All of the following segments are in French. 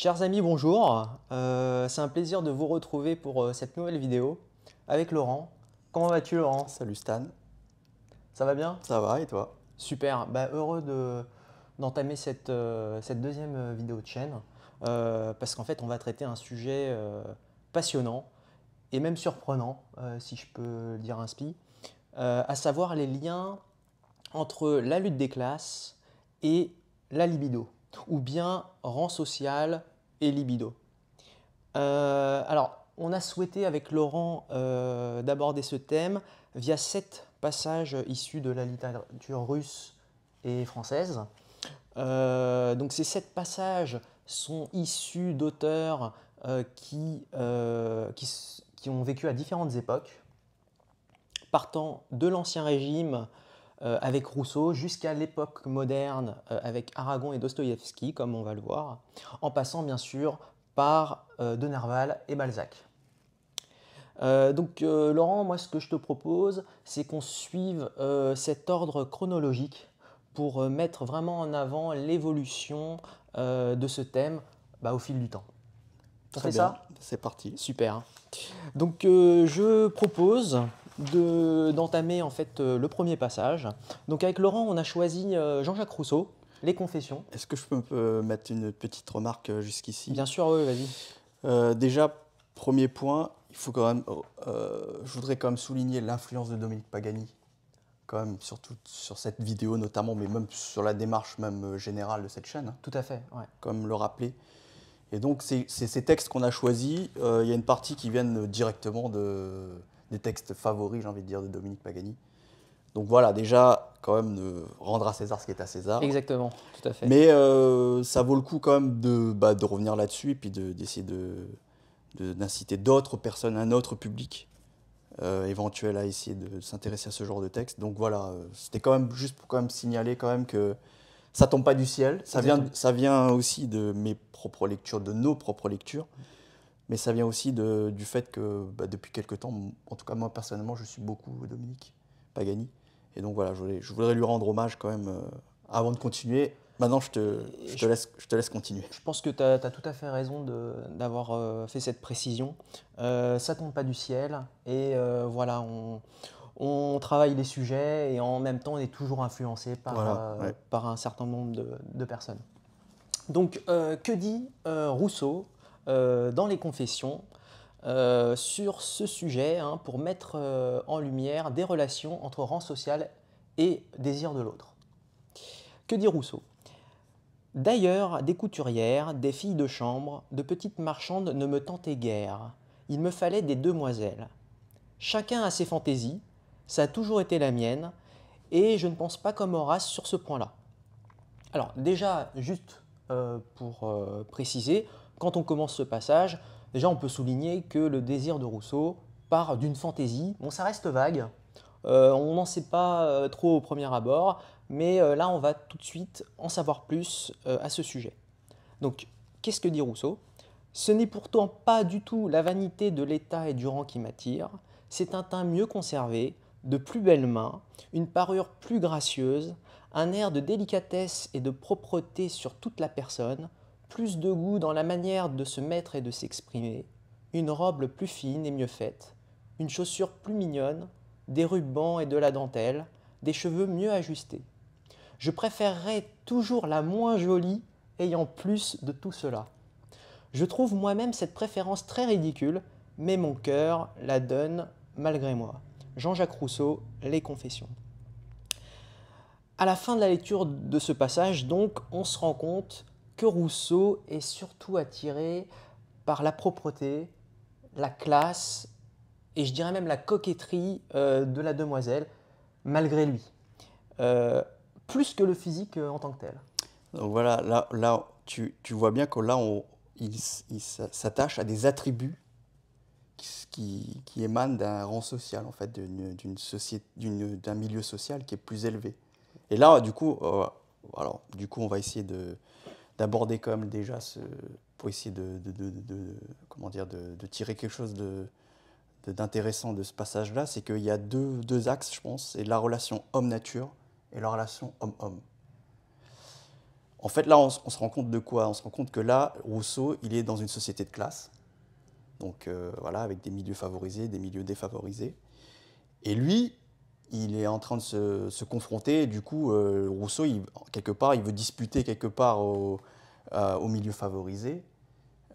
Chers amis, bonjour. Euh, c'est un plaisir de vous retrouver pour euh, cette nouvelle vidéo avec Laurent. Comment vas-tu Laurent Salut Stan. Ça va bien Ça va et toi Super. Bah, heureux d'entamer cette, euh, deuxième vidéo de chaîne parce qu'en fait on va traiter un sujet passionnant et même surprenant si je peux dire dire ainsi, à savoir les liens entre la lutte des classes et la libido ou bien rang social et libido. Euh, alors, on a souhaité avec Laurent euh, d'aborder ce thème via sept passages issus de la littérature russe et française. Euh, donc ces sept passages sont issus d'auteurs qui, ont vécu à différentes époques, partant de l'Ancien Régime euh, avec Rousseau jusqu'à l'époque moderne euh, avec Aragon et Dostoïevski, comme on va le voir, en passant bien sûr par euh, De Nerval et Balzac. donc Laurent, moi ce que je te propose, c'est qu'on suive cet ordre chronologique pour mettre vraiment en avant l'évolution de ce thème bah, au fil du temps. C'est ça C'est parti. Super. Donc je propose d'entamer en fait euh, le premier passage. Donc avec Laurent, on a choisi euh, Jean-Jacques Rousseau, Les Confessions. Est-ce que je peux euh, mettre une petite remarque jusqu'ici Bien sûr, oui, vas-y. déjà, premier point, il faut quand même, oh, je voudrais quand même souligner l'influence de Dominique Pagani, quand surtout sur, cette vidéo notamment, mais même sur la démarche même générale de cette chaîne. Hein. Tout à fait, Comme le rappeler. Et donc, c'est ces textes qu'on a choisis. Il y a une partie qui viennent directement de, des textes favoris, j'ai envie de dire, de Dominique Pagani. Donc voilà, déjà, quand même, de rendre à César ce qui est à César. Exactement, tout à fait. Mais euh, ça vaut le coup quand même de, bah, revenir là-dessus et puis d'essayer de, d'inciter d'autres personnes, un autre public euh, éventuel à essayer de s'intéresser à ce genre de texte. Donc voilà, euh, c'était quand même juste pour quand même signaler quand même que ça tombe pas du ciel, ça vient aussi de mes propres lectures, de nos propres lectures mais ça vient aussi de, du fait que bah, depuis quelques temps, en tout cas moi personnellement, je suis beaucoup Dominique Pagani. Et donc voilà, je voudrais, je voudrais lui rendre hommage quand même euh, avant de continuer. Maintenant, je te, je, te laisse, je te, laisse, continuer. Je pense que tu as, tout à fait raison d'avoir euh, fait cette précision. Ça euh, ça tombe pas du ciel. Et voilà, on, on, travaille les sujets et en même temps, on est toujours influencé par, par un certain nombre de personnes. Donc, que dit Rousseau euh, dans les confessions euh, sur ce sujet hein, pour mettre euh, en lumière des relations entre rang social et désir de l'autre. Que dit Rousseau D'ailleurs, des couturières, des filles de chambre, de petites marchandes ne me tentaient guère. Il me fallait des demoiselles. Chacun a ses fantaisies, ça a toujours été la mienne, et je ne pense pas comme Horace sur ce point-là. Alors déjà, juste pour préciser, quand on commence ce passage, déjà on peut souligner que le désir de Rousseau part d'une fantaisie. Bon, ça reste vague, euh, on n'en sait pas euh, trop au premier abord, mais euh, là on va tout de suite en savoir plus à ce sujet. Donc, qu'est-ce que dit Rousseau Ce n'est pourtant pas du tout la vanité de l'État et du rang qui m'attire, c'est un teint mieux conservé, de plus belles mains, une parure plus gracieuse, un air de délicatesse et de propreté sur toute la personne, plus de goût dans la manière de se mettre et de s'exprimer, une robe plus fine et mieux faite, une chaussure plus mignonne, des rubans et de la dentelle, des cheveux mieux ajustés. Je préférerais toujours la moins jolie ayant plus de tout cela. Je trouve moi-même cette préférence très ridicule, mais mon cœur la donne malgré moi. Jean-Jacques Rousseau, Les Confessions. À la fin de la lecture de ce passage, donc, on se rend compte que Rousseau est surtout attiré par la propreté, la classe et je dirais même la coquetterie euh, de la demoiselle, malgré lui, euh, plus que le physique euh, en tant que tel. Donc voilà, là, là tu, tu vois bien que là, on, il, s'attache à des attributs qui, qui, émanent d'un rang social, en fait, d'un milieu social qui est plus élevé. Et là, du coup, alors, du coup on va essayer de, d'aborder comme déjà ce, pour essayer de, comment dire, de, tirer quelque chose de d'intéressant de, ce passage-là, c'est qu'il y a deux, deux axes, je pense, c'est la relation homme-nature et la relation homme-homme. En fait, là, on, se rend compte de quoi On se rend compte que là, Rousseau, il est dans une société de classe, donc euh, voilà, avec des milieux favorisés, des milieux défavorisés. Et lui, il est en train de se, se confronter. du coup, euh, Rousseau, il, quelque part, il veut disputer quelque part au, euh, milieu favorisé.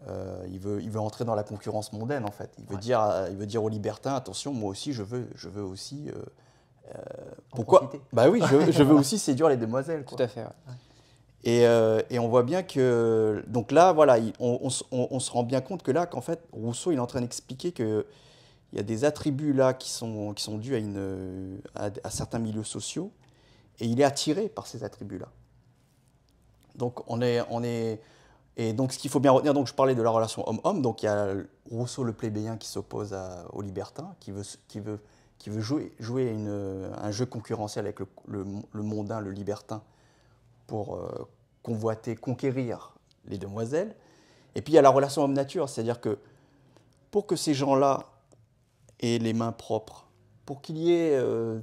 Euh, il, veut, il veut entrer dans la concurrence mondaine, en fait. Il veut, dire, il veut dire aux libertins, attention, moi aussi, je veux, je veux aussi... pourquoi Bah oui, je, veux aussi séduire les demoiselles. Tout à fait. Et, et, on voit bien que... Donc là, voilà, on, on, on se rend bien compte que là, qu'en fait, Rousseau, il est en train d'expliquer que il y a des attributs là qui sont, qui sont dus à, une, à, certains milieux sociaux, et il est attiré par ces attributs-là. Donc on est, on est, et donc ce qu'il faut bien retenir, donc je parlais de la relation homme-homme, donc il y a Rousseau le plébéien qui s'oppose au libertin, qui veut, qui veut, qui veut jouer, jouer une, un jeu concurrentiel avec le, le, mondain, le libertin, pour euh, convoiter, conquérir les demoiselles. Et puis il y a la relation homme-nature, c'est-à-dire que pour que ces gens-là et les mains propres. Pour qu'il y ait euh,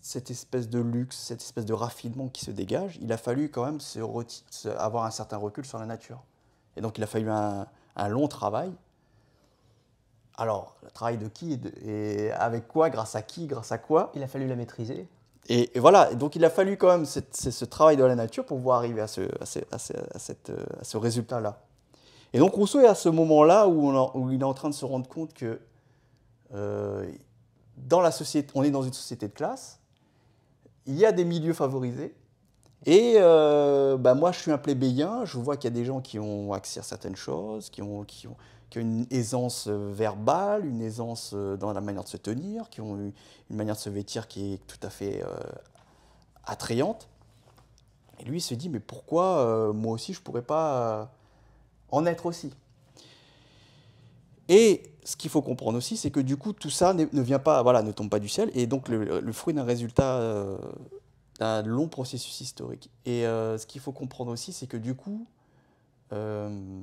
cette espèce de luxe, cette espèce de raffinement qui se dégage, il a fallu quand même avoir un certain recul sur la nature. Et donc il a fallu un, long travail. Alors, le travail de qui et avec quoi, grâce à qui, grâce à quoi Il a fallu la maîtriser. Et, voilà, donc il a fallu quand même ce travail de la nature pour pouvoir arriver à ce, euh, à ce, résultat-là. Et donc Rousseau est à ce moment-là où, il est en train de se rendre compte que euh, dans la société, on est dans une société de classe, il y a des milieux favorisés, et euh, bah, moi je suis un plébéien, je vois qu'il y a des gens qui ont accès à certaines choses, qui ont, qui ont, une aisance euh, verbale, une aisance euh, dans la manière de se tenir, qui ont une manière de se vêtir qui est tout à fait attrayante. Et lui il se dit mais pourquoi moi aussi je pourrais pas en être aussi et ce qu'il faut comprendre aussi, c'est que du coup, tout ça ne, vient pas, voilà, ne tombe pas du ciel, et donc le, fruit d'un résultat, euh, d'un long processus historique. Et euh, ce qu'il faut comprendre aussi, c'est que du coup, euh,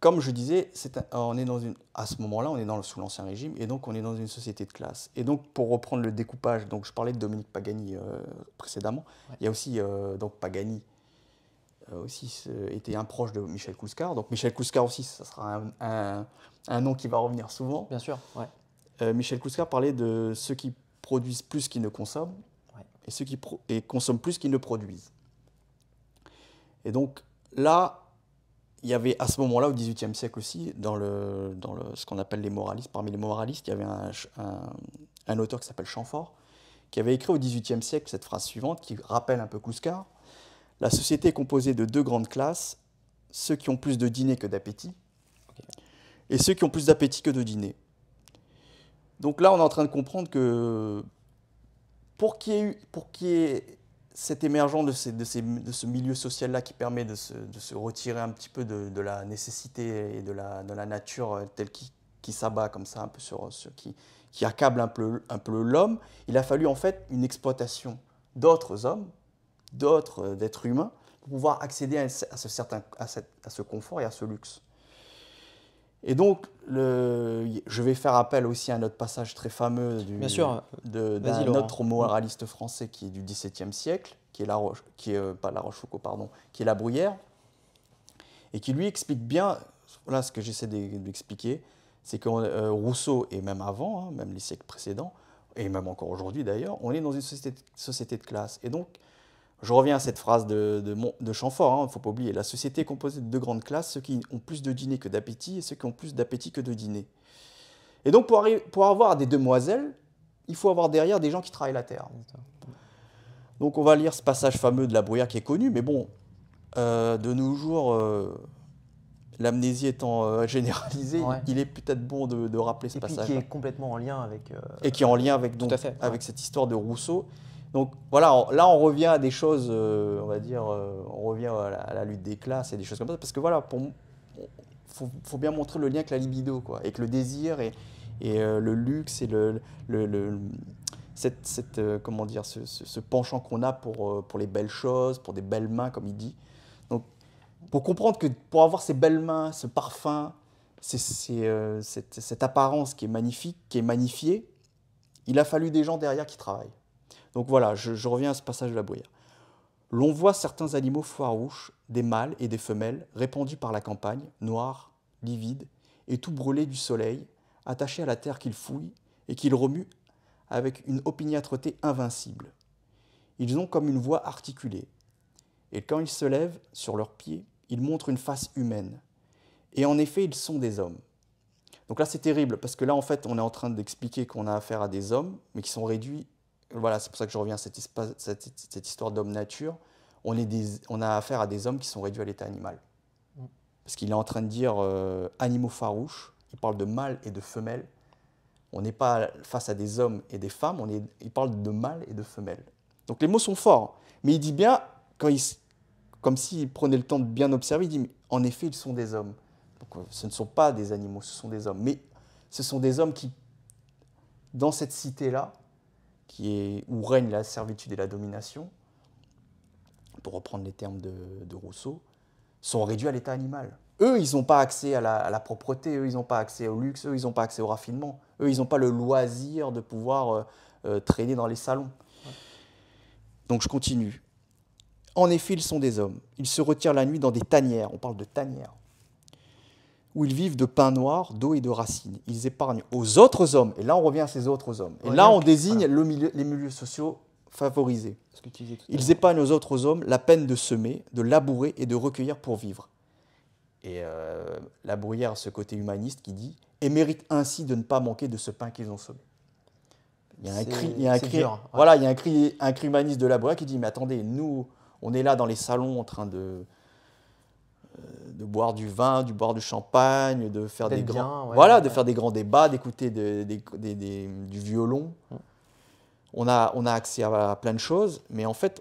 comme je disais, on est dans une, à ce moment-là, on est dans, sous l'Ancien Régime, et donc on est dans une société de classe. Et donc, pour reprendre le découpage, donc je parlais de Dominique Pagani précédemment, il y a aussi donc Pagani euh, aussi était un proche de Michel Kouskar. Donc Michel Kouskar aussi, ça sera un, un, nom qui va revenir souvent. Bien sûr, euh, Michel Kouskar parlait de ceux qui produisent plus qu'ils ne consomment et ceux qui et consomment plus qu'ils ne produisent. Et donc là, il y avait à ce moment-là, au XVIIIe siècle aussi, dans, le, dans le, ce qu'on appelle les moralistes, parmi les moralistes, il y avait un, un auteur qui s'appelle Chamfort, qui avait écrit au XVIIIe siècle cette phrase suivante, qui rappelle un peu Kouskar. La société est composée de deux grandes classes, ceux qui ont plus de dîner que d'appétit, et ceux qui ont plus d'appétit que de dîner. Donc là, on est en train de comprendre que pour qu'il y ait, eu, pour qu'il émergence de, ce milieu social-là qui permet de se, retirer un petit peu de, la nécessité et de la, nature euh, telle qui, s'abat comme ça, un peu sur, ce qui, accable un peu l'homme, il a fallu en fait une exploitation d'autres hommes d'autres, euh, d'êtres humains, pour pouvoir accéder à, ce certain, à, ce confort et à ce luxe. Et donc, je vais faire appel aussi à notre passage très fameux De, d'un autre moraliste mm. français qui est du XVIIe siècle, qui est la Roche, qui est, euh, pas la Rochefoucauld, pardon, qui est la Bruyère, et qui lui explique bien, voilà ce que j'essaie d'expliquer, c'est que euh, Rousseau, et même avant, hein, même les siècles précédents, et même encore aujourd'hui d'ailleurs, on est dans une société, société de classe. Et donc, je reviens à cette phrase de, de, de Chamfort, il hein, ne faut pas oublier. La société est composée de deux grandes classes, ceux qui ont plus de dîner que d'appétit et ceux qui ont plus d'appétit que de dîner. Et donc, pour, avoir des demoiselles, il faut avoir derrière des gens qui travaillent la terre. Donc, on va lire ce passage fameux de la Bruyère qui est connu, mais bon, euh, de nos jours, euh, l'amnésie étant euh, généralisée, il est peut-être bon de, rappeler ce passage. Et qui est complètement en lien avec. et qui est en lien avec, donc, avec cette histoire de Rousseau. Donc voilà, là on revient à des choses, euh, on va dire, euh, on revient à la, lutte des classes et des choses comme ça, parce que voilà, pour, faut, bien montrer le lien avec la libido, quoi, avec le désir et, euh, le luxe et le, le, cette, comment dire, ce, penchant qu'on a pour, pour les belles choses, pour des belles mains, comme il dit. Donc pour comprendre que pour avoir ces belles mains, ce parfum, c'est, cette, cette apparence qui est magnifique, qui est magnifiée, il a fallu des gens derrière qui travaillent. Donc voilà, je, reviens à ce passage de la Bruyère. L'on voit certains animaux farouches, des mâles et des femelles, répandus par la campagne, noirs, livides, et tout brûlés du soleil, attachés à la terre qu'ils fouillent et qu'ils remuent avec une opiniâtreté invincible. Ils ont comme une voix articulée, et quand ils se lèvent sur leurs pieds, ils montrent une face humaine. Et en effet, ils sont des hommes. Donc là, c'est terrible, parce que là, en fait, on est en train d'expliquer qu'on a affaire à des hommes, mais qui sont réduits voilà, c'est pour ça que je reviens à cette, histoire d'homme-nature. On, a affaire à des hommes qui sont réduits à l'état animal. Mm. Parce qu'il est en train de dire euh, animaux farouches, il parle de mâles et de femelles. On n'est pas face à des hommes et des femmes, il parle de mâles et de femelles. Donc les mots sont forts, mais il dit bien, quand il, comme s'il prenait le temps de bien observer, il dit, en effet, ils sont des hommes. Euh, ce ne sont pas des animaux, ce sont des hommes. Mais ce sont des hommes qui, dans cette cité-là, qui est, où règne la servitude et la domination, pour reprendre les termes de, Rousseau, sont réduits à l'état animal. Eux, ils n'ont pas accès à la, propreté, eux, ils n'ont pas accès au luxe, eux, ils n'ont pas accès au raffinement, eux, ils n'ont pas le loisir de pouvoir euh, euh, traîner dans les salons. Donc je continue. En effet, ils sont des hommes. Ils se retirent la nuit dans des tanières. On parle de tanières où ils vivent de pain noir, d'eau et de racines. Ils épargnent aux autres hommes, et là on revient à ces autres hommes, et là on désigne les milieux sociaux favorisés. ils épargnent aux autres hommes la peine de semer, de labourer et de recueillir pour vivre. Et euh, la bruyère a ce côté humaniste qui dit et mérite ainsi de ne pas manquer de ce pain qu'ils ont semé. Il y a un cri, voilà, il y a un cri, un cri humaniste de la bruyère qui dit mais attendez, nous, on est là dans les salons en train de de boire du vin, de boire du champagne, de faire des grands, voilà, de faire des grands débats, d'écouter du violon. Mm. On a, on a accès à, plein de choses, mais en fait,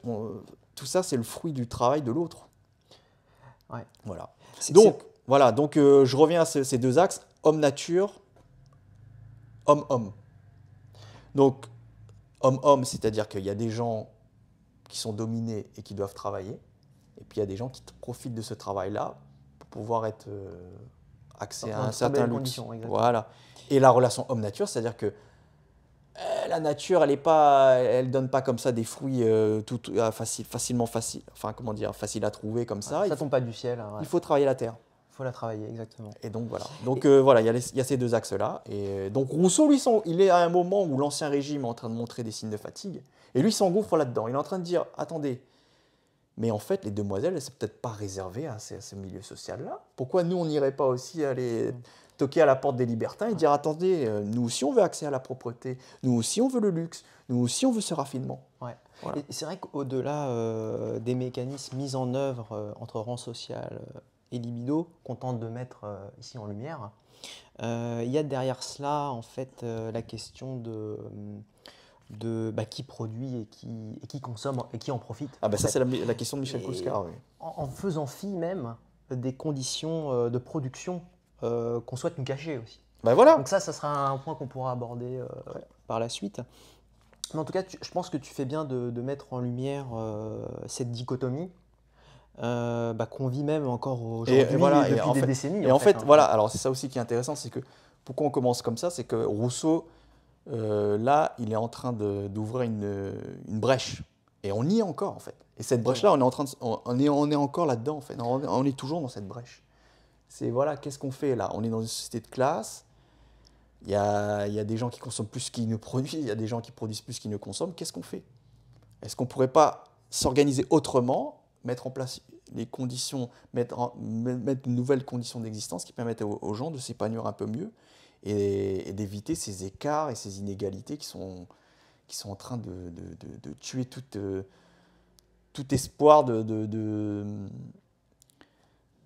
tout ça, c'est le fruit du travail de l'autre. Ouais. Voilà. Donc, voilà, donc euh, je reviens à ces deux axes, homme-nature, homme-homme. Donc, homme-homme, c'est-à-dire qu'il y a des gens qui sont dominés et qui doivent travailler, et puis il y a des gens qui profitent de ce travail-là pouvoir être euh, accès à un certain luxe. Voilà. Et la relation homme-nature, c'est-à-dire que euh, la nature, elle est pas, elle donne pas comme ça des fruits euh, tout, facile, facilement facile, enfin comment dire, facile à trouver comme ça. ils ça il tombe pas du ciel. Hein, il faut travailler la terre. Il faut la travailler exactement. Et donc voilà. Donc voilà, il y, a ces deux axes là. Et donc Rousseau, lui, il est à un moment où l'ancien régime est en train de montrer des signes de fatigue, et lui s'engouffre là-dedans. Il est en train de dire, attendez, mais en fait, les demoiselles, c'est peut-être pas réservé à, ce milieu social-là. Pourquoi nous, on n'irait pas aussi aller mm. toquer à la porte des libertins et dire attendez, euh, nous aussi on veut accès à la propreté, nous aussi on veut le luxe, nous aussi on veut ce raffinement. Ouais. C'est vrai qu'au-delà euh, des mécanismes mis en œuvre euh, entre rang social et libido qu'on tente de mettre ici en lumière, il y a derrière cela en fait la question de hum, de, bah, qui produit et qui, et qui consomme et qui en profite. Ah bah ça c'est la, question de Michel Kouskar. Oui. En, en, faisant fi même des conditions euh, de production euh, qu'on souhaite nous cacher aussi. Bah voilà. Donc ça, ça sera un point qu'on pourra aborder euh, par la suite. Mais en tout cas, je pense que tu fais bien de, de mettre en lumière cette dichotomie. Bah, qu'on vit même encore aujourd'hui voilà, depuis et des décennies. Et en fait, hein. voilà, alors c'est ça aussi qui est intéressant, c'est que pourquoi on commence comme ça, c'est que Rousseau euh, là, il est en train d'ouvrir euh, une, brèche. Et on y est encore, en fait. Et cette brèche-là, on est, on, est, encore là-dedans, en fait. On, est toujours dans cette brèche. C'est, voilà, qu'est-ce qu'on fait là On est dans une société de classe. Il y a, des gens qui consomment plus qu'ils ne produisent. Il y a des gens qui produisent plus qu'ils ne consomment. Qu'est-ce qu'on fait Est-ce qu'on ne pourrait pas s'organiser autrement, mettre en place les conditions, mettre, de nouvelles conditions d'existence qui permettent aux gens de s'épanouir un peu mieux et, d'éviter ces écarts et ces inégalités qui sont, qui sont en train de, de, de, tuer toute, euh, tout espoir de,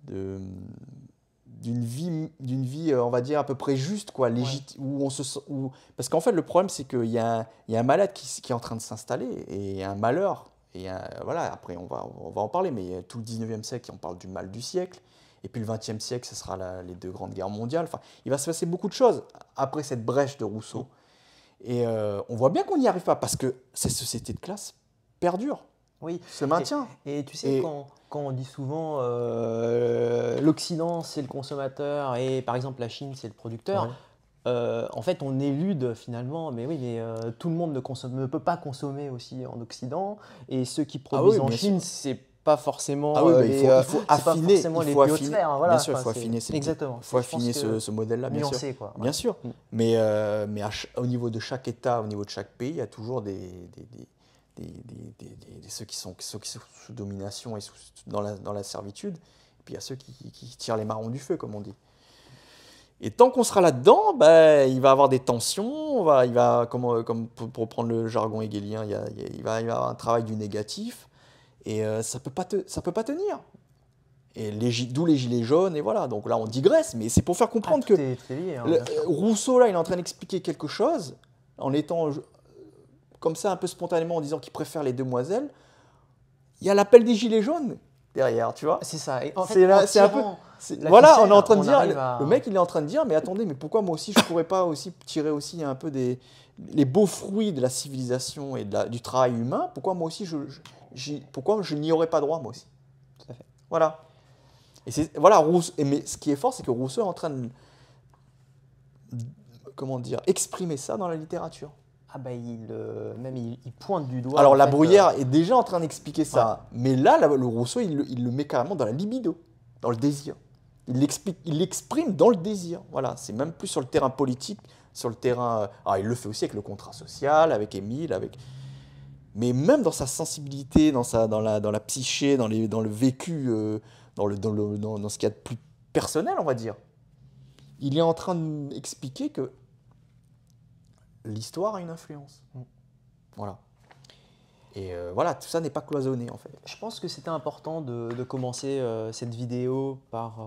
d'une vie, d'une vie, euh, on va dire, à peu près juste, quoi, légitime, où on se où... Parce qu'en fait, le problème, c'est qu'il y, a un, y a un malade qui, qui est en train de s'installer, et un malheur, et euh, voilà, après, on va, on va en parler, mais tout le 19e siècle, on parle du mal du siècle, et puis le XXe siècle, ce sera les deux grandes guerres mondiales. Enfin, il va se passer beaucoup de choses après cette brèche de Rousseau. Et euh, on voit bien qu'on n'y arrive pas parce que cette société de classe perdure Oui. Se maintient. Et, tu sais, Quand, on dit souvent euh, l'Occident, c'est le consommateur et par exemple la Chine, c'est le producteur. Euh, en fait, on élude finalement, mais oui, mais tout le monde ne, peut pas consommer aussi en Occident, et ceux qui produisent ah en Chine, c'est pas forcément ah bah, euh, les, euh, il faut, faut affiner il faut les affiner, il faut affiner exactement faut affiner ce, modèle là bien sûr bien sûr mais euh, mais au niveau de chaque État au niveau de chaque pays il y a toujours des, des, des ceux qui sont, ceux qui sont sous domination et dans, la, dans, la, servitude, et puis il y a ceux qui, tirent les marrons du feu, comme on dit. Et tant qu'on sera là-dedans, bah, il va avoir des tensions, on va, il va, comment comme pour, prendre le jargon hegelien, il, il, va, il va avoir un travail du négatif, et euh, ça ne peut, pas ça peut pas tenir. Et d'où les gilets jaunes, et voilà. Donc là, on digresse, mais c'est pour faire comprendre que. Rousseau, là, il est en train d'expliquer quelque chose, en étant euh, comme ça, un peu spontanément, en disant qu'il préfère les demoiselles. Il y a l'appel des gilets jaunes derrière, tu vois. C'est ça. c'est un peu. voilà, on est en train de dire. Le mec, il est en train de dire, mais attendez, mais pourquoi moi aussi, je pourrais pas aussi tirer aussi un peu des les beaux fruits de la civilisation et de du travail humain Pourquoi moi aussi, je pourquoi je n'y aurais pas droit moi aussi Tout à fait. Voilà. Et voilà, Rousseau, et mais ce qui est fort, c'est que Rousseau est en train de, comment dire, exprimer ça dans la littérature. Ah bah il, euh, même il, pointe du doigt. Alors la bruyère euh, est déjà en train d'expliquer ça, mais là, le Rousseau, il, le met carrément dans la libido, dans le désir. Il l'explique, il l'exprime dans le désir. Voilà, c'est même plus sur le terrain politique, sur le terrain. Euh, Alors ah, il le fait aussi avec le contrat social, avec Émile, avec mais même dans sa sensibilité, dans, sa, dans, la, dans la psyché, dans, les, dans le vécu, euh, dans, le, dans, ce qu'il y a de plus personnel, on va dire, il est en train d'expliquer que l'histoire a une influence. Mm. Voilà. Et euh, voilà, tout ça n'est pas cloisonné en fait. Je pense que c'était important de, commencer euh, cette vidéo par,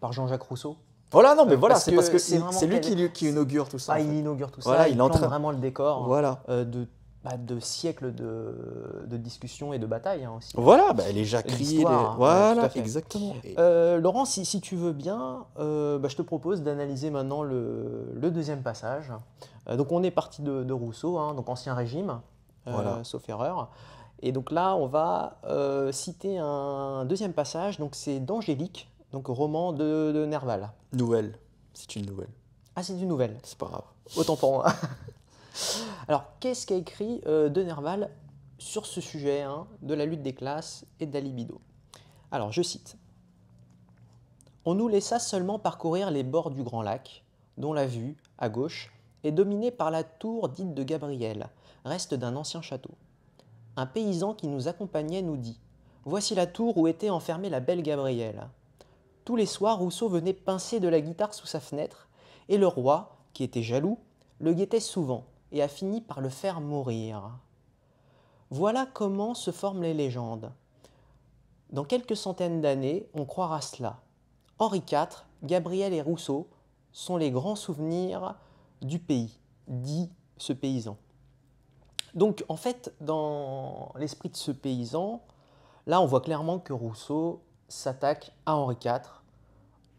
par Jean-Jacques Rousseau, voilà, non, mais voilà, c'est parce que c'est lui qui, qui, inaugure tout ça. Ah, il inaugure tout ça, voilà, il, il vraiment le décor hein, voilà. de de siècles de, discussions et de batailles hein, Voilà, bah, elle les jacqueries. Les... Hein. voilà, exactement. Euh, Laurent, si, tu veux bien, euh, bah, je te propose d'analyser maintenant le, deuxième passage. Euh, donc on est parti de, Rousseau, hein, donc Ancien Régime, sauf erreur. Et donc là, on va citer un deuxième passage, donc c'est d'Angélique, donc roman de, de Nerval. Nouvelle, c'est une nouvelle. Ah, c'est une nouvelle. C'est pas grave. Autant pour moi. Alors, qu'est-ce qu'a écrit euh, De Nerval sur ce sujet hein, de la lutte des classes et de la libido Alors, je cite On nous laissa seulement parcourir les bords du grand lac, dont la vue, à gauche, est dominée par la tour dite de Gabriel, reste d'un ancien château. Un paysan qui nous accompagnait nous dit Voici la tour où était enfermée la belle Gabrielle. Tous les soirs, Rousseau venait pincer de la guitare sous sa fenêtre, et le roi, qui était jaloux, le guettait souvent, et a fini par le faire mourir. Voilà comment se forment les légendes. Dans quelques centaines d'années, on croira cela. Henri IV, Gabriel et Rousseau sont les grands souvenirs du pays, dit ce paysan. Donc en fait, dans l'esprit de ce paysan, là on voit clairement que Rousseau s'attaque à Henri IV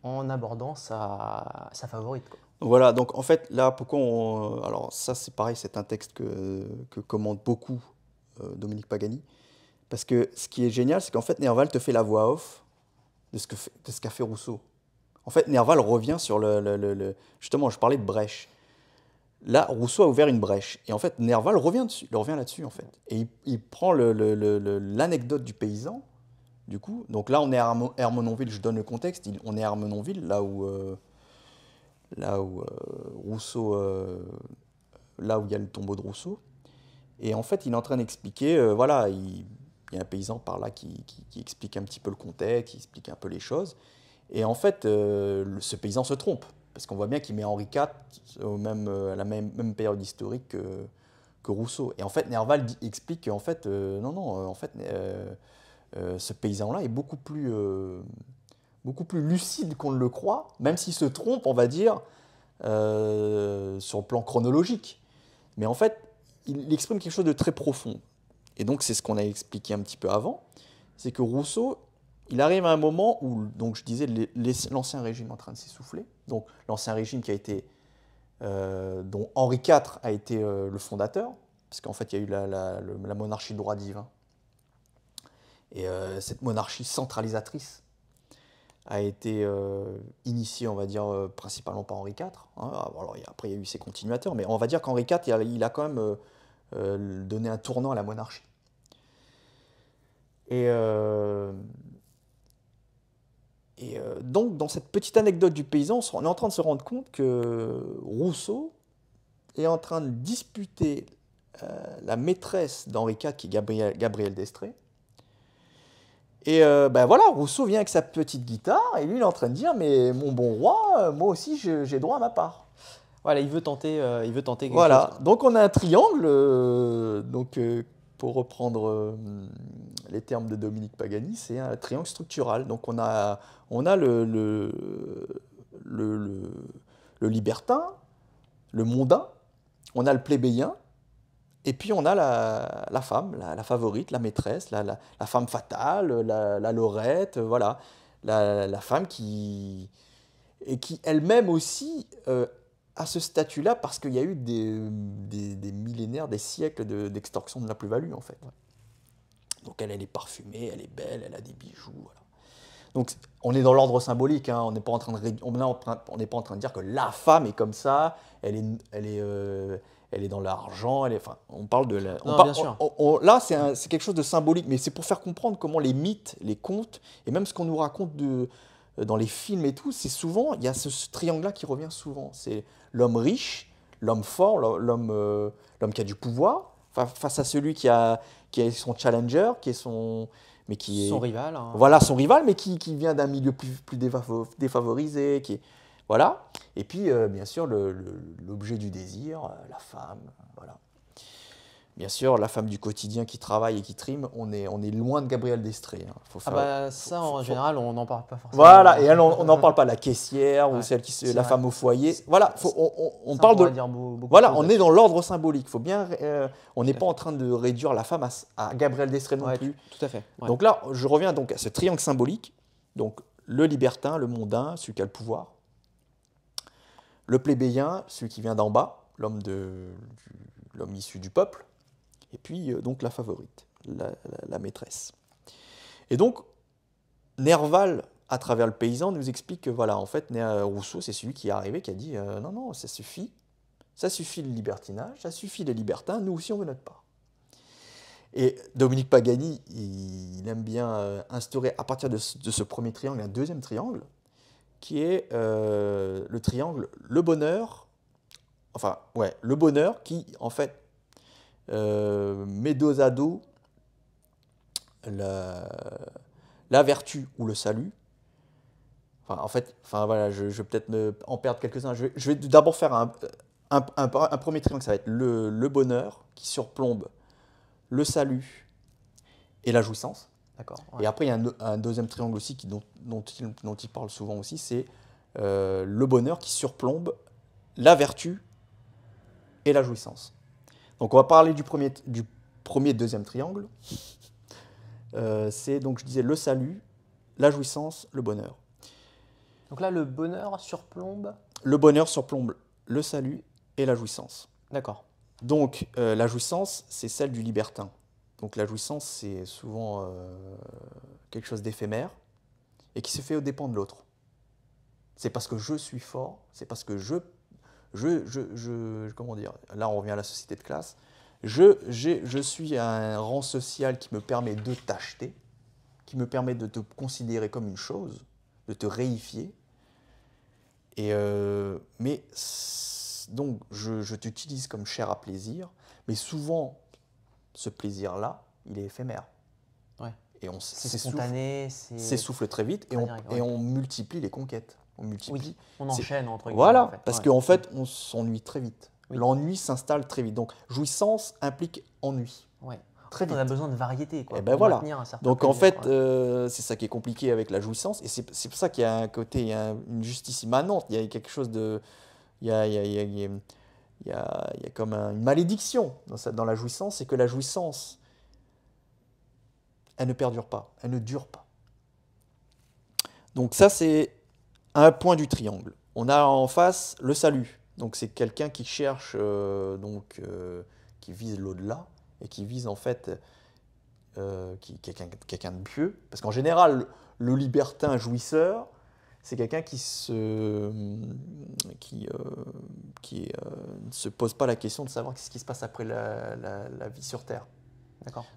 en abordant sa, favorite voilà, donc en fait, là, pourquoi on. Euh, alors, ça, c'est pareil, c'est un texte que, que beaucoup euh, Dominique Pagani. Parce que ce qui est génial, c'est qu'en fait, Nerval te fait la voix off de ce qu'a fait Rousseau. En fait, Nerval revient sur le, Justement, je parlais de brèche. Là, Rousseau a ouvert une brèche. Et en fait, Nerval revient, dessus, revient là-dessus, en fait. Et il, prend l'anecdote du paysan, du coup. Donc là, on est à Hermononville, je donne le contexte. On est à Hermononville, là où. Euh, là où euh, Rousseau, euh, là où il y a le tombeau de Rousseau. Et en fait, il est en train d'expliquer, euh, voilà, il, y a un paysan par là qui, explique un petit peu le contexte, qui explique un peu les choses. Et en fait, ce paysan se trompe, parce qu'on voit bien qu'il met Henri IV au même, à la même, même période historique que, Rousseau. Et en fait, Nerval explique qu'en fait, non, non, en fait, ce paysan-là est beaucoup plus beaucoup plus lucide qu'on ne le croit, même s'il se trompe, on va dire, euh, sur le plan chronologique. Mais en fait, il exprime quelque chose de très profond. Et donc, c'est ce qu'on a expliqué un petit peu avant, c'est que Rousseau, il arrive à un moment où, donc je disais, l'ancien régime est en train de s'essouffler, donc l'ancien régime qui a été, euh, dont Henri IV a été euh, le fondateur, parce qu'en fait, il y a eu la, monarchie de droit divin. Et cette monarchie centralisatrice a été euh, initié, on va dire, euh, principalement par Henri IV. Hein. Ah, alors, après, il y a eu ses continuateurs, mais on va dire qu'Henri IV, il a, quand même euh, donné un tournant à la monarchie. Et, donc, dans cette petite anecdote du paysan, on est en train de se rendre compte que Rousseau est en train de disputer la maîtresse d'Henri IV, qui est Gabriel, Gabriel d'Estrée, et euh, ben voilà, Rousseau vient avec sa petite guitare et lui il est en train de dire mais mon bon roi, euh, moi aussi j'ai droit à ma part. Voilà, il veut tenter, euh, il veut tenter. voilà, donc on a un triangle, donc pour reprendre les termes de Dominique Pagani, c'est un triangle structural. Donc on a, on a le libertin, le mondain, on a le plébéien et puis on a la, femme, la, favorite, la maîtresse, la, femme fatale, la, lorette, voilà, la, femme qui et qui elle-même aussi euh, a ce statut-là parce qu'il y a eu des, millénaires, des siècles d'extorsion de, la plus-value en fait. Donc elle, est parfumée, elle est belle, elle a des bijoux, Donc on est dans l'ordre symbolique, hein. on n'est pas, en train de, on, pas en train de dire que la femme est comme ça, elle est, elle est euh, elle est dans l'argent, elle est, enfin, on parle de la, bien sûr. là, c'est quelque chose de symbolique, mais c'est pour faire comprendre comment les mythes, les contes, et même ce qu'on nous raconte de, euh, dans les films et tout, c'est souvent, il y a ce, triangle-là qui revient souvent. C'est l'homme riche, l'homme fort, l'homme euh, l'homme qui a du pouvoir, face à celui qui, a, qui est son challenger, qui est son... Mais qui est, son rival. Hein. Voilà, son rival, mais qui, qui vient d'un milieu plus, plus défavorisé, qui est voilà. Et puis, euh, bien sûr, l'objet du désir, euh, la femme. Voilà. Bien sûr, la femme du quotidien qui travaille et qui trime, on est, on est loin de Gabriel Destré. Hein. Ah bah, ça, en général, on n'en parle pas forcément. Voilà, et elle, on n'en parle pas. La caissière ou celle qui la femme au foyer. Voilà, on, parle de. voilà, on est dans l'ordre symbolique. Faut bien, euh, on n'est pas en train de réduire la femme à, Gabriel Destré non plus. Tout à fait. Donc là, je reviens donc à ce triangle symbolique. Donc le libertin, le mondain, celui qui a le pouvoir, le plébéien, celui qui vient d'en bas, l'homme issu du peuple, et puis euh, donc la favorite, la, maîtresse. Et donc, Nerval, à travers le paysan, nous explique que voilà, en fait, Rousseau, c'est celui qui est arrivé, qui a dit euh, non, non, ça suffit, ça suffit le libertinage, ça suffit les libertins, nous aussi on veut notre part. Et Dominique Pagani, il, aime bien euh, instaurer à partir de ce, premier triangle un deuxième triangle, qui est euh, le triangle le bonheur, enfin ouais, le bonheur qui en fait euh, met dos à dos la, la, vertu ou le salut. Enfin, en fait, enfin voilà, je, vais peut-être en perdre quelques-uns. Je vais, d'abord faire un, un, un, un, premier triangle, ça va être le bonheur qui surplombe le salut et la jouissance. D'accord. Et après, il y a un, deuxième triangle aussi dont, il, parle souvent aussi, c'est euh, le bonheur qui surplombe la vertu et la jouissance. Donc on va parler du premier, du premier deuxième triangle. Euh, c'est donc, je disais, le salut, la jouissance, le bonheur. Donc là, le bonheur surplombe Le bonheur surplombe le salut et la jouissance. D'accord. Donc euh, la jouissance, c'est celle du libertin. Donc la jouissance, c'est souvent euh, quelque chose d'éphémère et qui se fait au dépend de l'autre. C'est parce que je suis fort, c'est parce que je, je, je, je, comment dire, là on revient à la société de classe, je, je suis à un rang social qui me permet de t'acheter, qui me permet de te considérer comme une chose, de te réifier. Et euh, mais donc je, je t'utilise comme chair à plaisir, mais souvent ce plaisir-là, il est éphémère. Et on c'est s'essouffle très vite et on, et on multiplie les conquêtes. On multiplie. on enchaîne entre guillemets. Voilà, parce qu'en fait, on s'ennuie très vite. L'ennui s'installe très vite. Donc jouissance implique ennui. Ouais. Très On a besoin de variété. Quoi, et eh ben voilà. Donc en fait, euh, c'est ça qui est compliqué avec la jouissance et c'est pour ça qu'il y a un côté, il y a une justice immanente. Il y a quelque chose de, il y a il y, a, y a, comme une malédiction dans, dans la jouissance, c'est que la jouissance, elle ne perdure pas, elle ne dure pas. Donc ça, c'est un point du triangle. On a en face le salut. Donc c'est quelqu'un qui cherche, euh, donc, euh, qui vise l'au-delà et qui vise en fait euh, quelqu'un de pieux. Parce qu'en général, le libertin jouisseur, c'est quelqu'un qui se qui, euh, qui euh, ne se pose pas la question de savoir ce qui se passe après la, vie sur Terre.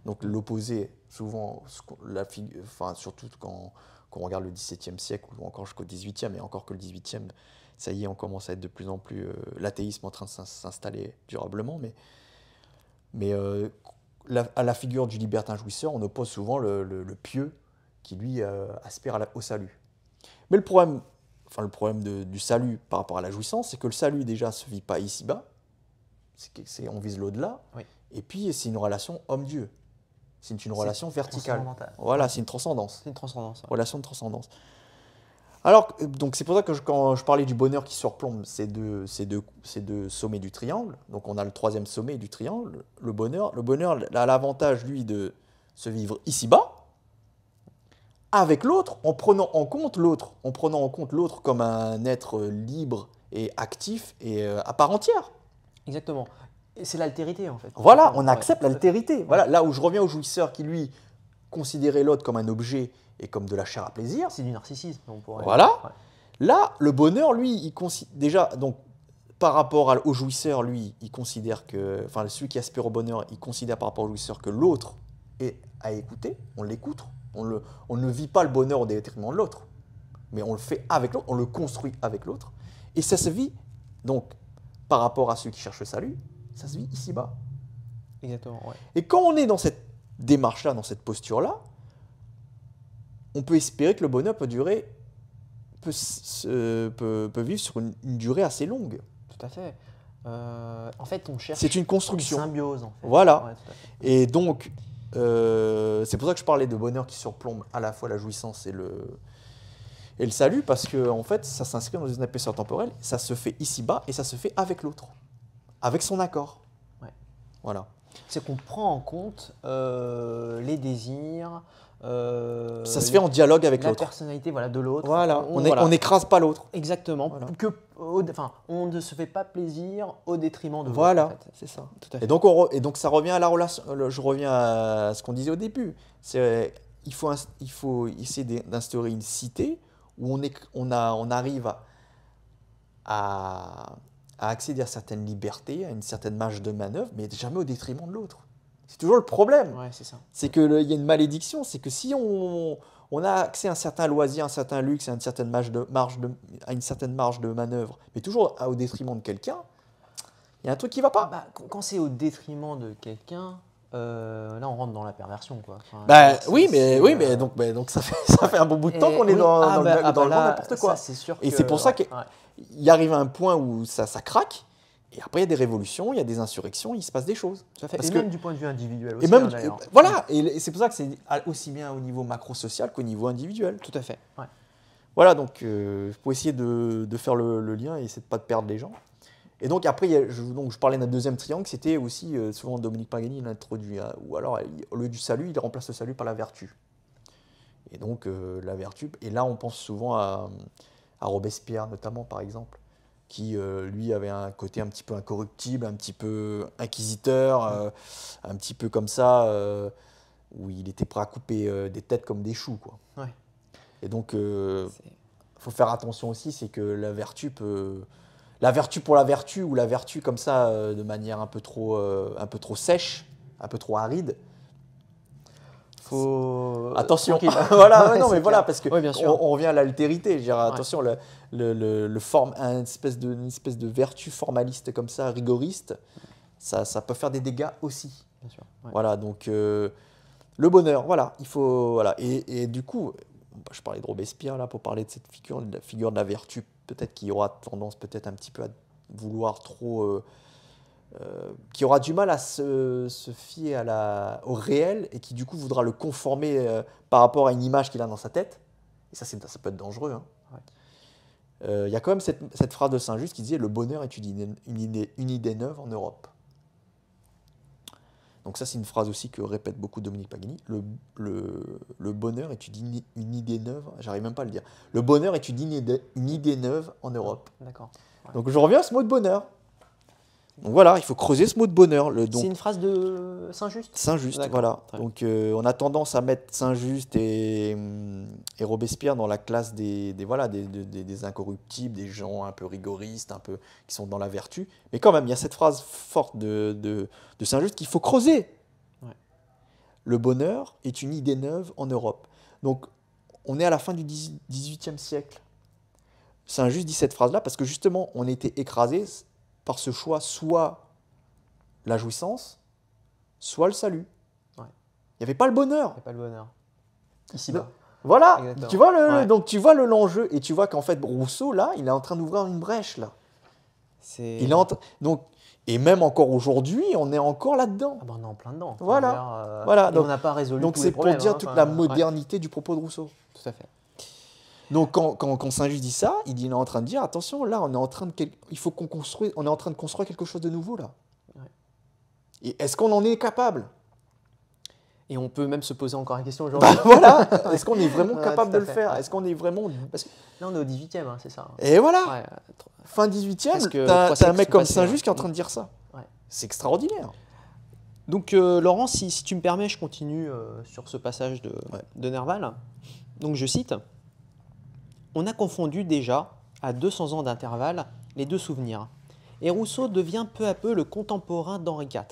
Donc l'opposé, souvent, la figure, enfin, surtout quand, on regarde le XVIIe siècle ou encore jusqu'au XVIIIe, et encore que le XVIIIe, ça y est, on commence à être de plus en plus euh, l'athéisme en train de s'installer durablement, mais, mais à la figure du libertin jouisseur, on oppose souvent le, pieux qui lui aspire au salut. Mais le problème, enfin le problème du salut par rapport à la jouissance, c'est que le salut déjà se vit pas ici-bas, c'est on vise l'au-delà, et puis c'est une relation homme-dieu. C'est une relation verticale. Voilà, c'est une transcendance. C'est une transcendance. Relation de transcendance. Alors, donc c'est pour ça que quand je parlais du bonheur qui surplombe ces deux, ces deux sommets du triangle, donc on a le troisième sommet du triangle, le bonheur. Le bonheur a l'avantage, lui, de se vivre ici-bas, avec l'autre, en prenant en compte l'autre, en prenant en compte l'autre comme un être libre et actif et euh, à part entière. Exactement. C'est l'altérité en fait. Voilà, on accepte l'altérité. Voilà, là où je reviens au jouisseur qui lui considérait l'autre comme un objet et comme de la chair à plaisir. C'est du narcissisme. On pourrait... Voilà. Là, le bonheur, lui, il considère déjà donc par rapport au jouisseur, lui, il considère que, enfin celui qui aspire au bonheur, il considère par rapport au jouisseur que l'autre est à écouter, on l'écoute, on, ne vit pas le bonheur au détriment de l'autre, mais on le fait avec l'autre, on le construit avec l'autre. Et ça se vit, donc, par rapport à ceux qui cherchent le salut, ça se vit ici-bas. Exactement, Et quand on est dans cette démarche-là, dans cette posture-là, on peut espérer que le bonheur peut durer, peut, vivre sur une, durée assez longue. Tout à fait. Euh, en fait, on cherche. C'est une construction. symbiose, en fait. Voilà. et donc, euh, c'est pour ça que je parlais de bonheur qui surplombe à la fois la jouissance et le, et le salut, parce que en fait, ça s'inscrit dans une épaisseur temporelle, ça se fait ici-bas et ça se fait avec l'autre, avec son accord. Voilà. C'est qu'on prend en compte euh, les désirs, euh, ça se fait en dialogue avec l'autre. La personnalité voilà, de l'autre. Voilà, on n'écrase pas l'autre. Exactement. Que, enfin, on ne se fait pas plaisir au détriment de Voilà, c'est ça. Et, donc et donc ça revient à la relation. Je reviens à ce qu'on disait au début. C'est, il, faut, il faut essayer d'instaurer une cité où on, a, on arrive à accéder à certaines libertés, à une certaine marge de manœuvre, mais jamais au détriment de l'autre. C'est toujours le problème. c'est ça. C'est qu'il y a une malédiction, c'est que si on, on, a accès à un certain loisir, à un certain luxe, à une certaine marge de, marge de, à une certaine marge de manœuvre, mais toujours au détriment de quelqu'un, il y a un truc qui va pas. Bah, quand c'est au détriment de quelqu'un, euh, là, on rentre dans la perversion, quoi. Bah, oui, mais, oui, mais euh, donc, donc ça, fait, ça fait un bon bout de temps qu'on est dans, ah, dans, le, n'importe quoi. Et c'est pour ça qu'il arrive à un point où ça, ça craque. Et après, il y a des révolutions, il y a des insurrections, il se passe des choses. Tout à fait. et même du point de vue individuel aussi. Euh, et même, voilà, et c'est pour ça que c'est aussi bien au niveau macro-social qu'au niveau individuel. Tout à fait. Ouais. Voilà, donc euh, pour essayer de, faire le, lien et essayer de ne pas de perdre les gens. Et donc après, je, donc, je parlais d'un deuxième triangle, c'était aussi, euh, souvent Dominique Pagani l'introduit, introduit. Hein, ou alors au lieu du salut, il remplace le salut par la vertu. Et donc la vertu, et là on pense souvent à, à Robespierre notamment par exemple qui euh, lui avait un côté un petit peu incorruptible, un petit peu inquisiteur, mm. euh, un petit peu comme ça, euh, où il était prêt à couper des têtes comme des choux. Quoi. Ouais. Et donc, il faut faire attention aussi, c'est que la vertu peut... La vertu pour la vertu, ou la vertu comme ça, de manière un peu, trop, un peu trop sèche, un peu trop aride, faut... Attention. voilà, non, mais voilà, parce que On, revient à l'altérité. Ouais. Attention, le, forme, une, espèce de, espèce de vertu formaliste comme ça, rigoriste, ça, peut faire des dégâts aussi. Voilà, donc euh, le bonheur, voilà, il faut. Voilà. Et, du coup, je parlais de Robespierre là pour parler de cette figure, de la figure de la vertu, peut-être qui aura tendance peut-être un petit peu à vouloir trop. Euh, euh, qui aura du mal à se, fier à la, au réel et qui du coup voudra le conformer par rapport à une image qu'il a dans sa tête. Et ça, ça peut être dangereux. Hein. Euh, il y a quand même cette, phrase de Saint-Just qui disait Le bonheur étudie une idée, neuve en Europe. Donc, ça, c'est une phrase aussi que répète beaucoup Dominique Pagani. Le, bonheur est une, idée neuve, j'arrive même pas à le dire. Le bonheur est une idée, neuve en Europe. D'accord. Donc, je reviens à ce mot de bonheur. Donc voilà, il faut creuser ce mot de bonheur. Le don. C'est une phrase de Saint-Just Saint-Just, voilà. Donc euh, on a tendance à mettre Saint-Just et, Robespierre dans la classe des, voilà, des, incorruptibles, des gens un peu rigoristes, un peu qui sont dans la vertu. Mais quand même, il y a cette phrase forte de, Saint-Just qu'il faut creuser. Le bonheur est une idée neuve en Europe. Donc on est à la fin du 18e siècle. Saint-Just dit cette phrase-là parce que justement, on était écrasés ce choix soit la jouissance, soit le salut. Il n'y avait pas le bonheur. Il n'y pas le bonheur. Ici bas. Voilà, tu vois le, donc tu vois le l'enjeu et tu vois qu'en fait Rousseau là, il est en train d'ouvrir une brèche là. Il est donc et même encore aujourd'hui, on est encore là-dedans. Ah bah, on est en plein dedans. voilà, euh, voilà. Donc, on n'a pas résolu. Donc c'est pour dire hein, toute la modernité du propos de Rousseau. Tout à fait. Donc quand, Saint-Just dit ça, il, est en train de dire attention, là, on est en train de, il faut qu'on construise, on est en train de construire quelque chose de nouveau là. Ouais. Est-ce qu'on en est capable Et on peut même se poser encore la question aujourd'hui. Bah, voilà. Est-ce qu'on est vraiment capable de le faire Est-ce qu'on est vraiment Parce là, on est au 18e, hein, c'est ça. Hein. Et voilà. fin 18e, t'as un mec comme Saint-Just qui est en hein. train de dire ça. C'est extraordinaire. Donc euh, Laurent, si, tu me permets, je continue euh, sur ce passage de, de Nerval. Donc je cite. On a confondu déjà, à 200 ans d'intervalle, les deux souvenirs. Et Rousseau devient peu à peu le contemporain d'Henri IV.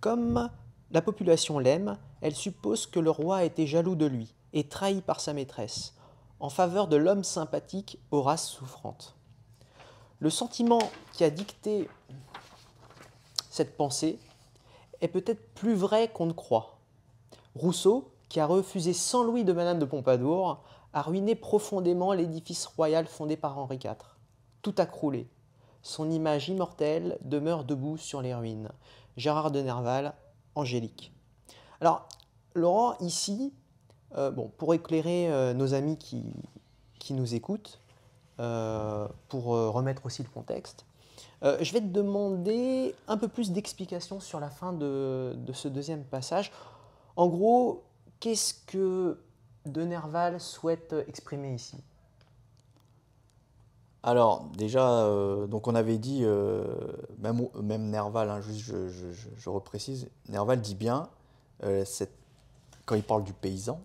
Comme la population l'aime, elle suppose que le roi était jaloux de lui et trahi par sa maîtresse, en faveur de l'homme sympathique aux races souffrantes. Le sentiment qui a dicté cette pensée est peut-être plus vrai qu'on ne croit. Rousseau, qui a refusé 100 Louis de Madame de Pompadour, a ruiné profondément l'édifice royal fondé par Henri IV. Tout a croulé. Son image immortelle demeure debout sur les ruines. Gérard de Nerval, Angélique. Alors, Laurent, ici, euh, bon, pour éclairer euh, nos amis qui, qui nous écoutent, euh, pour remettre aussi le contexte, je vais te demander un peu plus d'explications sur la fin de, de ce deuxième passage. En gros, qu'est-ce que de Nerval souhaite euh, exprimer ici alors déjà, euh, donc on avait dit, euh, même, Nerval, hein, juste je, je, je, Nerval dit bien, quand il parle du paysan,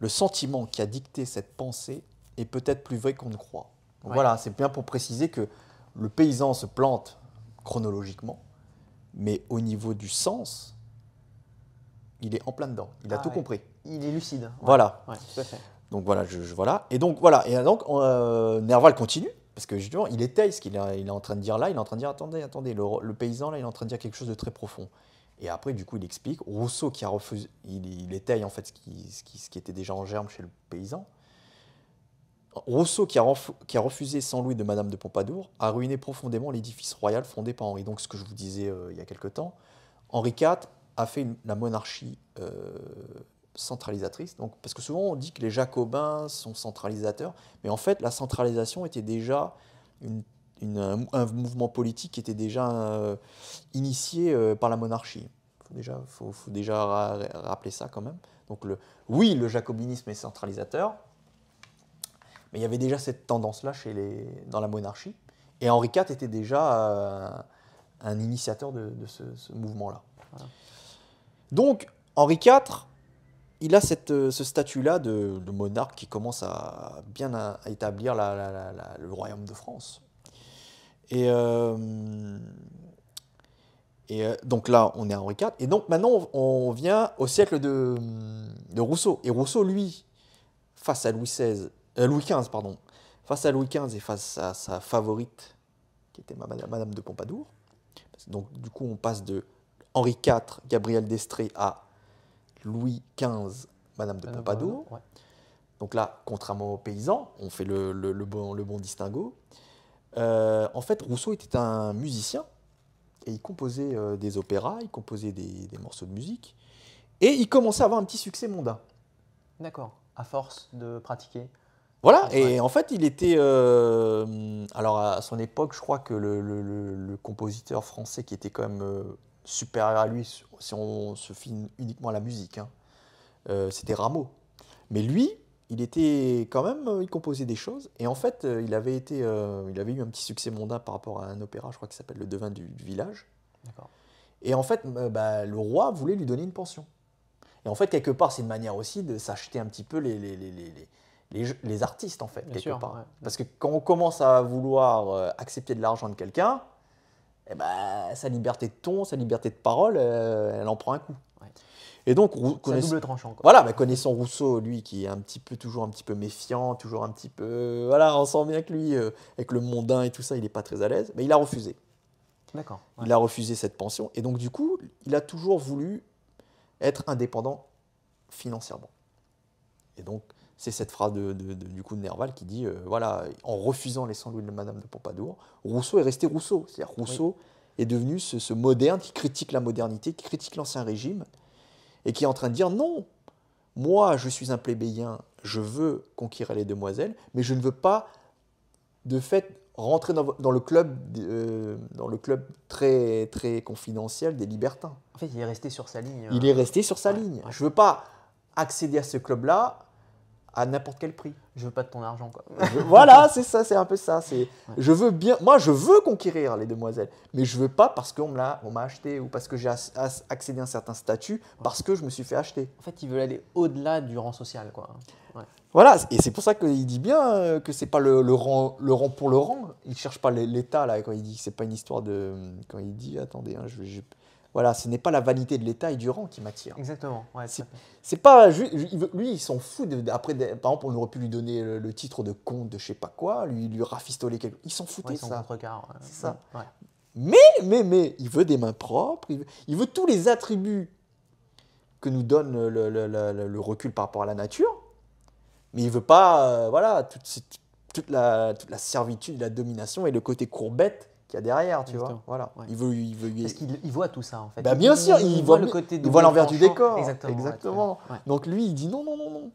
le sentiment qui a dicté cette pensée est peut-être plus vrai qu'on ne croit. Voilà, c'est bien pour préciser que le paysan se plante chronologiquement, mais au niveau du sens, il est en plein dedans. Il a ah tout compris. Il est lucide. Hein. Voilà. tout à fait. Donc voilà, je, voilà. Et donc voilà. Et donc euh, Nerval continue parce que justement, il étaye ce qu'il est en train de dire là. Il est en train de dire attendez, attendez, le, paysan là, il est en train de dire quelque chose de très profond. Et après, du coup, il explique. Rousseau qui a refusé, il, il étaye en fait ce qui, ce, qui, était déjà en germe chez le paysan. Rousseau, qui a, qui a refusé Saint-Louis de Madame de Pompadour, a ruiné profondément l'édifice royal fondé par Henri. Donc, ce que je vous disais euh, il y a quelque temps, Henri IV a fait la monarchie euh, centralisatrice. Donc, parce que souvent on dit que les jacobins sont centralisateurs, mais en fait la centralisation était déjà un, mouvement politique qui était déjà euh, initié euh, par la monarchie. Il faut déjà, faut, déjà rappeler ça quand même. Donc le, oui, le jacobinisme est centralisateur, mais il y avait déjà cette tendance-là dans la monarchie. Et Henri IV était déjà un initiateur de, ce, mouvement-là. Voilà. Donc, Henri IV, il a cette, euh, ce statut-là de, monarque qui commence à bien établir le royaume de France. Et, euh, euh, donc là, on est à Henri IV. Et donc maintenant, on, vient au siècle de, Rousseau. Et Rousseau, lui, face à Louis XVI, Louis XV, pardon, face à Louis XV et face à sa favorite, qui était Madame de Pompadour. Donc du coup, on passe de Henri IV, Gabriel d'Estrée à Louis XV, Madame de Pompadour. Donc là, contrairement aux paysans, on fait le, bon, distinguo. Euh, en fait, Rousseau était un musicien et il composait euh, des opéras, il composait des, morceaux de musique et il commençait à avoir un petit succès mondain. D'accord, à force de pratiquer. Voilà, et en fait, il était. Euh, alors, à son époque, je crois que le, le compositeur français qui était quand même supérieur à lui si on se fie uniquement à la musique. Hein. Euh, c'était Rameau. Mais lui, il était quand même, euh, il composait des choses. Et en fait, euh, il avait, été, il avait eu un petit succès mondain par rapport à un opéra, je crois qui s'appelle Le Devin du, du village. Et en fait, bah, le roi voulait lui donner une pension. Et en fait, quelque part, c'est une manière aussi de s'acheter un petit peu les, les, les, les les, les, artistes en fait, quelque part. Parce que quand on commence à vouloir accepter de l'argent de quelqu'un, eh ben, sa liberté de ton, sa liberté de parole, euh, elle en prend un coup. Et donc, double tranchant. Voilà, mais connaissant Rousseau, lui, qui est un petit peu, toujours un petit peu méfiant, toujours un petit peu, euh, voilà, on sent bien que lui, euh, avec le mondain et tout ça, il n'est pas très à l'aise, mais il a refusé. D'accord. Il a refusé cette pension, et donc du coup, il a toujours voulu être indépendant financièrement. Et donc, c'est cette phrase de, du coup de Nerval qui dit, euh, voilà, en refusant les de Madame de Pompadour, Rousseau est resté Rousseau. C'est-à-dire Rousseau est devenu ce, moderne qui critique la modernité, qui critique l'ancien régime, et qui est en train de dire, non, moi, je suis un plébéien, je veux conquérir les demoiselles, mais je ne veux pas, de fait, rentrer dans, le club, euh, dans le club très, très confidentiel des libertins. En fait, il est resté sur sa ligne. Il est resté sur sa hein. ligne. Je ne veux pas accéder à ce club-là à n'importe quel prix. Je veux pas de ton argent, voilà, c'est ça, c'est un peu ça. C'est, je veux bien, moi, je veux conquérir les demoiselles, mais je veux pas parce qu'on l'a, on m'a acheté ou parce que j'ai accédé à un certain statut, parce que je me suis fait acheter. En fait, il veut aller au-delà du rang social, quoi. Voilà, et c'est pour ça qu'il dit bien euh, que c'est pas le, rang, le rang pour le rang. Il cherche pas l'État là quand il dit c'est pas une histoire de, quand il dit, attendez, hein, je, vais... Voilà, ce n'est pas la vanité de l'État et du rang qui m'attire. Exactement. c'est pas lui, il s'en fout. après, par exemple, on aurait pu lui donner le, titre de comte de je sais pas quoi, lui, lui rafistoler quelque. chose. Il s'en foutait ça. Mais, mais, mais, il veut des mains propres. Il veut, tous les attributs que nous donne le, recul par rapport à la nature. Mais il veut pas, euh, voilà, toute, la, toute la servitude, la domination et le côté courbette derrière, tu vois. Voilà. Il veut, il veut. qu'il voit tout ça en fait. Bah, bien sûr, il, voit, le côté, il voit l'envers du décor. Exactement. donc lui, il dit non, non, non, non.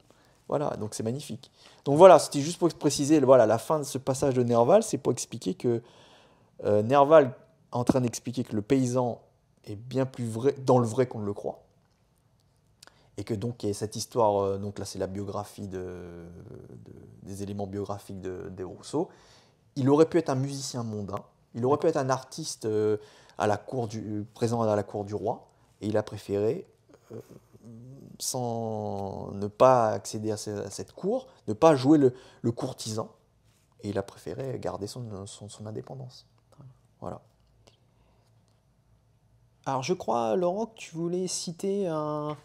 Voilà, donc c'est magnifique. Donc voilà, c'était juste pour préciser, voilà, la fin de ce passage de Nerval, c'est pour expliquer que euh, Nerval Nerval en train d'expliquer que le paysan est bien plus vrai dans le vrai qu'on le croit. Et que donc, a cette histoire, euh, donc là c'est la biographie de, des éléments biographiques de, de Rousseau, il aurait pu être un musicien mondain, il aurait pu être un artiste euh, à la cour du, présent à la cour du roi, et il a préféré, euh, sans ne pas accéder à, cette cour, ne pas jouer le, courtisan, et il a préféré garder son, son indépendance. Voilà. Alors je crois, Laurent, que tu voulais citer un,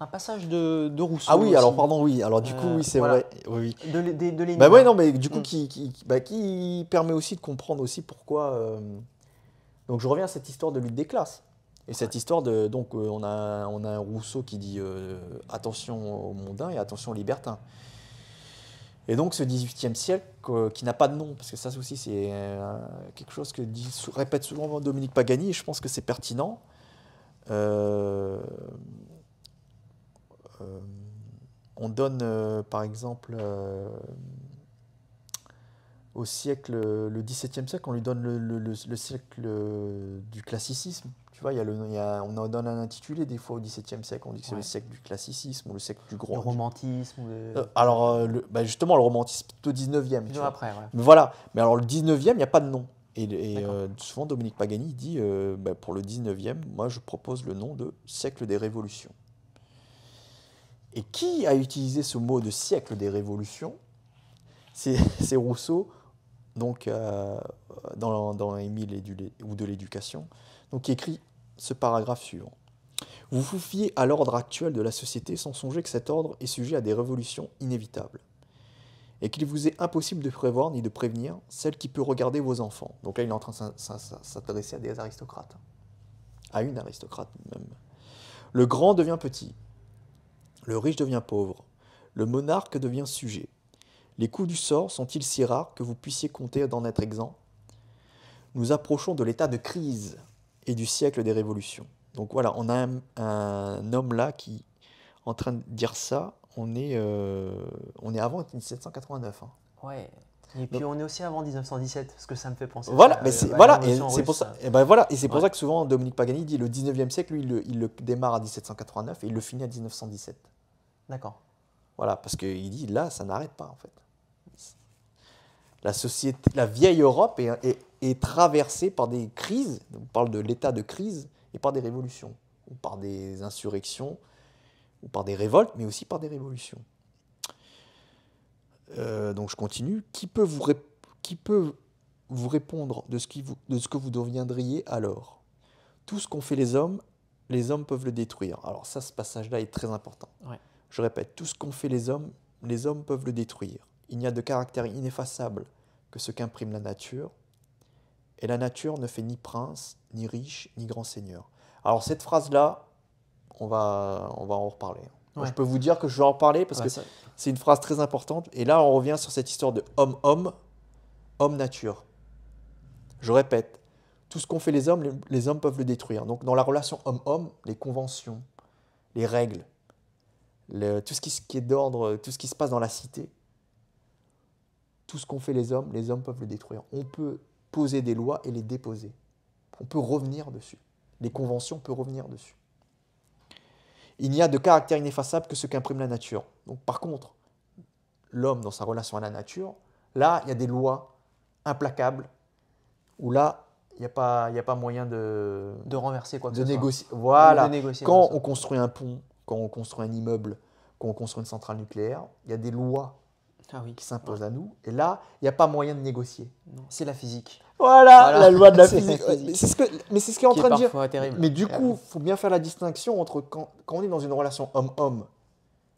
un passage de, de, Rousseau. Ah oui, alors pardon, oui. Alors du coup, euh, oui, c'est vrai. Oui, De, de, de bah oui, non, mais du coup, mm. qui, qui, bah, qui, permet aussi de comprendre aussi pourquoi. Euh, donc je reviens à cette histoire de lutte des classes. Et cette histoire de. Donc euh, on, a, on a un Rousseau qui dit attention aux mondains et attention aux libertins. Et donc ce 18e siècle qui n'a pas de nom, parce que ça aussi c'est quelque chose que répète souvent Dominique Pagani, et je pense que c'est pertinent. Euh, on donne euh, par exemple euh, au siècle, le XVIIe siècle, on lui donne le, siècle du classicisme. Tu vois, y a on en donne un intitulé des fois au XVIIe siècle, on dit que c'est le siècle du classicisme ou le siècle du grand. Le romantisme. alors, bah, justement, le romantisme plutôt 19e. après, Mais voilà. Mais alors, le 19e, il n'y a pas de nom. Et, souvent, Dominique Pagani dit bah, pour le 19e, moi, je propose le nom de siècle des révolutions. Et qui a utilisé ce mot de siècle des révolutions C'est Rousseau, donc euh, dans, Émile ou de l'éducation, donc qui écrit ce paragraphe suivant. Vous vous fiez à l'ordre actuel de la société sans songer que cet ordre est sujet à des révolutions inévitables et qu'il vous est impossible de prévoir ni de prévenir celle qui peut regarder vos enfants. Donc là, il est en train de s'adresser à des aristocrates, à une aristocrate même. Le grand devient petit, le riche devient pauvre, le monarque devient sujet. Les coups du sort sont-ils si rares que vous puissiez compter d'en être exempt Nous approchons de l'état de crise et du siècle des révolutions. Donc voilà, on a un, homme là qui, en train de dire ça, on est, euh, on est avant 1789. Hein. Ouais. Et puis on est aussi avant 1917, parce que ça me fait penser. Voilà, voilà, et c'est pour ça. ben voilà, et c'est pour ça que souvent Dominique Pagani dit le 19e siècle, lui, il il le démarre à 1789 et il le finit à 1917. D'accord. Voilà, parce qu'il dit là, ça n'arrête pas en fait. La, société, la vieille Europe est, traversée par des crises, on parle de l'état de crise, et par des révolutions, ou par des insurrections, ou par des révoltes, mais aussi par des révolutions. Euh, donc je continue. Qui peut vous, qui peut vous répondre de ce, qui de ce que vous deviendriez alors Tout ce qu'ont fait les hommes, les hommes peuvent le détruire. Alors ça, ce passage-là est très important. Ouais. Je répète, tout ce qu'ont fait les hommes, les hommes peuvent le détruire. Il n'y a de caractère ineffaçable que ce qu'imprime la nature, et la nature ne fait ni prince, ni riche, ni grand seigneur. Alors cette phrase-là, on va, on va en reparler. Je peux vous dire que je vais en reparler parce que c'est une phrase très importante. Et là, on revient sur cette histoire de homme-homme, homme-nature. Je répète, tout ce qu'ont fait les hommes, les hommes peuvent le détruire. Donc dans la relation homme-homme, les conventions, les règles, tout ce qui, est d'ordre, tout ce qui se passe dans la cité, tout ce qu'ont fait les hommes, les hommes peuvent le détruire. On peut poser des lois et les déposer. On peut revenir dessus. Les conventions peuvent revenir dessus. Il n'y a de caractère ineffaçable que ce qu'imprime la nature. Donc par contre, l'homme dans sa relation à la nature, là, il y a des lois implacables où là, il n'y a, pas, a pas moyen de, de renverser quoi que ce soit. Voilà. De négocier Quand on construit un pont, quand on construit un immeuble, quand on construit une centrale nucléaire, il y a des lois ah qui s'imposent à nous. Et là, il n'y a pas moyen de négocier. C'est la physique. Voilà, la loi de la physique. mais c'est ce qu'il est, en train de dire. Mais du coup, il faut bien faire la distinction entre quand, on est dans une relation homme-homme,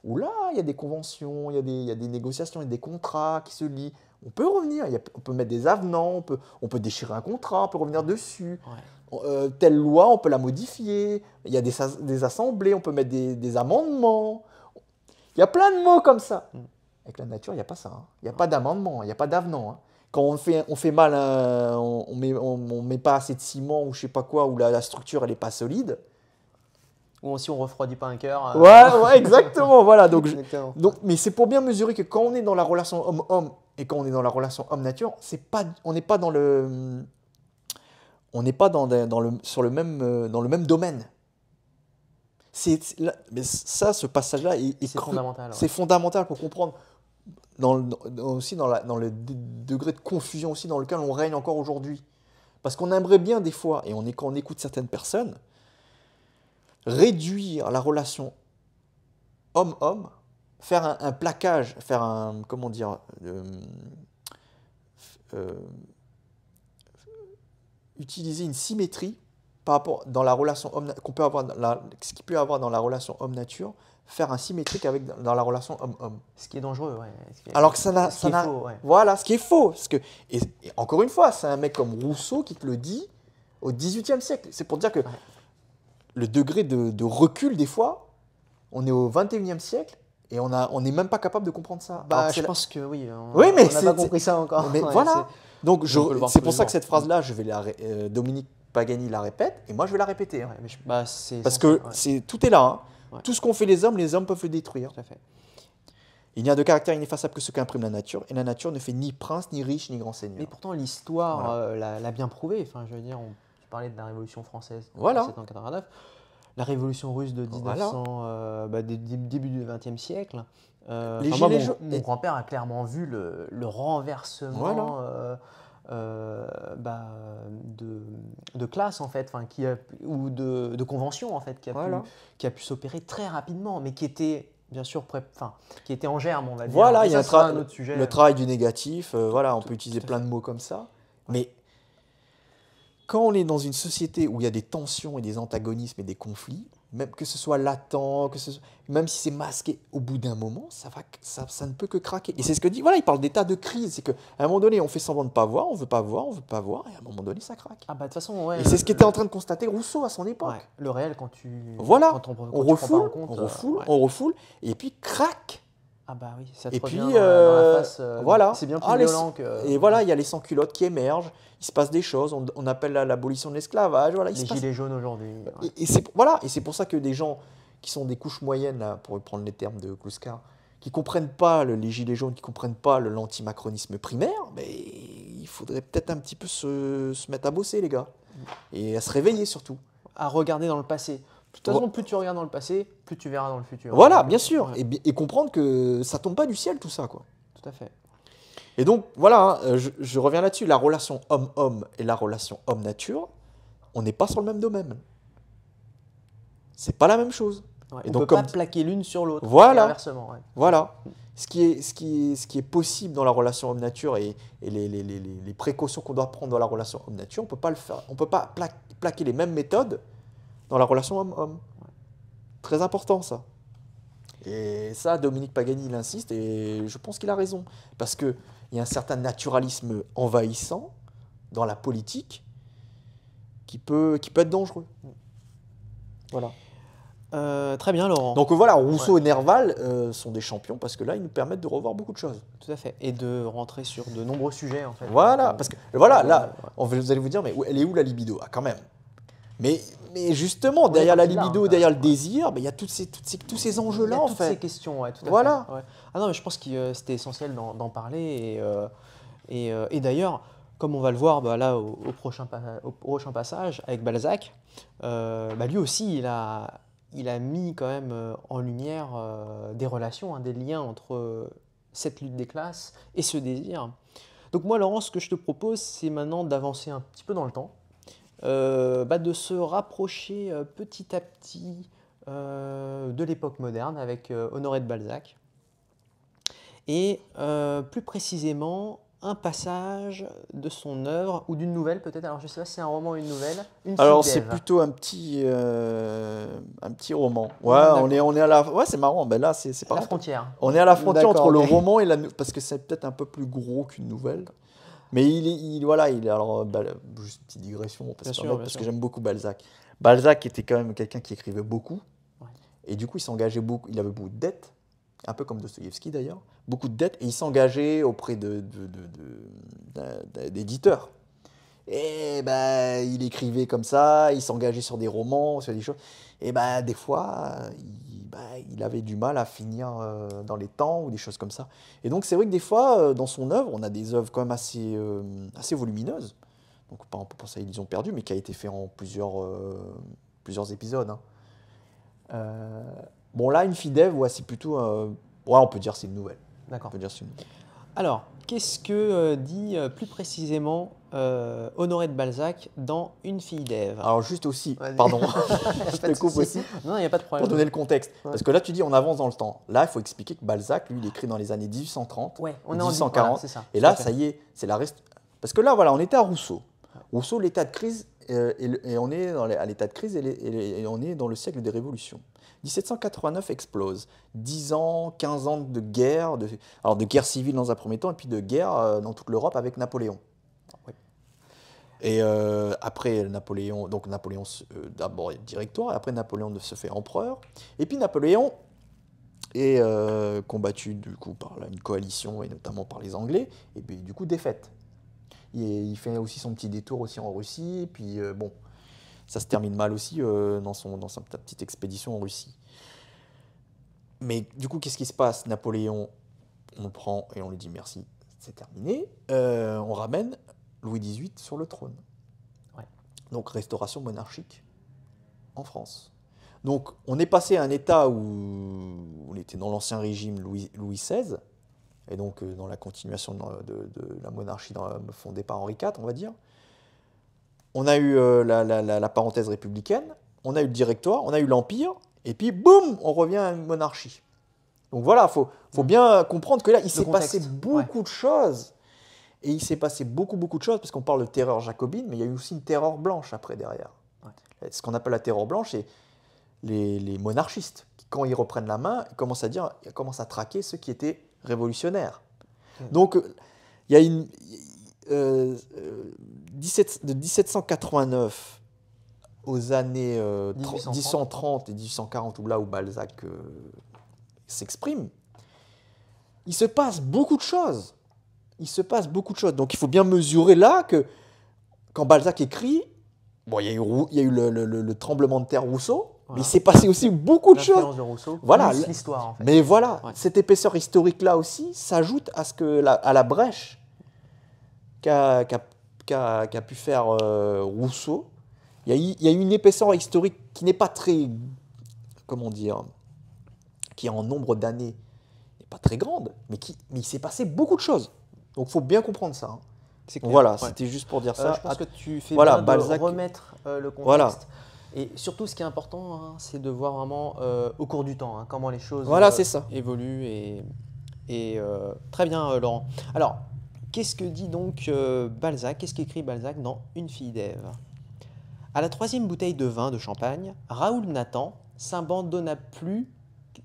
où là, il y a des conventions, il y, a des, négociations, il y a des contrats qui se lient. On peut revenir, on peut mettre des avenants, on peut, déchirer un contrat, on peut revenir dessus. Euh, telle loi, on peut la modifier, il y a des, des assemblées, on peut mettre des, des, amendements. Il y a plein de mots comme ça. Mm. Avec la nature, il n'y a pas ça. Hein. Il n'y a pas d'amendement, il n'y a pas d'avenant. Hein. Quand on fait, on fait mal, euh, on ne met, on, met pas assez de ciment ou je sais pas quoi, ou la, structure elle n'est pas solide, ou si on refroidit pas un cœur. Euh. Ouais, ouais, exactement. voilà. Donc, donc, mais c'est pour bien mesurer que quand on est dans la relation homme-homme et quand on est dans la relation homme-nature, c'est pas, on n'est pas dans le, on n'est pas dans, le, sur le même, euh, dans le même domaine. C'est, mais ça, ce passage-là, c'est, fondamental, c'est fondamental. pour comprendre. aussi dans, le degré de confusion aussi dans lequel on règne encore aujourd'hui. Parce qu'on aimerait bien des fois, et on quand on écoute certaines personnes, réduire la relation homme-homme, faire un, plaquage, faire un comment dire, euh, euh, utiliser une symétrie par rapport dans la relation qu'on peut avoir ce qui peut avoir dans la relation homme nature faire un symétrique avec dans la relation homme homme ce qui est dangereux alors que ça n'a voilà ce qui est faux que et, encore une fois c'est un mec comme Rousseau qui te le dit au XVIIIe siècle c'est pour dire que le degré de, recul des fois on est au XXIe siècle et on a on n'est même pas capable de comprendre ça bah, je pense que oui on, oui mais n'a pas compris ça encore mais voilà donc, c'est pour ça que cette phrase-là, je vais la euh, Dominique Pagani la répète, et moi je vais la répéter. Hein. Bah, Parce que c'est tout est là. Hein. Tout ce qu'ont fait les hommes, les hommes peuvent le détruire. Tout à fait. Il n'y a de caractère ineffaçable que ce qu'imprime la nature, et la nature ne fait ni prince, ni riche, ni grand seigneur. Mais pourtant, l'histoire euh, l'a bien prouvé. Enfin, je veux dire, on, tu parlais de la Révolution française en voilà. 1789 la révolution russe de euh, bah, des, début du XXe siècle. Euh, les mon, grand-père a clairement vu le, renversement euh, bah, de, classe en fait, qui a, ou de, de, convention en fait, qui a pu, s'opérer très rapidement, mais qui était bien sûr qui était en germe on va dire. Voilà, il y a un, autre sujet. le travail du négatif, voilà, on peut utiliser plein de mots comme ça, mais quand on est dans une société où il y a des tensions et des antagonismes et des conflits, même que ce soit latent, que ce même si c'est masqué, au bout d'un moment, ça, va, ça, ne peut que craquer. Et c'est ce que dit, voilà, il parle d'état de crise, c'est qu'à un moment donné, on fait semblant de ne pas voir, on veut pas voir, on veut pas voir, et à un moment donné, ça craque. Ah bah de toute façon, ouais, Et c'est ce qu'était en train de constater Rousseau à son époque. le réel, quand tu... Voilà, on, on refoule, euh, on refoule, et puis craque ah bah oui, ça te et puis, euh, euh, voilà. C'est bien plus ah, violent que... Et voilà, il y a les sans-culottes qui émergent, il se passe des choses, on, on appelle l'abolition de l'esclavage. Voilà, il les se passe... gilets jaunes aujourd'hui. Et, et c'est pour ça que des gens qui sont des couches moyennes, pour reprendre les termes de Kouska, qui comprennent pas les gilets jaunes, qui comprennent pas l'antimacronisme primaire, mais il faudrait peut-être un petit peu se, se mettre à bosser, les gars. Mm. Et à se réveiller surtout. À regarder dans le passé toute façon, plus tu regardes dans le passé, plus tu verras dans le futur. Voilà, bien sûr. Et, comprendre que ça tombe pas du ciel, tout ça, quoi. Tout à fait. Et donc, voilà, hein, euh, je, reviens là-dessus. La relation homme-homme et la relation homme-nature, on n'est pas sur le même domaine. C'est pas la même chose. et on donc, peut pas plaquer l'une sur l'autre. Voilà. Voilà. Ce qui, est, ce, qui ce qui est possible dans la relation homme-nature et, les, précautions qu'on doit prendre dans la relation homme-nature, on ne peut pas le faire. On peut pas plaquer les mêmes méthodes dans la relation homme-homme. Très important ça. Et ça, Dominique Pagani, il insiste, et je pense qu'il a raison. Parce qu'il y a un certain naturalisme envahissant dans la politique qui peut, qui peut être dangereux. Voilà. Euh, très bien, Laurent. Donc voilà, Rousseau et Nerval euh, sont des champions parce que là, ils nous permettent de revoir beaucoup de choses. Tout à fait. Et de rentrer sur de nombreux sujets, en fait. Voilà, euh, parce que voilà, là, vous allez vous dire, mais elle est où la libido Ah, quand même. Mais mais justement, derrière la libido, hein. derrière le désir, bah, il y a toutes ces, toutes ces, tous ces enjeux-là, en Toutes ces questions, tout à voilà. fait. Ah je pense que euh, c'était essentiel d'en parler. Et, euh, euh, et, d'ailleurs, comme on va le voir bah, là au, prochain prochain passage avec Balzac, bah, lui aussi, il a, il a mis quand même en lumière des relations, hein, des liens entre cette lutte des classes et ce désir. Donc moi, Laurent, ce que je te propose, c'est maintenant d'avancer un petit peu dans le temps. Euh, bah, de se rapprocher euh, petit à petit euh, de l'époque moderne avec Honoré de Balzac. Et plus précisément, un passage de son œuvre ou d'une nouvelle peut-être. Alors je ne sais pas si c'est un roman ou une nouvelle. Alors c'est plutôt un petit, un petit roman. Ouais, on est, on est à la. Ouais, c'est marrant. Ben là, c'est, c'est pas. La frontière. On est à la frontière entre le roman et la, parce que c'est peut-être un peu plus gros qu'une nouvelle. Mais il, voilà, il, alors, euh, juste une petite digression, parce, que j'aime beaucoup Balzac. Balzac était quand même quelqu'un qui écrivait beaucoup, et du coup, il s'engageait beaucoup, il avait beaucoup de dettes, un peu comme Dostoïevski d'ailleurs, beaucoup de dettes, et il s'engageait auprès d'éditeurs. De, et ben, il écrivait comme ça, il s'engageait sur des romans, sur des choses. Et ben, des fois, bah, il avait du mal à finir euh, dans les temps ou des choses comme ça. Et donc c'est vrai que des fois, euh, dans son œuvre, on a des œuvres quand même assez, euh, assez volumineuses. Donc pas on peut penser à Illusion mais qui a été fait en plusieurs, plusieurs épisodes. Hein. bon là, une fidèle ouais, c'est plutôt... ouais, on peut dire c'est une nouvelle. D'accord. peut dire c'est une nouvelle. Alors, qu'est-ce que dit plus précisément euh, Honoré de Balzac dans Une fille d'Ève. Alors juste aussi, pardon, je te coupe aussi. Non, il n'y a pas de problème. Pour donner le contexte, parce que là tu dis on avance dans le temps. Là, il faut expliquer que Balzac, lui, il écrit dans les années 1830, ouais, on 1840. ça et là, ça y est, c'est la reste. Parce que là, voilà, on était à Rousseau. Rousseau, l'état de crise, euh, et, on est à l'état de crise et, on est dans le siècle des révolutions. 1789 explose. 10 ans, 15 ans de guerre, de, alors de guerre civile dans un premier temps, et puis de guerre euh, dans toute l'Europe avec Napoléon. Et euh, après Napoléon, donc Napoléon euh, d'abord est directoire, et après Napoléon se fait empereur. Et puis Napoléon est euh, combattu du coup par une coalition et notamment par les Anglais, et puis du coup défaite. il fait aussi son petit détour aussi en Russie, et puis bon, ça se termine mal aussi dans, son, dans sa petite expédition en Russie. Mais du coup, qu'est-ce qui se passe Napoléon, on le prend et on lui dit merci, c'est terminé. on ramène Louis XVIII sur le trône. Donc restauration monarchique en France. Donc on est passé à un état où on était dans l'ancien régime Louis, XVI, et donc euh, dans la continuation de, la monarchie fondée par Henri IV, on va dire. On a eu euh, la, parenthèse républicaine, on a eu le directoire, on a eu l'Empire, et puis boum, on revient à une monarchie. Donc voilà, il faut, mmh. bien comprendre que là, il s'est passé beaucoup de choses et il s'est passé beaucoup, beaucoup de choses, parce qu'on parle de terreur jacobine, mais il y a eu aussi une terreur blanche après, derrière. Ce qu'on appelle la terreur blanche, c'est les, monarchistes, qui, quand ils reprennent la main, commencent à, dire, commencent à traquer ceux qui étaient révolutionnaires. Donc, euh, il y a une. 17, euh, euh, de 1789 aux années 1030 1830. et 1840, où là où Balzac s'exprime, il se passe beaucoup de choses il se passe beaucoup de choses. Donc il faut bien mesurer là que quand Balzac écrit, bon, il y a eu, le, tremblement de terre Rousseau, mais il s'est passé aussi beaucoup de choses. Rousseau, voilà l'histoire. Mais voilà, cette épaisseur historique là aussi s'ajoute à la, à la brèche qu'a pu faire euh, Rousseau. Il y, a, eu une épaisseur historique qui n'est pas très, comment dire, qui en nombre d'années n'est pas très grande, mais qui, mais il s'est passé beaucoup de choses. Donc, faut bien comprendre ça. Hein. voilà, c'était juste pour dire euh, ça. je pense ah, que tu fais voilà, bien de remettre euh, le contexte. Et surtout, ce qui est important, hein, c'est de voir vraiment euh, au cours du temps hein, comment les choses évoluent. Et, très bien, Laurent. Alors, qu'est-ce que dit donc Balzac Qu'est-ce qu'écrit Balzac dans Une fille d'Ève À la troisième bouteille de vin de champagne, Raoul Nathan s'abandonna plus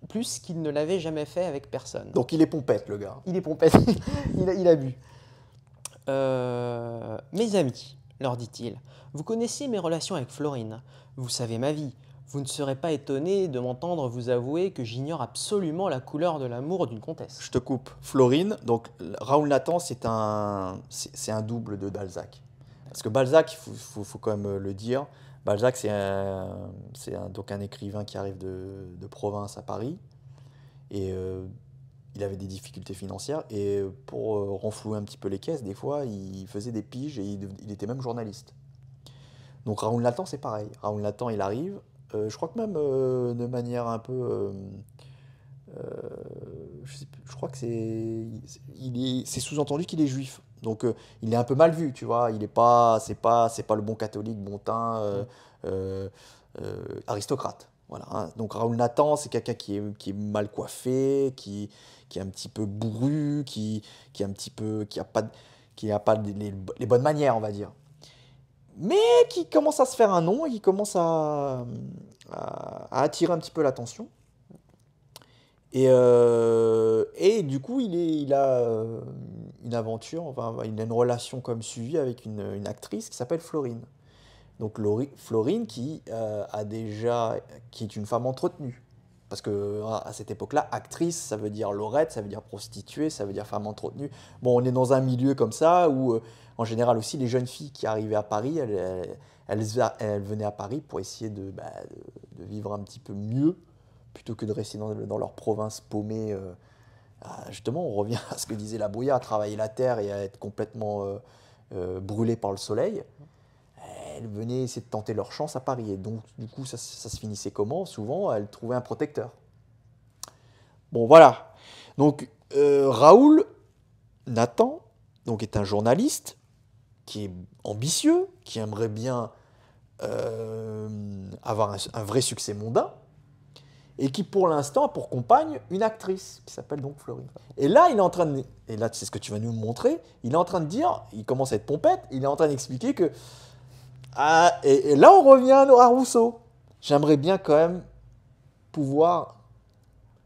plus qu'il ne l'avait jamais fait avec personne. Donc il est pompette, le gars. Il est pompette, il, a, bu. Euh, mes amis, leur dit-il, vous connaissez mes relations avec Florine, vous savez ma vie, vous ne serez pas étonné de m'entendre vous avouer que j'ignore absolument la couleur de l'amour d'une comtesse. Je te coupe. Florine, donc Raoul Nathan, c'est un, double de Balzac. Parce que Balzac, il faut, faut, quand même le dire, Balzac, c'est un, donc un écrivain qui arrive de, province à Paris. Et euh, il avait des difficultés financières. Et euh, pour euh, renflouer un petit peu les caisses, des fois, il faisait des piges et il, était même journaliste. Donc Raoul Nathan, c'est pareil. Raoul Nathan, il arrive. je crois que même de manière un peu. Je, crois que c'est. C'est sous-entendu qu'il est juif. Donc euh, il est un peu mal vu, tu vois. Il n'est pas, c'est pas, c'est pas le bon catholique, bon teint, euh, euh, aristocrate. Voilà. Hein. Donc Raoul Nathan, c'est quelqu'un qui est, mal coiffé, qui, qui est un petit peu bourru, qui, qui est un petit peu, qui a pas, qui a pas les, bonnes manières, on va dire. Mais qui commence à se faire un nom qui commence à, attirer un petit peu l'attention. Et, et, du coup, il, est, il a une aventure, il a une relation comme suivie avec une, actrice qui s'appelle Florine. Donc Florine qui euh, a déjà, qui est une femme entretenue. Parce que hein, à cette époque-là, actrice, ça veut dire lorette, ça veut dire prostituée, ça veut dire femme entretenue. Bon, on est dans un milieu comme ça où, euh, en général aussi, les jeunes filles qui arrivaient à Paris, elles, elles, venaient à Paris pour essayer bah, de, vivre un petit peu mieux, plutôt que de rester dans, leur province paumée. Euh, ah, justement, on revient à ce que disait la Bouilla, à travailler la terre et à être complètement euh, euh, brûlée par le soleil. Elles venaient essayer de tenter leur chance à Paris. Et donc, du coup, ça, se finissait comment Souvent, elles trouvaient un protecteur. Bon, voilà. Donc, euh, Raoul Nathan donc, est un journaliste qui est ambitieux, qui aimerait bien avoir un, un vrai succès mondain et qui pour l'instant pour compagne une actrice qui s'appelle donc Florine. Et là, il est en train de, et là c'est ce que tu vas nous montrer, il est en train de dire, il commence à être pompette, il est en train d'expliquer que, ah, et, là on revient à Rousseau. J'aimerais bien quand même pouvoir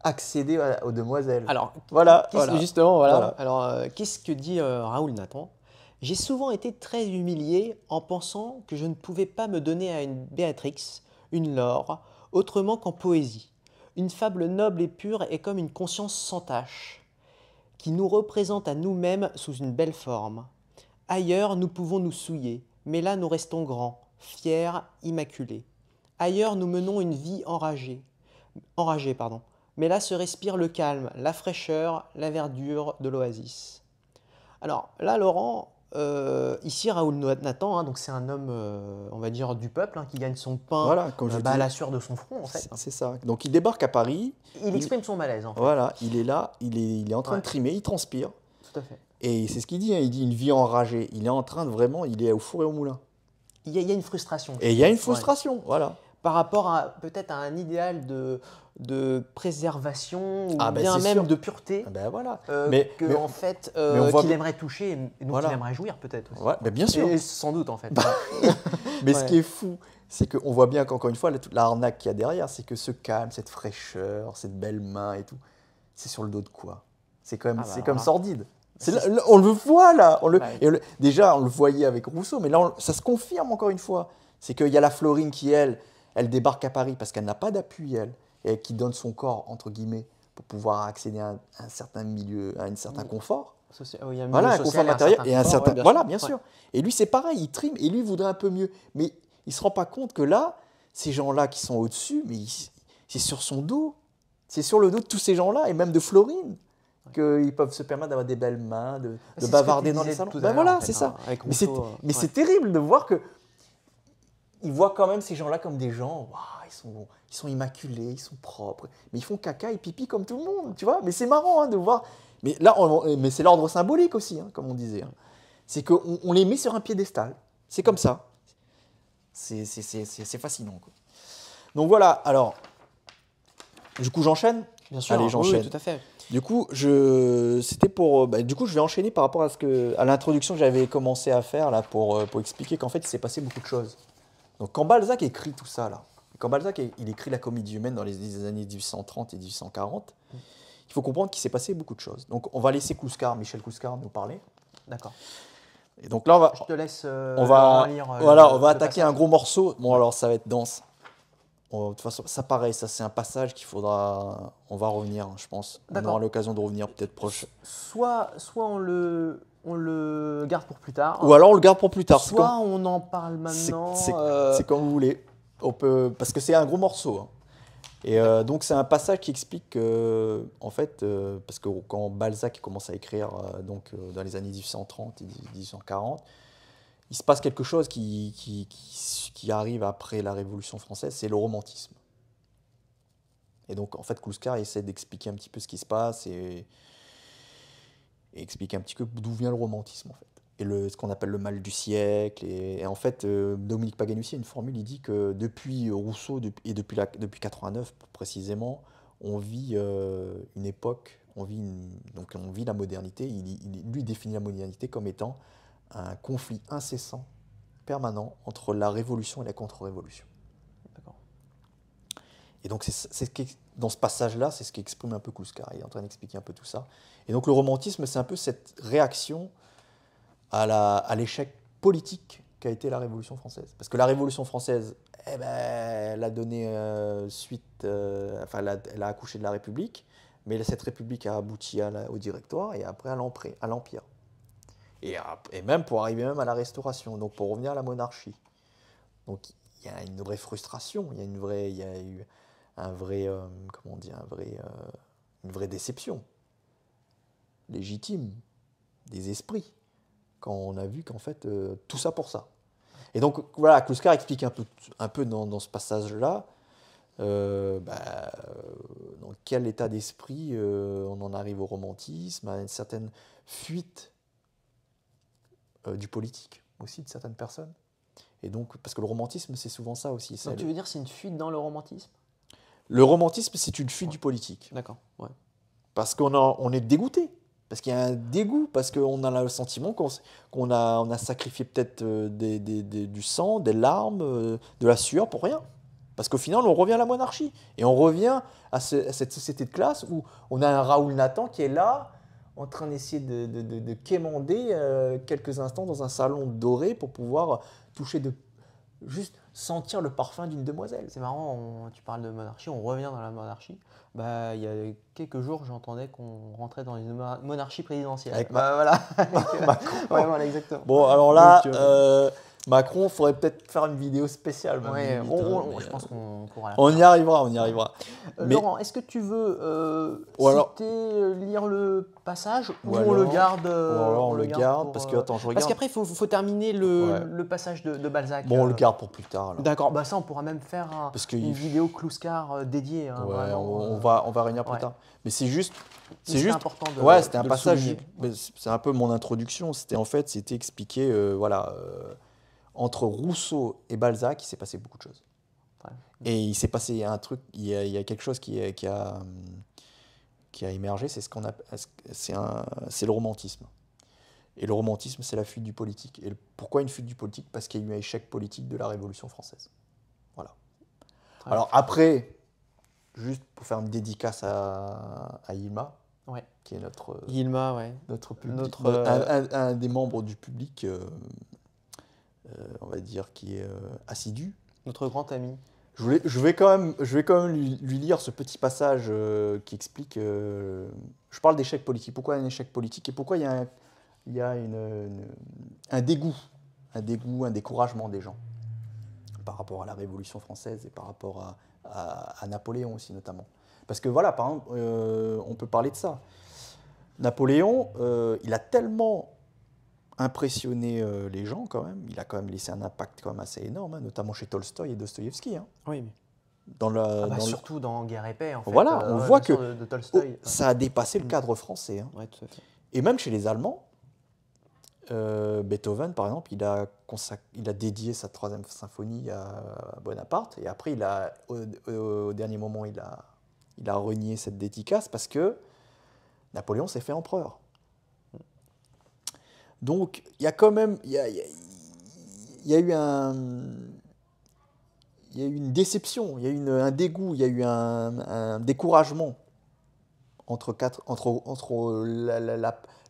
accéder aux demoiselles. Alors voilà, justement voilà. Alors euh, qu'est-ce que dit euh, Raoul Nathan J'ai souvent été très humilié en pensant que je ne pouvais pas me donner à une Béatrix, une Laure, autrement qu'en poésie. Une fable noble et pure est comme une conscience sans tache, qui nous représente à nous-mêmes sous une belle forme. Ailleurs, nous pouvons nous souiller, mais là, nous restons grands, fiers, immaculés. Ailleurs, nous menons une vie enragée. Enragée, pardon. Mais là se respire le calme, la fraîcheur, la verdure de l'oasis. Alors là, Laurent, euh, ici, Raoul Nathan, hein, donc c'est un homme, euh, on va dire, du peuple, hein, qui gagne son pain euh, bah, à la sueur de son front, en fait. C'est ça. Donc il débarque à Paris. Il, exprime son malaise, Voilà, il est là, il est, il est en train de trimer, il transpire. Tout à fait. Et c'est ce qu'il dit, hein, il dit une vie enragée. Il est en train de vraiment, il est au four et au moulin. Il y a, une frustration. Et il y a une frustration, voilà. Par rapport à peut-être à un idéal de, de préservation ou ah, ben, bien même de pureté ah, ben, voilà. Euh, mais, en fait euh, qu'il aimerait toucher et donc aimerait jouir peut-être bien sûr. Et sans doute en fait. Bah, mais ce qui est fou, c'est qu'on voit bien qu'encore une fois, l'arnaque qu'il y a derrière, c'est que ce calme, cette fraîcheur, cette belle main et tout, c'est sur le dos de quoi C'est quand même, ah bah c'est comme sordide. on le voit là, déjà on le voyait avec Rousseau, mais là ça se confirme encore une fois. C'est qu'il y a la Florine qui elle, elle débarque à Paris parce qu'elle n'a pas d'appui elle et qui donne son corps, entre guillemets, pour pouvoir accéder à un, certain milieu, à mm. un certain confort. voilà, un confort matériel et un certain. voilà, bien sûr. Et lui, c'est pareil, il trime et lui voudrait un peu mieux. Mais il ne se rend pas compte que là, ces gens-là qui sont au-dessus, mais c'est sur son dos. C'est sur le dos de tous ces gens-là et même de Florine qu'ils peuvent se permettre d'avoir des belles mains, de, bavarder dans les salons. Ben voilà, c'est hein, ça. mais c'est euh, terrible de voir que ils voient quand même ces gens-là comme des gens. ils sont ils sont immaculés, ils sont propres, mais ils font caca et pipi comme tout le monde, tu vois. Mais c'est marrant hein, de voir. Mais là, on, mais c'est l'ordre symbolique aussi, hein, comme on disait. Hein. C'est qu'on on les met sur un piédestal. C'est comme ça. C'est fascinant. Donc voilà, alors, du coup, j'enchaîne Bien sûr, Allez, j'enchaîne. tout à fait. Du coup, je, c'était pour, euh, bah, du coup, je vais enchaîner par rapport à ce que, à l'introduction que j'avais commencé à faire là pour, euh, pour expliquer qu'en fait, il s'est passé beaucoup de choses. Donc, quand Balzac écrit tout ça là, quand Balzac il écrit la comédie humaine dans les années 1830 et 1840, il faut comprendre qu'il s'est passé beaucoup de choses. Donc on va laisser Couscar, Michel Couscar, nous parler. D'accord. Et donc là, on va. Je te laisse. Euh, on va lire, euh, voilà, on va attaquer un gros morceau. Bon, alors ça va être dense. de toute façon, ça paraît, ça c'est un passage qu'il faudra. On va revenir, hein, je pense. On aura l'occasion de revenir peut-être proche. Soit, soit on le. On le garde pour plus tard. Ou alors on le garde pour plus tard. Soit on en parle maintenant. Euh, c'est comme vous voulez parce que c'est un gros morceau. Hein. Et euh, donc c'est un passage qui explique en fait, euh, parce que quand Balzac commence à écrire euh, donc, dans les années 1830 et 1840, il se passe quelque chose qui, arrive après la Révolution française, c'est le romantisme. Et donc en fait, Kouskar essaie d'expliquer un petit peu ce qui se passe et expliquer un petit peu d'où vient le romantisme en fait et le, ce qu'on appelle le mal du siècle. Et, en fait, euh, Dominique Paganussi a une formule, il dit que depuis Rousseau et depuis, la, depuis 89 précisément, on vit euh, une époque, on vit, donc on vit la modernité. Il, lui définit la modernité comme étant un conflit incessant, permanent, entre la révolution et la contre-révolution. Et donc, c'est ce dans ce passage-là, c'est ce qu'exprime un peu Kouskar. Il est en train d'expliquer un peu tout ça. Et donc, le romantisme, c'est un peu cette réaction à l'échec politique qu'a été la Révolution française. Parce que la Révolution française, eh ben, elle a donné euh, suite, euh, enfin, elle a, accouché de la République, mais cette République a abouti à au Directoire et après à l'Empire. Et, et, même pour arriver même à la Restauration, donc pour revenir à la monarchie. Donc il y a une vraie frustration, il y a une vraie, il y a eu un vrai, euh, comment on dit, un vrai, une vraie déception légitime des esprits quand on a vu qu'en fait, euh, tout ça pour ça. Et donc, voilà, Kluskar explique un peu, un peu dans, ce passage-là euh, bah, euh, dans quel état d'esprit on en arrive au romantisme, à une certaine fuite du politique aussi de certaines personnes. Et donc, parce que le romantisme, c'est souvent ça aussi. Donc, tu veux dire c'est une fuite dans le romantisme Le romantisme, c'est une fuite du politique. D'accord, Parce qu'on on est dégoûté parce qu'il y a un dégoût, parce qu'on a le sentiment qu'on a, sacrifié peut-être euh, du sang, des larmes, euh, de la sueur pour rien. Parce qu'au final, on revient à la monarchie. Et on revient à, cette société de classe où on a un Raoul Nathan qui est là, en train d'essayer de, de, quémander euh, quelques instants dans un salon doré pour pouvoir toucher de juste sentir le parfum d'une demoiselle. C'est marrant, tu parles de monarchie, on revient dans la monarchie. Bah, il y a quelques jours, j'entendais qu'on rentrait dans une monarchie présidentielle. Bah, voilà. exactement. Bon, alors là, euh, euh, Macron, il faudrait peut-être faire une vidéo spéciale. on, hein, je pense euh, qu'on On y arrivera, on y arrivera. Euh, mais... Laurent, est-ce que tu veux euh, alors... citer, lire le passage ou, on le garde on, le garde, parce que attends, je regarde. Parce qu'après, il faut, terminer le, passage de, Balzac. Bon, on le garde pour plus tard. D'accord, bah ça, on pourra même faire une vidéo Clouscar dédiée. Hein, ouais, on, va, on va réunir plus tard. Mais c'est juste. C'est juste important Ouais, c'était un passage. C'est un peu mon introduction. C'était en fait, c'était expliqué... voilà entre Rousseau et Balzac, il s'est passé beaucoup de choses. Et il s'est passé un truc, il y, a, quelque chose qui, a, qui a émergé, c'est ce qu'on c'est le romantisme. Et le romantisme, c'est la fuite du politique. Et pourquoi une fuite du politique Parce qu'il y a eu un échec politique de la Révolution française. Voilà. Alors après, juste pour faire une dédicace à, à qui est notre Ilma, ouais. notre, notre, euh, un, des membres du public. Euh, euh, on va dire, qui est euh, assidu. Notre grand ami. Je, vais quand même, je vais quand même lui, lire ce petit passage euh, qui explique. je parle d'échec politique. Pourquoi un échec politique et pourquoi il y a un, il un dégoût, un découragement des gens par rapport à la Révolution française et par rapport à, Napoléon aussi notamment. Parce que voilà, par on peut parler de ça. Napoléon, il a tellement Impressionner euh, les gens quand même. Il a quand même laissé un impact quand même assez énorme, hein, notamment chez Tolstoï et Dostoïevski. Hein. Oui. Dans la, ah bah, surtout dans Guerre et paix. En fait, voilà, euh, on voit que ça a dépassé le cadre français. Hein. Et même chez les Allemands, euh, Beethoven, par exemple, il a, consac... il a dédié sa troisième symphonie à Bonaparte, et après, il a, au, dernier moment, il a, il a renié cette dédicace parce que Napoléon s'est fait empereur. Donc, il y a quand même. Il y a, y a, eu un. Il y a une déception, il y a eu un dégoût, il y a eu un, découragement entre, quatre, entre, entre la,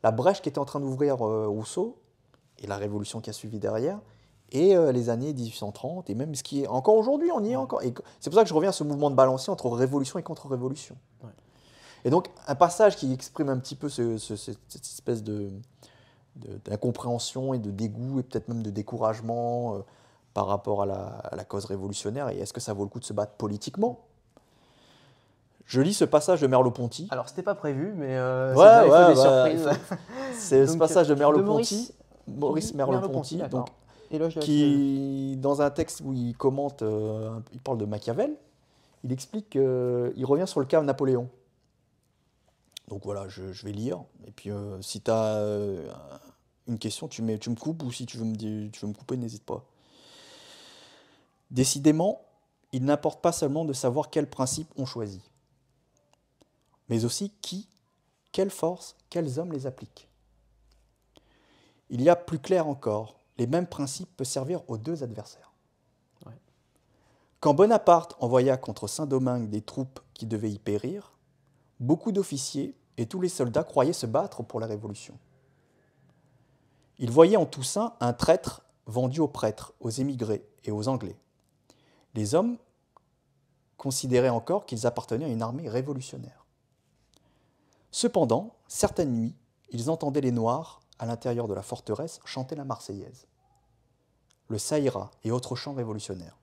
la, brèche qui était en train d'ouvrir euh, Rousseau et la révolution qui a suivi derrière, et euh, les années 1830, et même ce qui est encore aujourd'hui, on y est encore. C'est pour ça que je reviens à ce mouvement de balancier entre révolution et contre-révolution. Et donc, un passage qui exprime un petit peu cette espèce de, d'incompréhension et de dégoût et peut-être même de découragement euh, par rapport à la, cause révolutionnaire Et est-ce que ça vaut le coup de se battre politiquement je lis ce passage de Merleau-Ponty. Alors, c'était pas prévu, mais euh, c'est une C'est ce passage de Merleau-Ponty, Maurice, Merleau-Ponty, qui, dans un texte où il commente, euh, il parle de Machiavel, il explique qu'il revient sur le cas de Napoléon. Donc voilà, je, vais lire. Et puis euh, si tu as euh, une question, tu, me coupes ou si tu veux me, couper, n'hésite pas. Décidément, il n'importe pas seulement de savoir quels principes on choisit, mais aussi qui, quelles forces, quels hommes les appliquent. Il y a plus clair encore, les mêmes principes peuvent servir aux deux adversaires. Quand Bonaparte envoya contre Saint-Domingue des troupes qui devaient y périr, Beaucoup d'officiers et tous les soldats croyaient se battre pour la Révolution. Ils voyaient en Toussaint un traître vendu aux prêtres, aux émigrés et aux Anglais. Les hommes considéraient encore qu'ils appartenaient à une armée révolutionnaire. Cependant, certaines nuits, ils entendaient les Noirs, à l'intérieur de la forteresse, chanter la Marseillaise, le Saïra et autres chants révolutionnaires.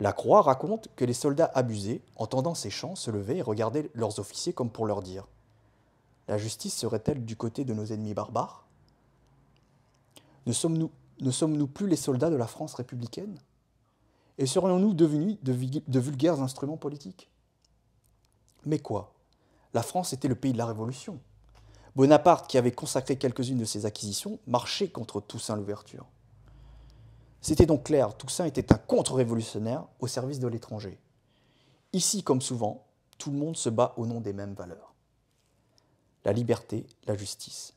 La Croix raconte que les soldats abusés, entendant ces chants, se levaient et regardaient leurs officiers comme pour leur dire La justice serait-elle du côté de nos ennemis barbares Ne sommes-nous ne sommes plus les soldats de la France républicaine Et serions-nous devenus de, de vulgaires instruments politiques Mais quoi La France était le pays de la Révolution. Bonaparte, qui avait consacré quelques-unes de ses acquisitions, marchait contre Toussaint l'ouverture. C'était donc clair, Toussaint était un contre-révolutionnaire au service de l'étranger. Ici, comme souvent, tout le monde se bat au nom des mêmes valeurs. La liberté, la justice.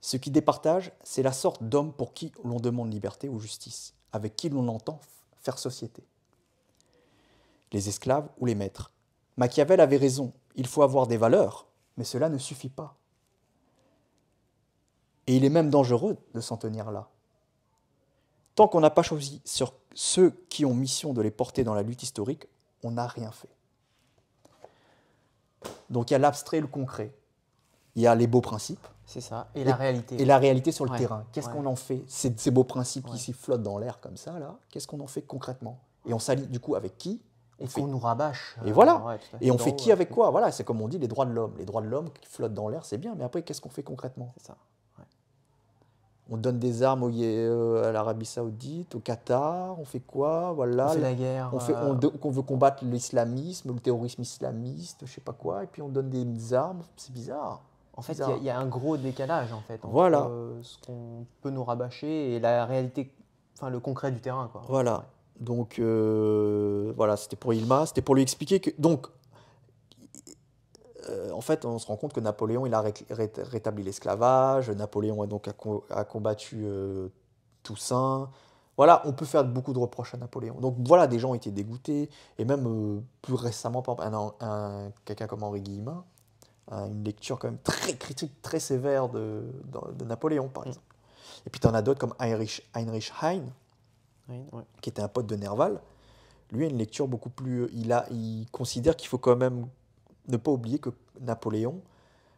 Ce qui départage, c'est la sorte d'homme pour qui l'on demande liberté ou justice, avec qui l'on entend faire société. Les esclaves ou les maîtres. Machiavel avait raison, il faut avoir des valeurs, mais cela ne suffit pas. Et il est même dangereux de s'en tenir là. Tant qu'on n'a pas choisi sur ceux qui ont mission de les porter dans la lutte historique, on n'a rien fait. Donc il y a l'abstrait et le concret. Il y a les beaux principes. C'est ça. Et, la réalité. Et la réalité sur le terrain. Qu'est-ce qu'on en fait ces, ces beaux principes qui flottent dans l'air comme ça, là, qu'est-ce qu'on en fait concrètement Et on s'allie du coup avec qui on et fait... nous rabâche. Et voilà. Euh, et on fait qui avec quoi Voilà, c'est comme on dit les droits de l'homme. Les droits de l'homme qui flottent dans l'air, c'est bien, mais après, qu'est-ce qu'on fait concrètement C'est ça on donne des armes euh, à l'Arabie Saoudite, au Qatar, on fait quoi Voilà. On la guerre. On, euh, veut combattre l'islamisme, le terrorisme islamiste, je sais pas quoi, et puis on donne des, armes, c'est bizarre. En fait, il y, a un gros décalage en fait entre voilà. ce qu'on peut nous rabâcher et la réalité, enfin le concret du terrain. Voilà. Donc euh, voilà, c'était pour Ilma, c'était pour lui expliquer que donc euh, en fait, on se rend compte que Napoléon, il a rétabli l'esclavage, Napoléon a donc a, combattu euh, Toussaint. Voilà, on peut faire beaucoup de reproches à Napoléon. Donc voilà, des gens ont été dégoûtés, et même euh, plus récemment, par un, quelqu'un comme Henri Guillemin, a une lecture quand même très critique, très sévère de, Napoléon, par mm. exemple. Et puis tu en as d'autres comme Heinrich, Heinrich Heine, qui était un pote de Nerval. Lui a une lecture beaucoup plus... Il, a, il considère qu'il faut quand même ne pas oublier que Napoléon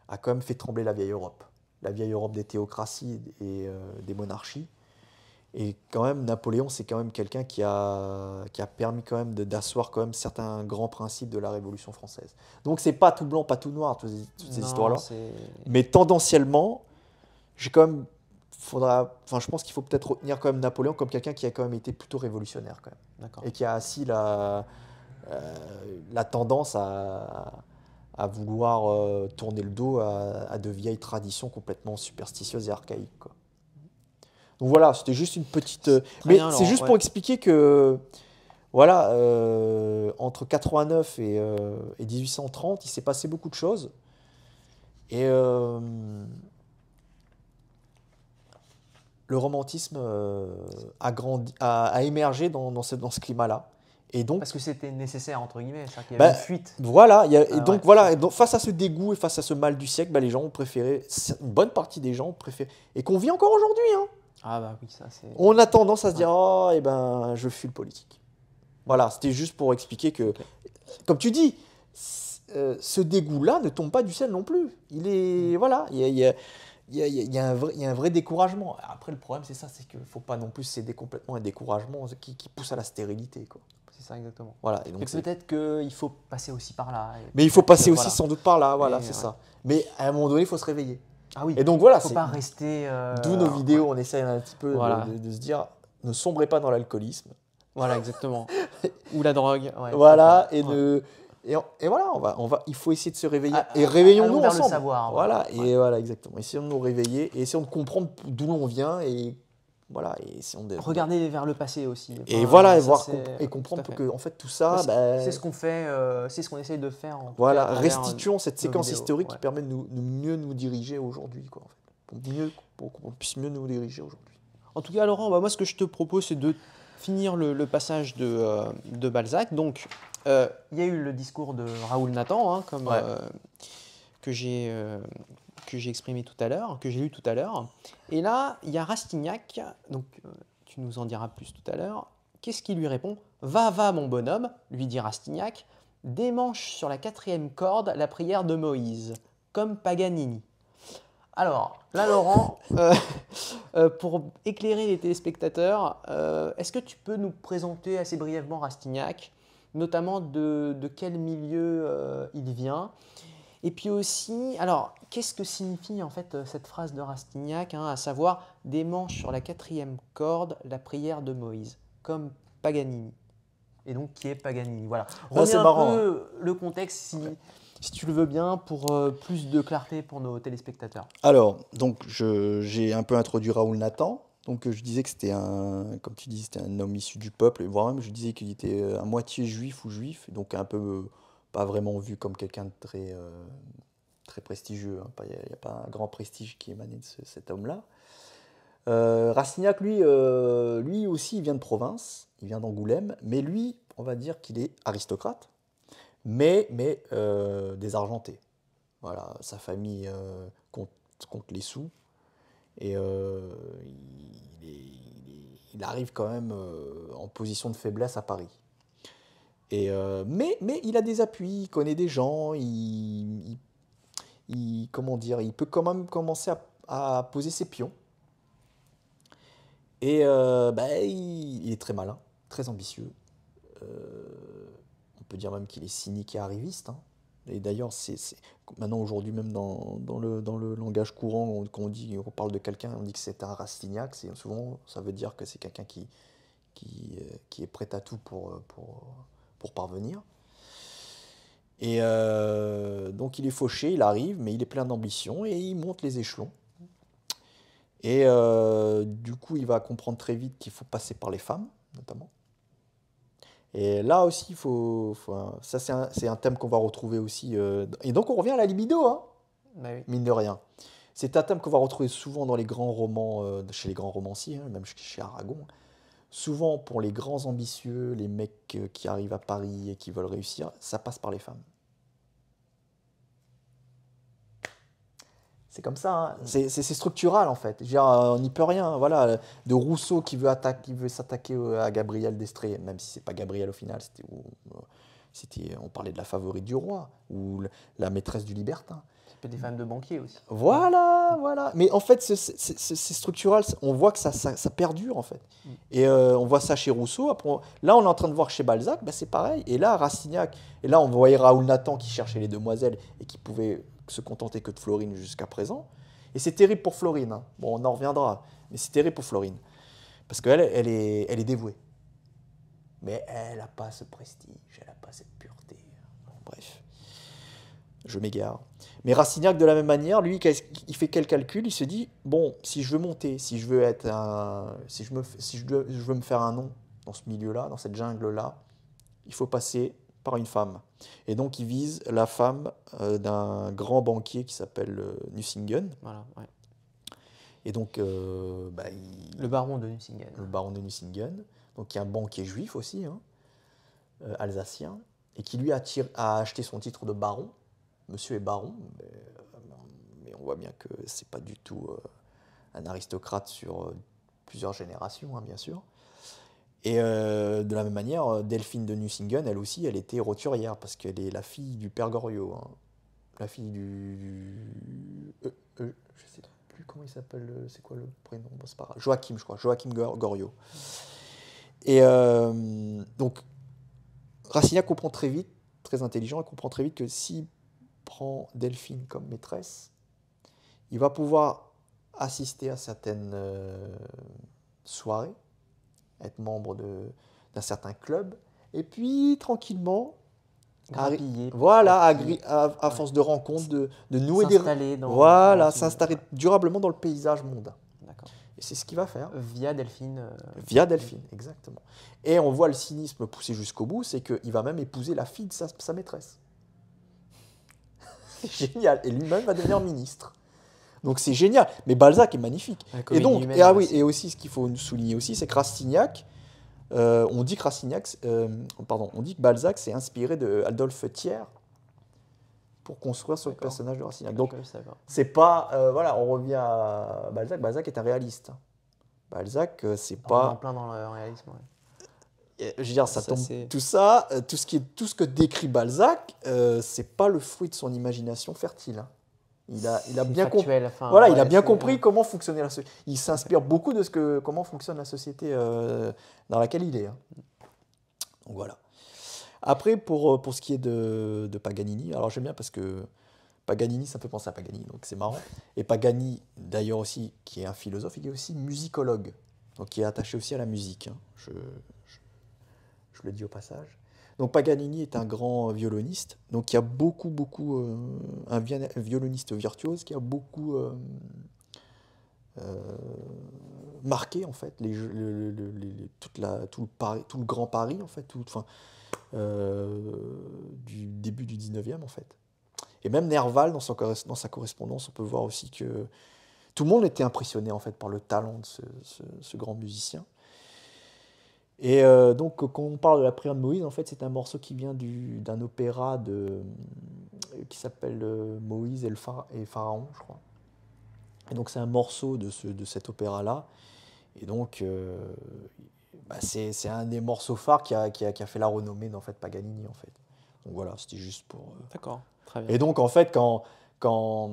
a quand même fait trembler la vieille Europe, la vieille Europe des théocraties et euh, des monarchies. Et quand même, Napoléon, c'est quand même quelqu'un qui a, qui a permis quand même d'asseoir quand même certains grands principes de la Révolution française. Donc c'est pas tout blanc, pas tout noir, toutes, ces histoires-là. Mais tendanciellement, j'ai quand même, faudra, je pense qu'il faut peut-être retenir quand même Napoléon comme quelqu'un qui a quand même été plutôt révolutionnaire quand même, et qui a assis la, euh, la tendance à, à vouloir euh, tourner le dos à, de vieilles traditions complètement superstitieuses et archaïques. Donc voilà, c'était juste une petite. Euh, mais c'est juste pour expliquer que, voilà, euh, entre 89 et, 1830, il s'est passé beaucoup de choses. Et le romantisme a, grandi, a, émergé dans, dans ce, dans ce climat-là donc, Parce que c'était nécessaire, entre guillemets, cest qu'il y avait bah, une fuite. Voilà, et ah donc voilà, et donc, face à ce dégoût et face à ce mal du siècle, bah, les gens ont préféré, une bonne partie des gens ont préféré, et qu'on vit encore aujourd'hui. Hein. Ah bah oui, ça c'est... On a tendance à se dire, oh, eh ben, je fuis le politique. Voilà, c'était juste pour expliquer que, comme tu dis, euh, ce dégoût-là ne tombe pas du ciel non plus. Il est, mm. voilà, il y a, il y, un vrai, découragement. Après, le problème, c'est ça, c'est qu'il ne faut pas non plus céder complètement à un découragement qui, qui pousse à la stérilité. Quoi exactement. Voilà, et donc peut-être qu'il faut passer aussi par là. Mais il faut passer aussi sans doute par là, voilà, c'est ça. Mais à un moment donné, il faut se réveiller. Ah oui. Et donc voilà, faut pas rester. Euh, d'où nos vidéos, on essaie un petit peu de, se dire, ne sombrez pas dans l'alcoolisme. Voilà, exactement. Ou la drogue. voilà, et Et, voilà, on va, on va, il faut essayer de se réveiller. et réveillons-nous ensemble. savoir, voilà, et voilà, exactement. Essayons de nous réveiller et essayons de comprendre d'où l'on vient et et on Regarder vers le passé aussi. et voilà, et, voir, euh, et comprendre que en fait, tout ça. Bah, c'est ce qu'on fait, euh, c'est ce qu'on essaye de faire. En voilà, cas, euh, restituons cette séquence historique qui permet de mieux nous diriger aujourd'hui, quoi, pour, qu'on puisse mieux nous diriger aujourd'hui. En tout cas, Laurent, bah, moi, ce que je te propose, c'est de finir le, passage de, Balzac. Donc, il y a eu le discours de Raoul Nathan, hein, comme, que j'ai que j'ai exprimé tout à l'heure, que j'ai lu tout à l'heure. Et là, il y a Rastignac, donc euh, tu nous en diras plus tout à l'heure. Qu'est-ce qui lui répond Va, va, mon bonhomme, lui dit Rastignac, démanche sur la quatrième corde la prière de Moïse, comme Paganini. Alors, là, Laurent, euh, euh, pour éclairer les téléspectateurs, est-ce que tu peux nous présenter assez brièvement Rastignac, notamment de quel milieu il vient Et puis aussi, alors, qu'est-ce que signifie en fait euh, cette phrase de Rastignac, hein, à savoir des manches sur la quatrième corde, la prière de Moïse, comme Paganini. Et donc qui est Paganini. Voilà. Bah, Remets un peu hein. le contexte si, tu le veux bien pour euh, plus de clarté pour nos téléspectateurs. Alors donc j'ai un peu introduit Raoul Nathan. Donc je disais que c'était un, comme tu dis, c'était un homme issu du peuple, voire même je disais qu'il était euh, à moitié juif ou juif, donc un peu pas vraiment vu comme quelqu'un de très très prestigieux, il hein. n'y a, pas un grand prestige qui émanait de cet homme-là. Euh, Rastignac, lui, euh, lui aussi, il vient de province, il vient d'Angoulême, mais lui, on va dire qu'il est aristocrate, mais, mais euh, désargenté. Voilà, sa famille euh, compte, compte, les sous, et il, arrive quand même en position de faiblesse à Paris. Et mais, mais, il a des appuis, il connaît des gens, il, il, il, comment dire, il peut quand même commencer à, poser ses pions. Et euh, bah, il, est très malin, très ambitieux. Euh, on peut dire même qu'il est cynique et arriviste. Hein. Et d'ailleurs, c'est, maintenant aujourd'hui même dans, le, langage courant, quand on, dit, on parle de quelqu'un, on dit que c'est un rastignac. souvent, ça veut dire que c'est quelqu'un qui, qui, euh, est prêt à tout pour parvenir. Et euh, donc il est fauché, il arrive, mais il est plein d'ambition et il monte les échelons. Et euh, du coup, il va comprendre très vite qu'il faut passer par les femmes, notamment. Et là aussi, faut, ça c'est un, thème qu'on va retrouver aussi. Euh, et donc on revient à la libido, hein bah mine de rien. C'est un thème qu'on va retrouver souvent dans les grands romans, chez les grands romanciers, hein, même chez Aragon souvent pour les grands ambitieux, les mecs euh, qui arrivent à Paris et qui veulent réussir, ça passe par les femmes. C'est comme ça, hein. c'est structural en fait. Euh, on n'y peut rien. Voilà, de Rousseau qui veut, s'attaquer à Gabriel Destré, même si c'est pas Gabriel au final, c'était, euh, on parlait de la favorite du roi ou la maîtresse du libertin des femmes de banquiers aussi. Voilà, voilà. Mais en fait, c'est structural. On voit que ça, ça, perdure, en fait. Mm. Et euh, on voit ça chez Rousseau. là, on est en train de voir chez Balzac, ben, c'est pareil. Et là, Rastignac. Et là, on voyait Raoul Nathan qui cherchait les demoiselles et qui pouvait se contenter que de Florine jusqu'à présent. Et c'est terrible pour Florine. Hein. Bon, on en reviendra. Mais c'est terrible pour Florine. Parce qu'elle, elle est, elle est dévouée. Mais elle n'a pas ce prestige, elle n'a pas cette pureté. bref, je m'égare. Mais Rastignac, de la même manière, lui, il fait quel calcul Il se dit bon, si je veux monter, si je veux être si je me, si je veux, me faire un nom dans ce milieu-là, dans cette jungle-là, il faut passer par une femme. Et donc, il vise la femme euh, d'un grand banquier qui s'appelle euh, Nucingen. Voilà, ouais. Et donc, euh, bah, le baron de Nucingen. Le baron de Nucingen, donc qui est un banquier juif aussi, hein, alsacien, et qui lui a acheté son titre de baron monsieur est baron, euh, mais, on voit bien que ce n'est pas du tout euh, un aristocrate sur euh, plusieurs générations, hein, bien sûr. Et de la même manière, Delphine de Nucingen, elle aussi, elle était roturière, parce qu'elle est la fille du père Goriot. Hein. La fille du. Je ne je sais plus comment il s'appelle, c'est quoi le prénom c'est pas grave. Joachim, je crois, Joachim Goriot. Et donc, Racinia comprend très vite, très intelligent, elle comprend très vite que si prend Delphine comme maîtresse, il va pouvoir assister à certaines euh, soirées, être membre d'un certain club, et puis tranquillement, voilà, à, force de rencontres, de, de nouer des voilà, s'installer durablement dans le paysage mondain. Et c'est ce qu'il va faire. Via Delphine. Euh, Via Delphine, exactement. Et on voit le cynisme pousser jusqu'au bout, c'est qu'il va même épouser la fille de sa maîtresse. c'est génial. Et lui-même va devenir ministre. Donc c'est génial. Mais Balzac est magnifique. Et donc, ah oui, et aussi ce qu'il faut souligner aussi, c'est que Rastignac, euh, on dit que euh, pardon, on dit que Balzac s'est inspiré de Adolphe Thiers pour construire son personnage de Rastignac. Donc c'est pas, euh, voilà, on revient à Balzac. Balzac est un réaliste. Balzac, c'est pas. plein dans le réalisme je veux dire, ça, Tout ça, euh, tout ce, qui tout ce que décrit Balzac, ce euh, c'est pas le fruit de son imagination fertile. Hein. Il a, a bien, compris, voilà, il a bien compris comment fonctionnait la société. Il s'inspire beaucoup de ce que, comment fonctionne la société euh, dans laquelle il est. Hein. Donc voilà. Après, pour, pour ce qui est de, Paganini, alors j'aime bien parce que Paganini, ça peut penser à Pagani, donc c'est marrant. Et Pagani, d'ailleurs aussi, qui est un philosophe, il est aussi musicologue, donc qui est attaché aussi à la musique. Hein. Je, je le dis au passage. Donc Paganini est un grand violoniste, donc il y a beaucoup, beaucoup, euh, un, violoniste virtuose qui a beaucoup euh, euh, marqué en fait les, toute la, tout, le grand Paris en fait, enfin, du début du 19e en fait. Et même Nerval, dans, son, dans, sa correspondance, on peut voir aussi que tout le monde était impressionné en fait par le talent de ce, ce grand musicien. Et euh, donc, quand on parle de la prière de Moïse, en fait, c'est un morceau qui vient d'un opéra de, euh, qui s'appelle euh, Moïse et, Pharaon, je crois. Et donc, c'est un morceau de, ce, de cet opéra-là. Et donc, bah, c'est un des morceaux phares qui a, qui, a, qui a, fait la renommée d'en fait, Paganini, en fait. Donc voilà, c'était juste pour... D'accord, très bien. Et donc, en fait, quand, quand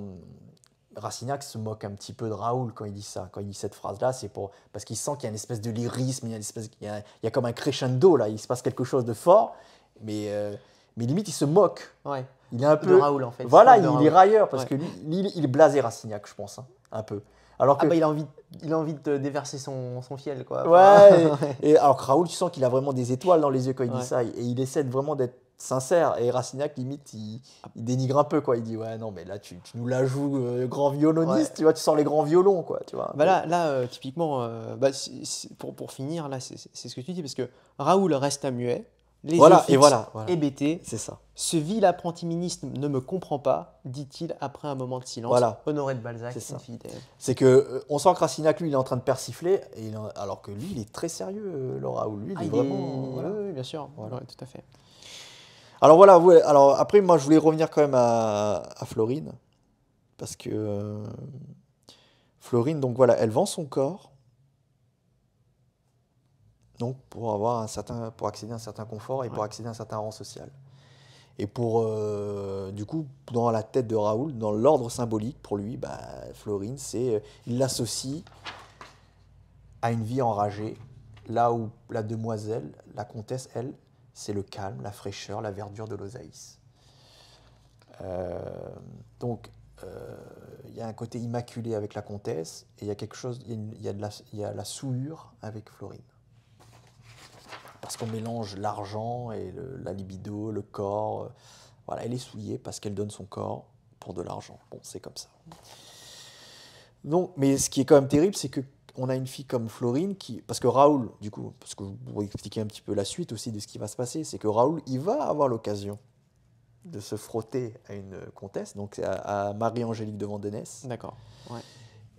Racignac se moque un petit peu de Raoul quand il dit ça, quand il dit cette phrase-là, c'est pour parce qu'il sent qu'il y a une espèce de lyrisme, il y a, comme un crescendo là, il se passe quelque chose de fort, mais euh, mais limite il se moque. Ouais. Il est un peu de Raoul en fait. Voilà, il, est railleur parce que il blasait Racignac, je pense, hein, un peu. Alors ah que... Bah, il a envie, il a envie de déverser son, fiel quoi. et, alors que Raoul, tu sens qu'il a vraiment des étoiles dans les yeux quand il dit ça, et il essaie vraiment d'être sincère. Et Racinac, limite, il, dénigre un peu, quoi. Il dit, ouais, non, mais là, tu, nous la joues euh, grand violoniste, tu vois, tu sens les grands violons, quoi, tu vois. voilà bah là, euh, typiquement, euh, bah, pour, finir, là, c'est ce que tu dis, parce que Raoul reste à muet, les voilà, et voilà, C'est ça. Ce vil apprenti ministre ne me comprend pas, dit-il après un moment de silence. Voilà. Honoré de Balzac, C'est que on sent que Racinac, lui, il est en train de persifler, et alors que lui, il est très sérieux, le Raoul lui, il est ah, vraiment. Oui, bien sûr, tout à fait. Alors voilà, alors après, moi, je voulais revenir quand même à, Florine. Parce que euh, Florine, donc voilà, elle vend son corps. Donc pour avoir un certain, pour accéder à un certain confort et pour accéder à un certain rang social. Et pour, euh, du coup, dans la tête de Raoul, dans l'ordre symbolique, pour lui, bah, Florine, c'est, euh, il l'associe à une vie enragée, là où la demoiselle, la comtesse, elle, c'est le calme, la fraîcheur, la verdure de l'Osaïs. Euh, donc, euh, il y a un côté immaculé avec la comtesse, et il y a quelque chose, il y, y, a la souillure avec Florine. Parce qu'on mélange l'argent et la libido, le corps. Euh, voilà, elle est souillée parce qu'elle donne son corps pour de l'argent. Bon, c'est comme ça. Donc, mais ce qui est quand même terrible, c'est que on a une fille comme Florine qui. Parce que Raoul, du coup, parce que vous expliquer un petit peu la suite aussi de ce qui va se passer, c'est que Raoul, il va avoir l'occasion de se frotter à une comtesse, donc à, Marie-Angélique de Vandenesse. D'accord. Ouais.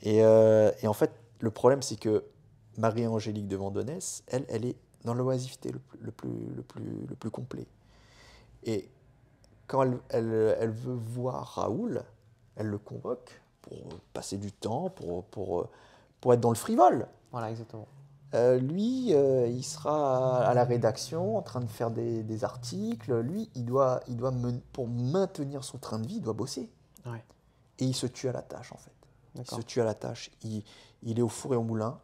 Euh, et, en fait, le problème, c'est que Marie-Angélique de Vandenesse, elle, elle est dans l'oisiveté le, plus, le, plus, le plus complet. Et quand elle, elle, veut voir Raoul, elle le convoque pour passer du temps, pour, pour, euh, pour être dans le frivole. Voilà, exactement. Euh, lui, euh, il sera à la rédaction en train de faire des, articles. Lui, il doit, il doit pour maintenir son train de vie, il doit bosser. Et il se tue à la tâche, en fait. Il se tue à la tâche. Il, est au four et au moulin.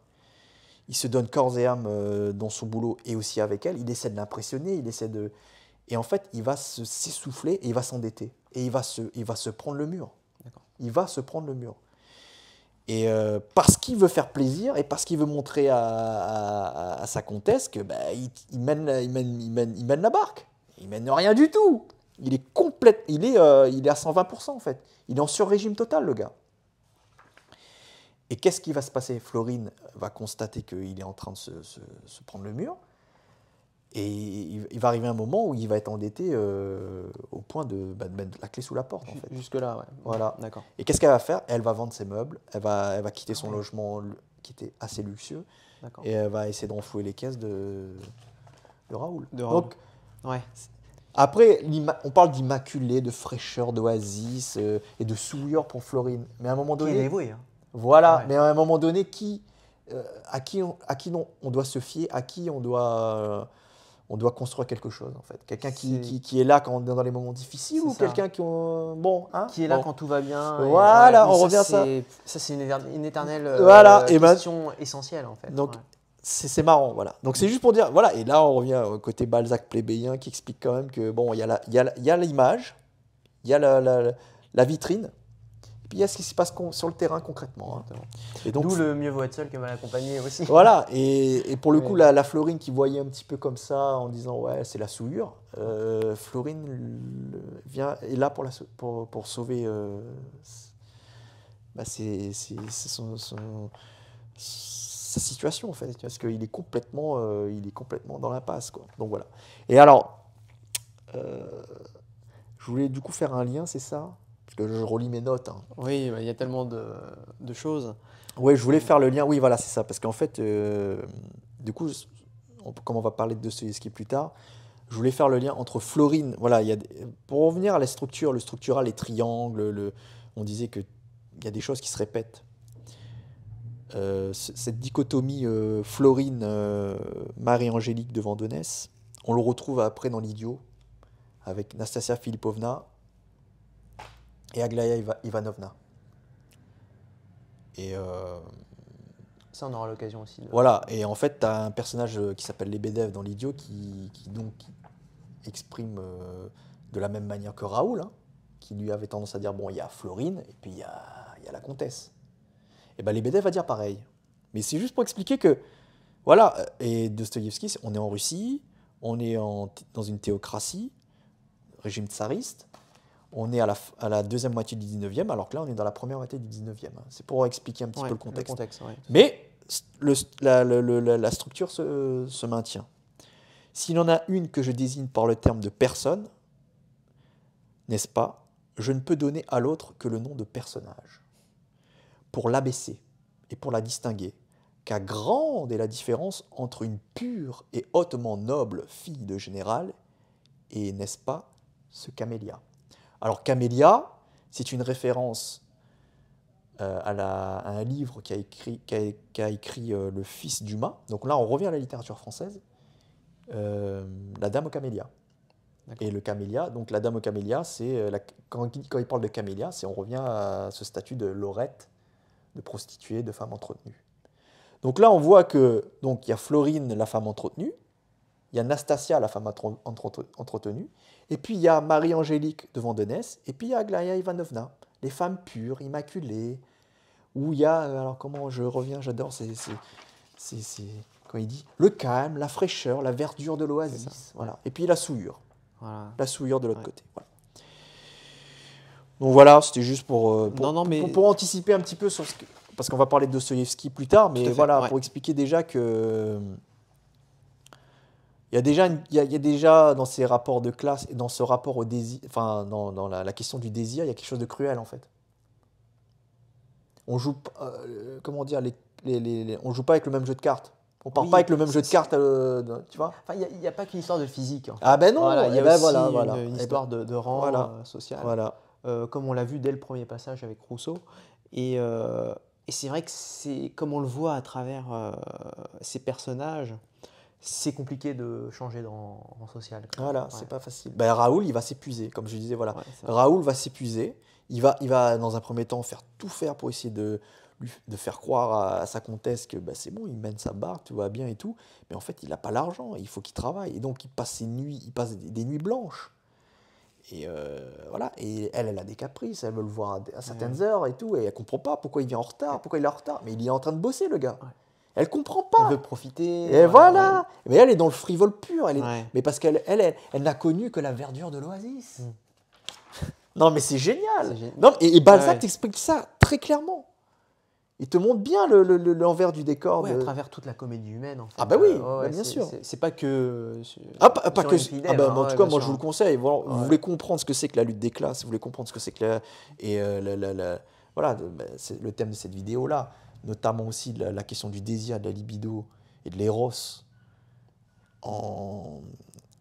Il se donne corps et âme euh, dans son boulot et aussi avec elle. Il essaie de l'impressionner. Il essaie de. Et en fait, il va s'essouffler et il va s'endetter. Et il va, se, il va se prendre le mur. Il va se prendre le mur. Et euh, parce qu'il veut faire plaisir et parce qu'il veut montrer à, sa comtesse que bah, il, mène, il, mène, la barque. Il mène rien du tout. Il est il est, euh, il est à 120% en fait. Il est en sur-régime total, le gars. Et qu'est-ce qui va se passer Florine va constater qu'il est en train de se prendre le mur. Et il, va arriver un moment où il va être endetté euh, au point bah, de, mettre la clé sous la porte. Jusque-là, ouais. Voilà. D'accord. Et qu'est-ce qu'elle va faire Elle va vendre ses meubles, elle va, elle va quitter son logement qui était assez luxueux, et elle va essayer d'enfouer les caisses de, Raoul. De Donc, Après, on parle d'immaculé, de fraîcheur, d'oasis euh, et de souillure pour Florine. Mais à un moment donné. Qui est hein. Voilà, mais à un moment donné, qui, euh, à qui, à qui on, on, doit se fier, à qui on doit on doit construire quelque chose en fait. Quelqu'un qui, est là quand on est dans les moments difficiles ou quelqu'un qui euh, bon hein qui est là quand tout va bien. Voilà, on revient à ça. Ça c'est une, éternelle euh, voilà, ben- essentielle en fait. Donc c'est marrant voilà. Donc c'est juste pour dire voilà et là on revient au côté Balzac plébéien qui explique quand même que bon il y a l'image, il y a l'image, il y a la, la, la vitrine puis il y a ce qui se passe sur le terrain concrètement. Hein. donc, D'où le mieux vaut être seul que mal accompagné aussi. Voilà, et, pour le coup, la, Florine qui voyait un petit peu comme ça en disant ouais, c'est la souillure, euh, Florine vient, est là pour, la, pour, sauver euh, bah sa situation en fait, parce qu'il est, complètement, euh, il est complètement dans la passe. Quoi. Donc voilà. Et alors, je voulais du coup faire un lien, c'est ça je relis mes notes. Hein. Oui, bah, il y a tellement de, choses. Oui, je voulais faire le lien. Oui, voilà, c'est ça. Parce qu'en fait, euh, du coup, comme on va parler de ce qui est plus tard, je voulais faire le lien entre Florine. Voilà, pour revenir à la structure, le structural, les triangles, on disait qu'il y a des choses qui se répètent. Euh, cette dichotomie euh, Florine-Marie-Angélique de Vandenesse, on le retrouve après dans L'Idiot, avec Nastasia Filipovna, et Aglaya Ivanovna. Et euh, ça, on aura l'occasion aussi. Voilà, et en fait, tu as un personnage euh, qui s'appelle Lebedev dans L'Idiot qui, donc exprime euh, de la même manière que Raoul, hein, qui lui avait tendance à dire bon, il y a Florine et puis il y a, la comtesse. Et bien, Lebedev va dire pareil. Mais c'est juste pour expliquer que, voilà, et Dostoïevski, on est en Russie, on est dans une théocratie, régime tsariste, on est à la, deuxième moitié du 19e, alors que là, on est dans la première moitié du 19e. Hein. C'est pour expliquer un petit peu le contexte. Mais le, la, structure se, maintient. S'il en a une que je désigne par le terme de personne, n'est-ce pas, je ne peux donner à l'autre que le nom de personnage, pour l'abaisser et pour la distinguer, qu'à grande est la différence entre une pure et hautement noble fille de général et, n'est-ce pas, ce camélia. Alors Camélia, c'est une référence euh, à, un livre qu'a écrit, a, écrit euh, le fils d'Humain. Donc là, on revient à la littérature française. Euh, la Dame aux Camélias. Et le camélia, donc la Dame aux Camélias, c'est quand, quand, il parle de camélia, c'est on revient à ce statut de lorette, de prostituée, de femme entretenue. Donc là, on voit que donc il y a Florine, la femme entretenue, il y a Nastasia, la femme entretenue, et puis il y a Marie-Angélique de Vandenesse, et puis il y a Aglaya Ivanovna, les femmes pures, immaculées, où il y a, euh, alors comment je reviens, j'adore, c'est, quand il dit, le calme, la fraîcheur, la verdure de l'oasis, voilà. et puis la souillure, la souillure de l'autre côté. Donc voilà, c'était juste euh, pour, pour, anticiper un petit peu sur ce que... Parce qu'on va parler de Dostoevsky plus tard, mais voilà, pour expliquer déjà que il y, a déjà il, y a, déjà dans ces rapports de classe et dans ce rapport au désir, enfin dans, la, question du désir, il y a quelque chose de cruel en fait. On joue, euh, comment dire, les, on joue pas avec le même jeu de cartes. On part pas avec le même jeu de cartes, euh, tu vois. Enfin, il n'y a, pas qu'une histoire de physique. En hein. fait. Ah ben non, il y a eh ben aussi une, eh histoire ben de, rang social. Voilà. Euh, comme on l'a vu dès le premier passage avec Rousseau. Et, et c'est vrai que c'est comme on le voit à travers ces personnages, c'est compliqué de changer dans, en social. Voilà, c'est pas facile. Ben, Raoul, il va s'épuiser, comme je disais. Voilà, Raoul va s'épuiser. Il va, il va, dans un premier temps, faire tout faire pour essayer de, de faire croire à, sa comtesse que ben, c'est bon, il mène sa barre, tout va bien et tout. Mais en fait, il n'a pas l'argent, il faut qu'il travaille. Et donc, il passe, ses nuits, il passe des, nuits blanches. Et euh, voilà, et elle, elle a des caprices, elle veut le voir à, certaines heures et tout, et elle comprend pas pourquoi il vient en retard, pourquoi il est en retard. Mais il est en train de bosser, le gars. Elle comprend pas. Elle veut profiter. Et voilà. Mais elle est dans le frivole pur. Elle Mais parce qu'elle, elle, elle, n'a connu que la verdure de l'oasis. Mm. Non, mais c'est génial. Non, et, Balzac t'explique ça très clairement. Il te montre bien l'envers le, du décor. De... à travers toute la comédie humaine. En fait. Ah bah oui, euh, bah bien sûr. C'est pas que. Euh, ah, pas, que. ah bah, hein. en tout cas, moi, je vous le conseille. vous voulez comprendre ce que c'est que la lutte des classes. Vous voulez comprendre ce que c'est que et euh, la voilà, bah, c'est le thème de cette vidéo-là notamment aussi la, question du désir, de la libido et de l'éros, en,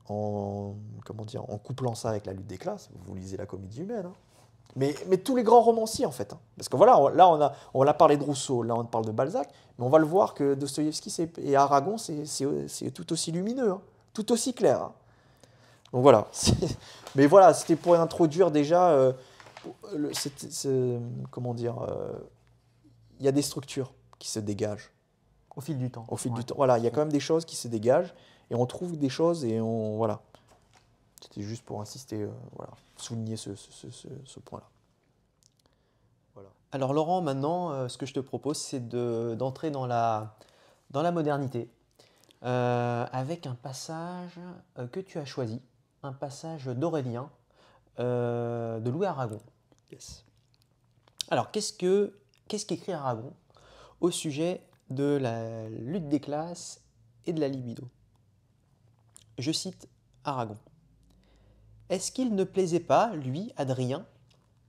comment dire, en couplant ça avec la lutte des classes. Vous lisez la comédie humaine. Hein. Mais, mais, tous les grands romanciers, en fait. Hein. Parce que voilà, là, on a, on parlé de Rousseau, là, on parle de Balzac, mais on va le voir que Dostoïevski et Aragon, c'est tout aussi lumineux, hein. tout aussi clair. Donc voilà. Mais voilà, c'était pour introduire déjà. Euh, comment dire euh, il y a des structures qui se dégagent. Au fil du temps. Au fil du temps. Voilà, il y a quand même des choses qui se dégagent et on trouve des choses et on. Voilà. C'était juste pour insister, euh, voilà, souligner ce, point-là. Voilà. Alors, Laurent, maintenant, euh, ce que je te propose, c'est d'entrer dans, la, dans la modernité euh, avec un passage que tu as choisi, un passage d'Aurélien de Louis Aragon. Yes. Alors, qu'est-ce que Qu'est-ce qu'écrit Aragon au sujet de la lutte des classes et de la libido Je cite Aragon. Est-ce qu'il ne plaisait pas, lui, Adrien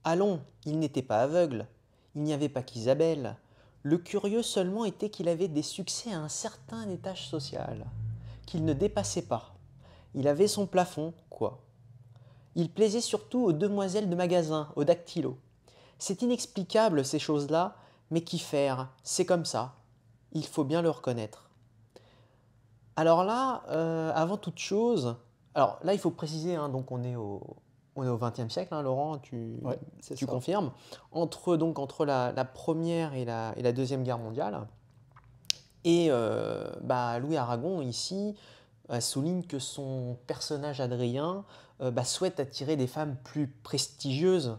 Allons, il n'était pas aveugle, il n'y avait pas qu'Isabelle. Le curieux seulement était qu'il avait des succès à un certain étage social, qu'il ne dépassait pas. Il avait son plafond, quoi. Il plaisait surtout aux demoiselles de magasin, aux dactylos. C'est inexplicable ces choses-là, mais qu'y faire C'est comme ça. Il faut bien le reconnaître. Alors là, euh, avant toute chose, alors là il faut préciser, hein, donc on est au, on est au XXe siècle, hein, Laurent, tu, tu confirmes. Entre, donc, entre la, Première et la, Deuxième Guerre mondiale, et euh, bah, Louis Aragon, ici, euh, souligne que son personnage Adrien bah, souhaite attirer des femmes plus prestigieuses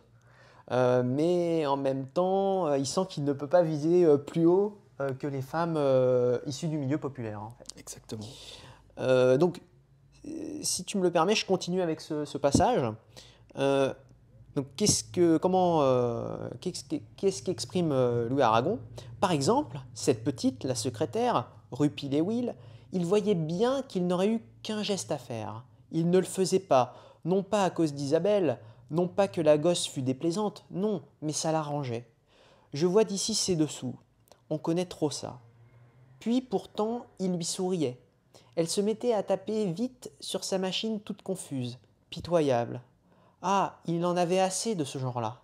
euh, mais en même temps, euh, il sent qu'il ne peut pas viser euh, plus haut que les femmes issues du milieu populaire. Exactement. donc, si tu me le permets, je continue avec ce, passage. donc, qu'est-ce que, comment, qu'est-ce qu'exprime Louis Aragon Par exemple, cette petite, la secrétaire, Rupi Lewil, il voyait bien qu'il n'aurait eu qu'un geste à faire. Il ne le faisait pas, non pas à cause d'Isabelle, non pas que la gosse fût déplaisante, non, mais ça l'arrangeait. Je vois d'ici ses dessous. On connaît trop ça. Puis pourtant, il lui souriait. Elle se mettait à taper vite sur sa machine toute confuse, pitoyable. Ah, il en avait assez de ce genre-là.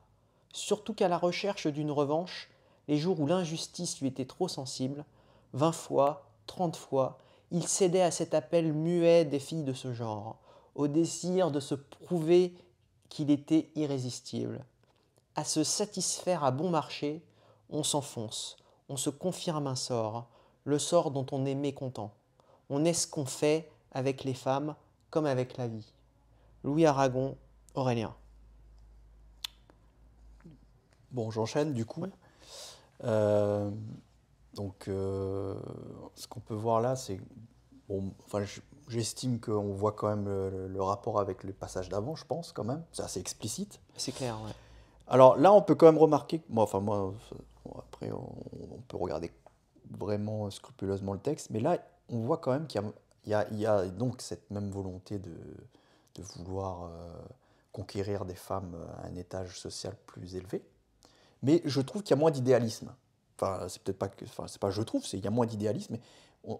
Surtout qu'à la recherche d'une revanche, les jours où l'injustice lui était trop sensible, vingt fois, trente fois, il cédait à cet appel muet des filles de ce genre, au désir de se prouver qu'il était irrésistible. À se satisfaire à bon marché, on s'enfonce, on se confirme un sort, le sort dont on est mécontent. On est ce qu'on fait avec les femmes comme avec la vie. Louis Aragon, Aurélien. Bon, j'enchaîne du coup. Euh, donc, euh, ce qu'on peut voir là, c'est. Bon, enfin, J'estime qu'on voit quand même le, rapport avec le passage d'avant, je pense, quand même. C'est assez explicite. C'est clair, oui. Alors là, on peut quand même remarquer, moi, enfin moi, euh, après, on, peut regarder vraiment scrupuleusement le texte, mais là, on voit quand même qu'il y, a donc cette même volonté de, vouloir euh, conquérir des femmes à un étage social plus élevé. Mais je trouve qu'il y a moins d'idéalisme. Enfin, c'est peut-être pas que, enfin, c'est pas je trouve, c'est il y a moins d'idéalisme, mais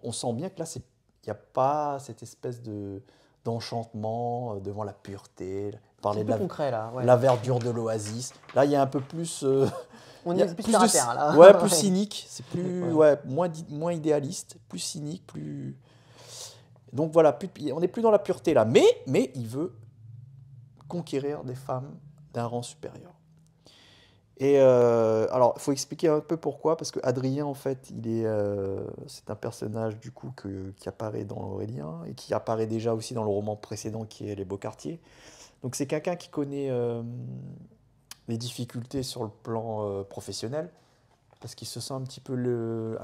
on, sent bien que là, c'est il n'y a pas cette espèce de d'enchantement euh, devant la pureté. Parler de la, verdure de l'oasis. Là, il y a un peu plus. Euh, on est plus, plus terre, là. Ouais, plus cynique. C'est plus ouais. moins moins idéaliste, plus cynique, plus. Donc voilà, on n'est plus dans la pureté là. Mais mais il veut conquérir des femmes d'un rang supérieur. Et euh, alors, il faut expliquer un peu pourquoi, parce que Adrien, en fait, il est, euh, c'est un personnage du coup qui apparaît dans Aurélien et qui apparaît déjà aussi dans le roman précédent qui est Les Beaux Quartiers. Donc, c'est quelqu'un qui connaît euh, les difficultés sur le plan professionnel, parce qu'il se sent un petit peu le,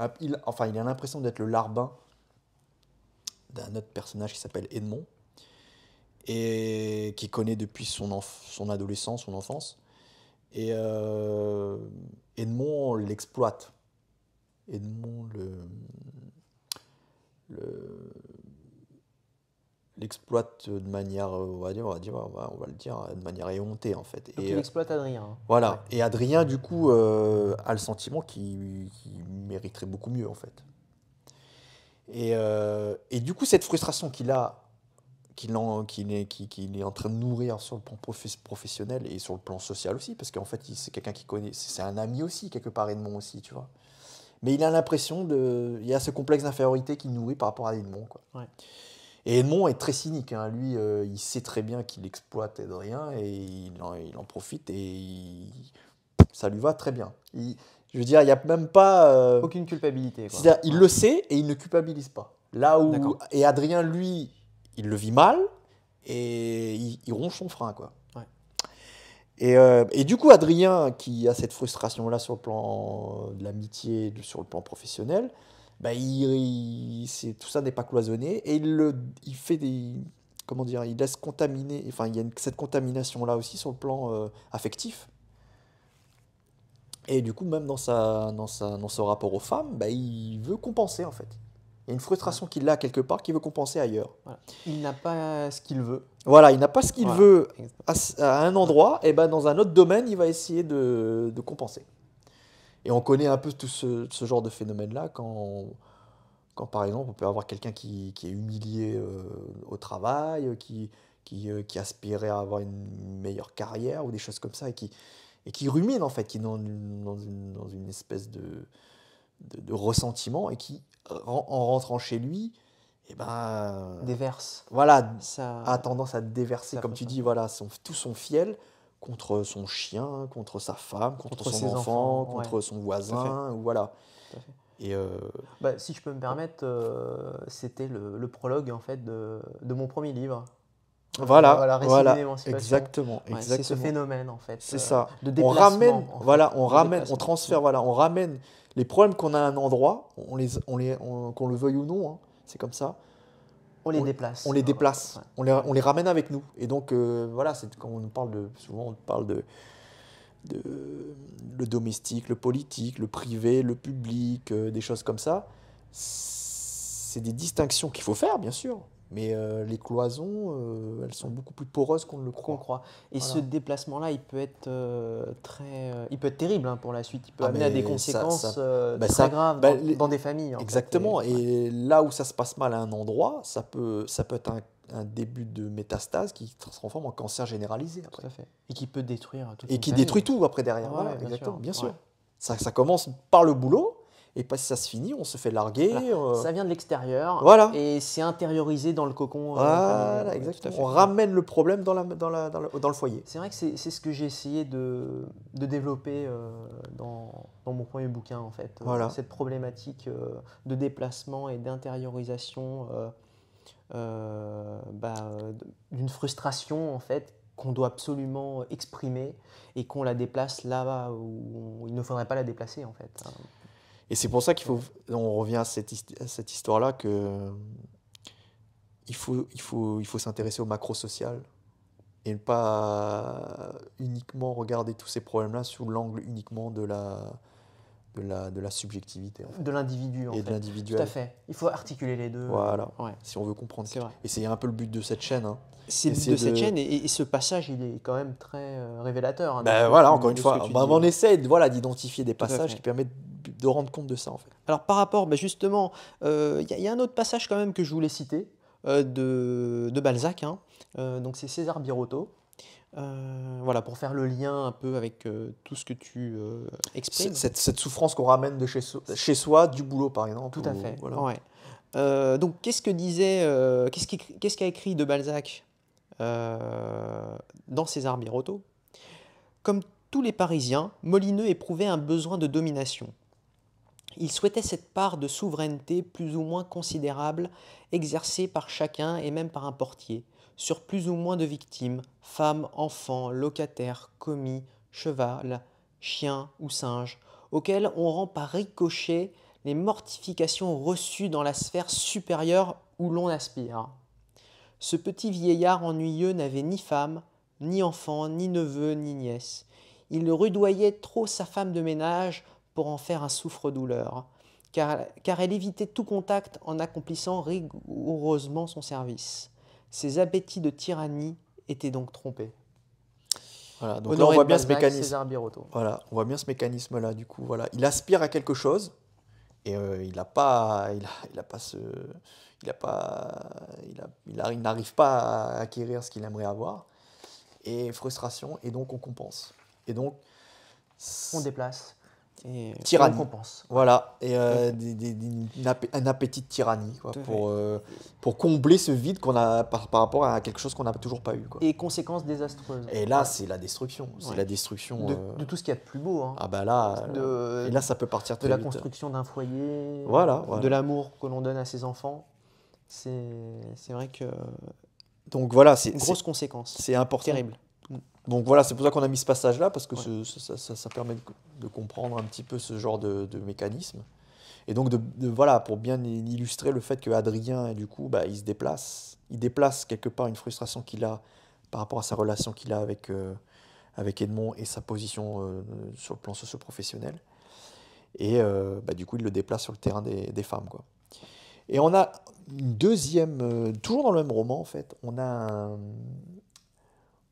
enfin, il a l'impression d'être le larbin d'un autre personnage qui s'appelle Edmond et qui connaît depuis son adolescence, son enfance et euh, Edmond l'exploite. Edmond le, l'exploite de manière, euh, on va, dire, on, va dire, on, va, le dire, hein, de manière éhontée en fait. et, il euh, exploite Adrien. Hein. Voilà. Et Adrien, du coup, a le sentiment qu'il mériterait beaucoup mieux en fait. Et, et du coup, cette frustration qu'il a qu'il qui est, est, en train de nourrir sur le plan professionnel et sur le plan social aussi, parce qu'en fait, c'est quelqu'un qui connaît, c'est un ami aussi, quelque part, Edmond aussi, tu vois. Mais il a l'impression de. Il y a ce complexe d'infériorité qu'il nourrit par rapport à Edmond, quoi. Ouais. Et Edmond est très cynique, hein. lui, euh, il sait très bien qu'il exploite Adrien et il en, il en profite et ça lui va très bien. je veux dire, il n'y a même pas. Euh, Aucune culpabilité. C'est-à-dire, il le sait et il ne culpabilise pas. Là où. Et Adrien, lui, il le vit mal et il, ronge son frein, quoi. Euh, et, du coup, Adrien, qui a cette frustration-là sur le plan de l'amitié, sur le plan professionnel, bah, il, tout ça n'est pas cloisonné et il, le, il fait des. Comment dire Il laisse contaminer. Enfin, il y a cette contamination-là aussi sur le plan euh, affectif. Et du coup, même dans, sa, dans, sa, dans son rapport aux femmes, bah, il veut compenser en fait une frustration qu'il a quelque part, qu'il veut compenser ailleurs. Il n'a pas ce qu'il veut. Voilà, il n'a pas ce qu'il veut à, un endroit, et ben dans un autre domaine, il va essayer de, compenser. Et on connaît un peu tout ce, genre de phénomène-là quand, quand, par exemple, on peut avoir quelqu'un qui, est humilié euh, au travail, qui, euh, qui, aspirait à avoir une meilleure carrière ou des choses comme ça, et qui, et qui rumine en fait, qui dans une, espèce de, de, ressentiment et qui euh, en, rentrant chez lui, eh ben, déverse. Voilà, ça a tendance à déverser, comme tu dis, voilà, son, tout son fiel contre son chien, contre sa femme, contre, son enfant, contre son voisin, voilà. Et si je peux me permettre, euh, c'était le, prologue en fait de, mon premier livre. Voilà, voilà, exactement, exactement. c'est ce phénomène en fait. C'est euh, ça. on ramène, voilà, on ramène, on transfère, voilà, on ramène les problèmes qu'on a à un endroit, on les, qu'on le veuille ou non, hein, c'est comme ça. On les déplace. On les déplace. On, les, ramène avec nous. Et donc, euh, voilà, c'est quand on parle de. Souvent, on parle de, de. le domestique, le politique, le privé, le public, euh, des choses comme ça. C'est des distinctions qu'il faut faire, bien sûr. Mais euh, les cloisons, euh, elles sont beaucoup plus poreuses qu'on ne le croit. croit. Et ce déplacement-là, il peut être euh, très, il peut être terrible hein, pour la suite. Il peut ah, amener à des conséquences bah, très graves bah, dans, des familles. exactement. Et, là où ça se passe mal à un endroit, ça peut, ça peut être un, début de métastase qui se transforme en cancer généralisé. Après. fait. Et qui peut détruire tout. Et qui détruit tout après derrière. bien exactement, sûr. bien sûr. ça commence par le boulot et pas si ça se finit, on se fait larguer. Euh. Ça vient de l'extérieur. Voilà. Et c'est intériorisé dans le cocon. Euh, euh, exactement. On ramène le problème dans, la, dans, la, dans, le foyer. C'est vrai que c'est ce que j'ai essayé de, de développer dans, mon premier bouquin, en fait. Voilà. cette problématique de déplacement et d'intériorisation bah, d'une frustration, en fait, qu'on doit absolument exprimer et qu'on la déplace là où il ne faudrait pas la déplacer en fait. Hein. Et c'est pour ça qu'il faut. On revient à cette, cette histoire-là que. Il faut, il faut, il faut s'intéresser au macro social et ne pas uniquement regarder tous ces problèmes-là sous l'angle uniquement de la, de la, subjectivité. De l'individu, en et fait. de l'individuel. Tout à fait. Il faut articuler les deux. Voilà. Euh, si on veut comprendre. C'est vrai. Et c'est un peu le but de cette chaîne. Hein. C'est le but de, cette chaîne. Et, ce passage, il est quand même très euh, révélateur. Hein, ben voilà, encore une fois, ben, on essaie voilà, d'identifier des passages qui permettent de rendre compte de ça, en fait. Alors, par rapport, ben, justement, il euh, y, a un autre passage quand même que je voulais citer de, de, Balzac. Hein. donc, c'est César Birotteau. Euh, voilà, pour faire le lien un peu avec euh, tout ce que tu euh, expliques. Cette, souffrance qu'on ramène de chez, soi, du boulot par exemple. Tout à fait. donc, qu'est-ce que disait, qu'est-ce qu'a écrit de Balzac dans César Birotteau Comme tous les Parisiens, Molineux éprouvait un besoin de domination. Il souhaitait cette part de souveraineté plus ou moins considérable exercée par chacun et même par un portier sur plus ou moins de victimes, femmes, enfants, locataires, commis, cheval, chiens ou singes, auxquels on rend par ricochet les mortifications reçues dans la sphère supérieure où l'on aspire. Ce petit vieillard ennuyeux n'avait ni femme, ni enfant, ni neveu, ni nièce. Il rudoyait trop sa femme de ménage pour en faire un souffre-douleur, car elle évitait tout contact en accomplissant rigoureusement son service. Ses appétits de tyrannie étaient donc trompés. Voilà, donc on voit bien ce mécanisme. Voilà, on voit bien ce mécanisme-là. Du coup, voilà, il aspire à quelque chose et euh, il n'a pas, il, il pas il a pas, il, a, il n'arrive pas à acquérir ce qu'il aimerait avoir et frustration et donc on compense. Et donc on déplace. Et Voilà, et euh, un appétit de tyrannie pour, euh, pour combler ce vide qu'on a par, rapport à quelque chose qu'on n'a toujours pas eu. Et conséquences désastreuses. Et là, c'est la destruction. C'est la destruction. Euh, de, tout ce qu'il y a de plus beau. Hein. Ah bah là, et là, ça peut partir De la construction d'un foyer, voilà, de l'amour que l'on donne à ses enfants. C'est vrai que. Donc voilà, c'est. une Grosse conséquence. C'est port Terrible. Donc voilà, c'est pour ça qu'on a mis ce passage-là, parce que ça, permet de comprendre un petit peu ce genre de, mécanisme. Et donc, de, voilà, pour bien illustrer le fait qu'Adrien, du coup, bah, il se déplace. Il déplace quelque part une frustration qu'il a par rapport à sa relation qu'il a avec, euh, avec Edmond et sa position euh, sur le plan socio-professionnel. Et euh, bah, du coup, il le déplace sur le terrain des, femmes. Quoi. Et on a une deuxième, toujours dans le même roman en fait, on a un,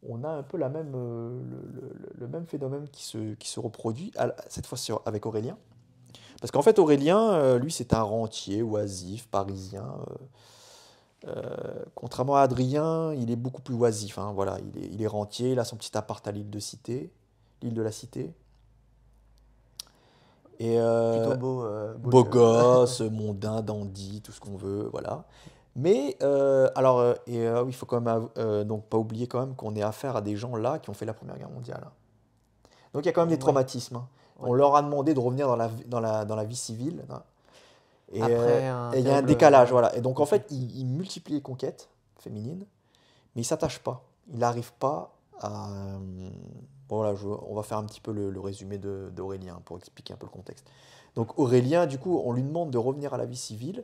on a un peu la même, euh, le, même phénomène qui se, qui se reproduit, cette fois avec Aurélien. Parce qu'en fait, Aurélien, euh, lui, c'est un rentier, oisif, parisien. Euh, contrairement à Adrien, il est beaucoup plus oisif. Hein, voilà, il est, il est, rentier, il a son petit appart à l'île de Cité, l'île de la Cité. Et beau, beau, gosse, mondain, dandy, tout ce qu'on veut, voilà. Mais euh, alors, euh, et, euh, il faut quand même euh, donc pas oublier quand même qu'on est affaire à des gens là qui ont fait la Première Guerre mondiale. Hein. Donc il y a quand même des traumatismes. Hein. On leur a demandé de revenir dans la, dans la, dans la vie civile. Hein. Et il y a un décalage, voilà. Et donc en fait, il multiplient les conquêtes féminines, mais ils s'attachent pas. il n'arrive pas à. Bon, voilà, on va faire un petit peu le, le résumé d'Aurélien pour expliquer un peu le contexte. Donc Aurélien, du coup, on lui demande de revenir à la vie civile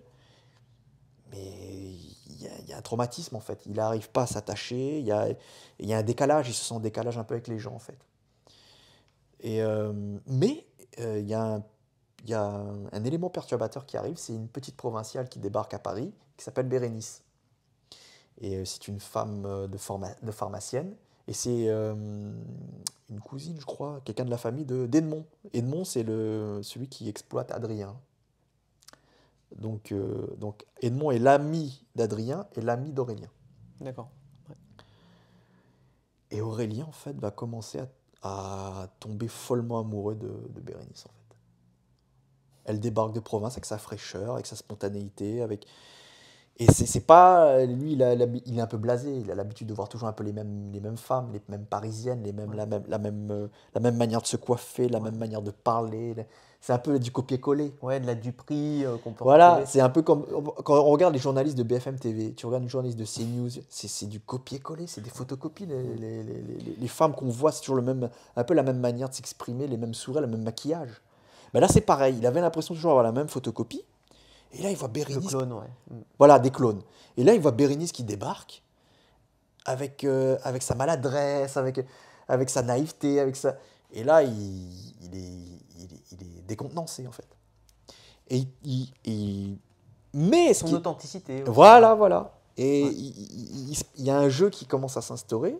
mais il y, a, un traumatisme en fait. Il n'arrive pas à s'attacher, il, y a, un décalage, il se sent en décalage un peu avec les gens en fait. Euh, mais euh, il, y a un, élément perturbateur qui arrive, c'est une petite provinciale qui débarque à Paris, qui s'appelle Bérénice. Et euh, c'est une femme de, pharmacienne, et c'est une cousine, je crois, quelqu'un de la famille d'Edmond. Edmond c'est celui qui exploite Adrien. Donc, euh, donc Edmond est l'ami d'Adrien et l'ami d'Aurélien. D'accord. Et Aurélien, en fait, va commencer à, tomber follement amoureux de, Bérénice, en fait. Elle débarque de province avec sa fraîcheur, avec sa spontanéité, avec... Et c'est pas... Lui, il, est un peu blasé, il a l'habitude de voir toujours un peu les mêmes, les mêmes femmes, les mêmes parisiennes, les mêmes, la, même, euh, la, même, manière de se coiffer, la même manière de parler c'est un peu du copier-coller. Ouais, de la Dupri euh, Voilà, c'est un peu comme quand on regarde les journalistes de BFM TV, tu regardes une journaliste de CNews, c'est du copier-coller, c'est des photocopies. Mm. Les, les, les, les femmes qu'on voit, c'est toujours le même, un peu la même manière de s'exprimer, les mêmes sourires, le même maquillage. Mais là, c'est pareil, il avait l'impression toujours avoir la même photocopie. Et là, il voit Bérénice. clones, ouais. Voilà, des clones. Et là, il voit Bérénice qui débarque avec, euh, avec sa maladresse, avec, avec sa naïveté, avec ça Et là, il, il est décontenancé en fait. Et il, met son authenticité. Voilà, voilà. Et il, y a un jeu qui commence à s'instaurer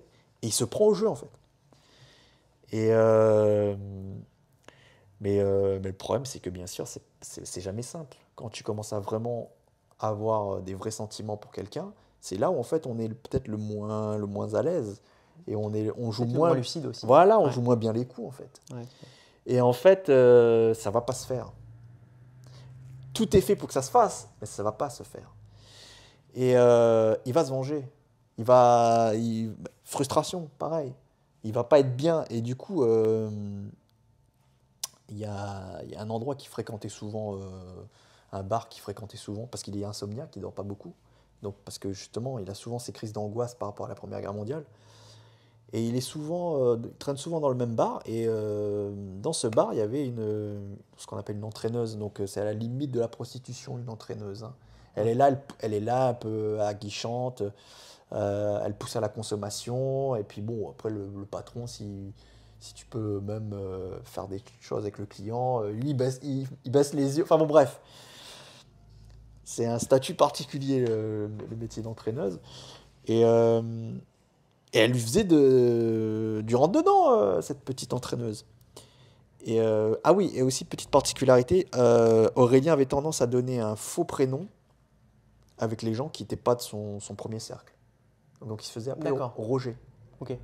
et il se prend au jeu en fait. Et euh, mais, euh, mais, le problème, c'est que bien sûr, c'est jamais simple. Quand tu commences à vraiment avoir euh, des vrais sentiments pour quelqu'un, c'est là où en fait on est peut-être le moins, le moins à l'aise et on, est, on joue moins, lucide aussi. Voilà, on joue moins bien les coups en fait. Ouais. Et en fait, ça euh, ça va pas se faire. Tout est fait pour que ça se fasse, mais ça va pas se faire. Et euh, il va se venger. Il va, frustration, pareil. Il va pas être bien. Et du coup, euh, il, y a, un endroit qui fréquentait souvent, un bar qui fréquentait souvent parce qu'il est insomniaque, il dort pas beaucoup. parce que justement, il a souvent ces crises d'angoisse par rapport à la Première Guerre mondiale. Et il est souvent, il euh, traîne souvent dans le même bar. Et euh, dans ce bar, il y avait une, ce qu'on appelle une entraîneuse. Donc euh, c'est à la limite de la prostitution, une entraîneuse. Hein. Elle est là, elle, est là un peu aguichante. elle pousse à la consommation. Et puis bon, après le, patron, si, si tu peux même faire des choses avec le client, lui, il baisse, il, baisse, les yeux. Enfin bon, bref. C'est un statut particulier, le, le métier d'entraîneuse. Et et elle lui faisait de, du rentre-dedans, euh, cette petite entraîneuse. Et euh, ah oui, et aussi petite particularité, euh, Aurélien avait tendance à donner un faux prénom avec les gens qui n'étaient pas de son, premier cercle. Donc il se faisait appeler Roger. Ok.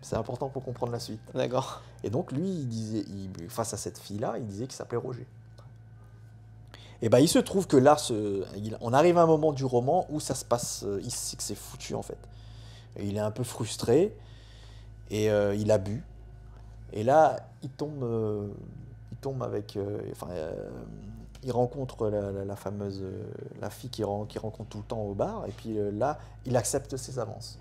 C'est important pour comprendre la suite. D'accord. Et donc lui, il disait, il, face à cette fille-là, il disait qu'il s'appelait Roger. Et bien il se trouve que là, ce, on arrive à un moment du roman où ça se passe ici que c'est foutu en fait il est un peu frustré et euh, il a bu. Et là, il tombe, euh, il tombe avec, euh, enfin, il rencontre la, fameuse, la fille qui, qui rencontre tout le temps au bar. Et puis là, il accepte ses avances.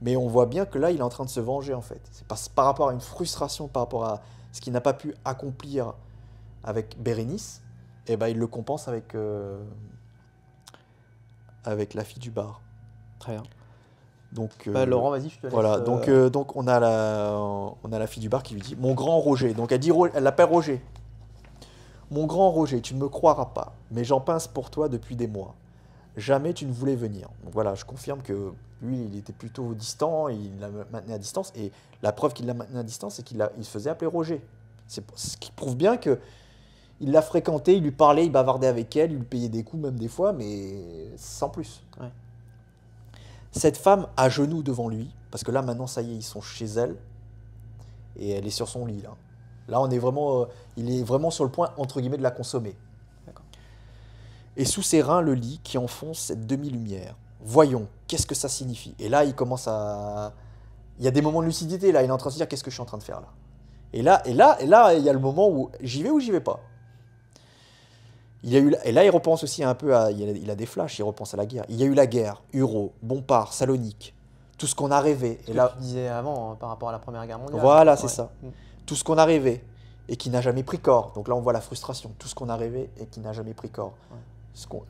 Mais on voit bien que là, il est en train de se venger en fait. C'est par, par, rapport à une frustration, par rapport à ce qu'il n'a pas pu accomplir avec Bérénice, et eh ben il le compense avec avec la fille du bar. Très bien. Donc, euh, bah, Laurent, vas-y, Voilà, euh, donc, euh, donc on, a la, on a la fille du bar qui lui dit Mon grand Roger. Donc elle dit elle l'appelle Roger. Mon grand Roger, tu ne me croiras pas, mais j'en pince pour toi depuis des mois. Jamais tu ne voulais venir. Donc voilà, je confirme que lui, il était plutôt distant, il la maintenait à distance. Et la preuve qu'il la maintenait à distance, c'est qu'il il se faisait appeler Roger. C'est ce qui prouve bien que il l'a fréquenté, il lui parlait, il bavardait avec elle, il lui payait des coups même des fois, mais sans plus. Cette femme à genoux devant lui, parce que là maintenant, ça y est, ils sont chez elle, et elle est sur son lit là. Là, on est vraiment, euh, il est vraiment sur le point entre guillemets de la consommer. Et sous ses reins, le lit qui enfonce cette demi-lumière. Voyons, qu'est-ce que ça signifie Et là, il commence à, il y a des moments de lucidité là. Il est en train de se dire qu'est-ce que je suis en train de faire là. Et là, et là, et là, il y a le moment où j'y vais ou j'y vais pas. Il y a eu, et là, il repense aussi un peu à. Il a, des flashs, il repense à la guerre. Il y a eu la guerre, Uro, Bompard, Salonique, tout ce qu'on a rêvé. Ce et que là, tu disais avant hein, par rapport à la Première Guerre mondiale. Voilà, c'est ça. Mm. Tout ce qu'on a rêvé et qui n'a jamais pris corps. Donc là, on voit la frustration. Tout ce qu'on a rêvé et qui n'a jamais pris corps.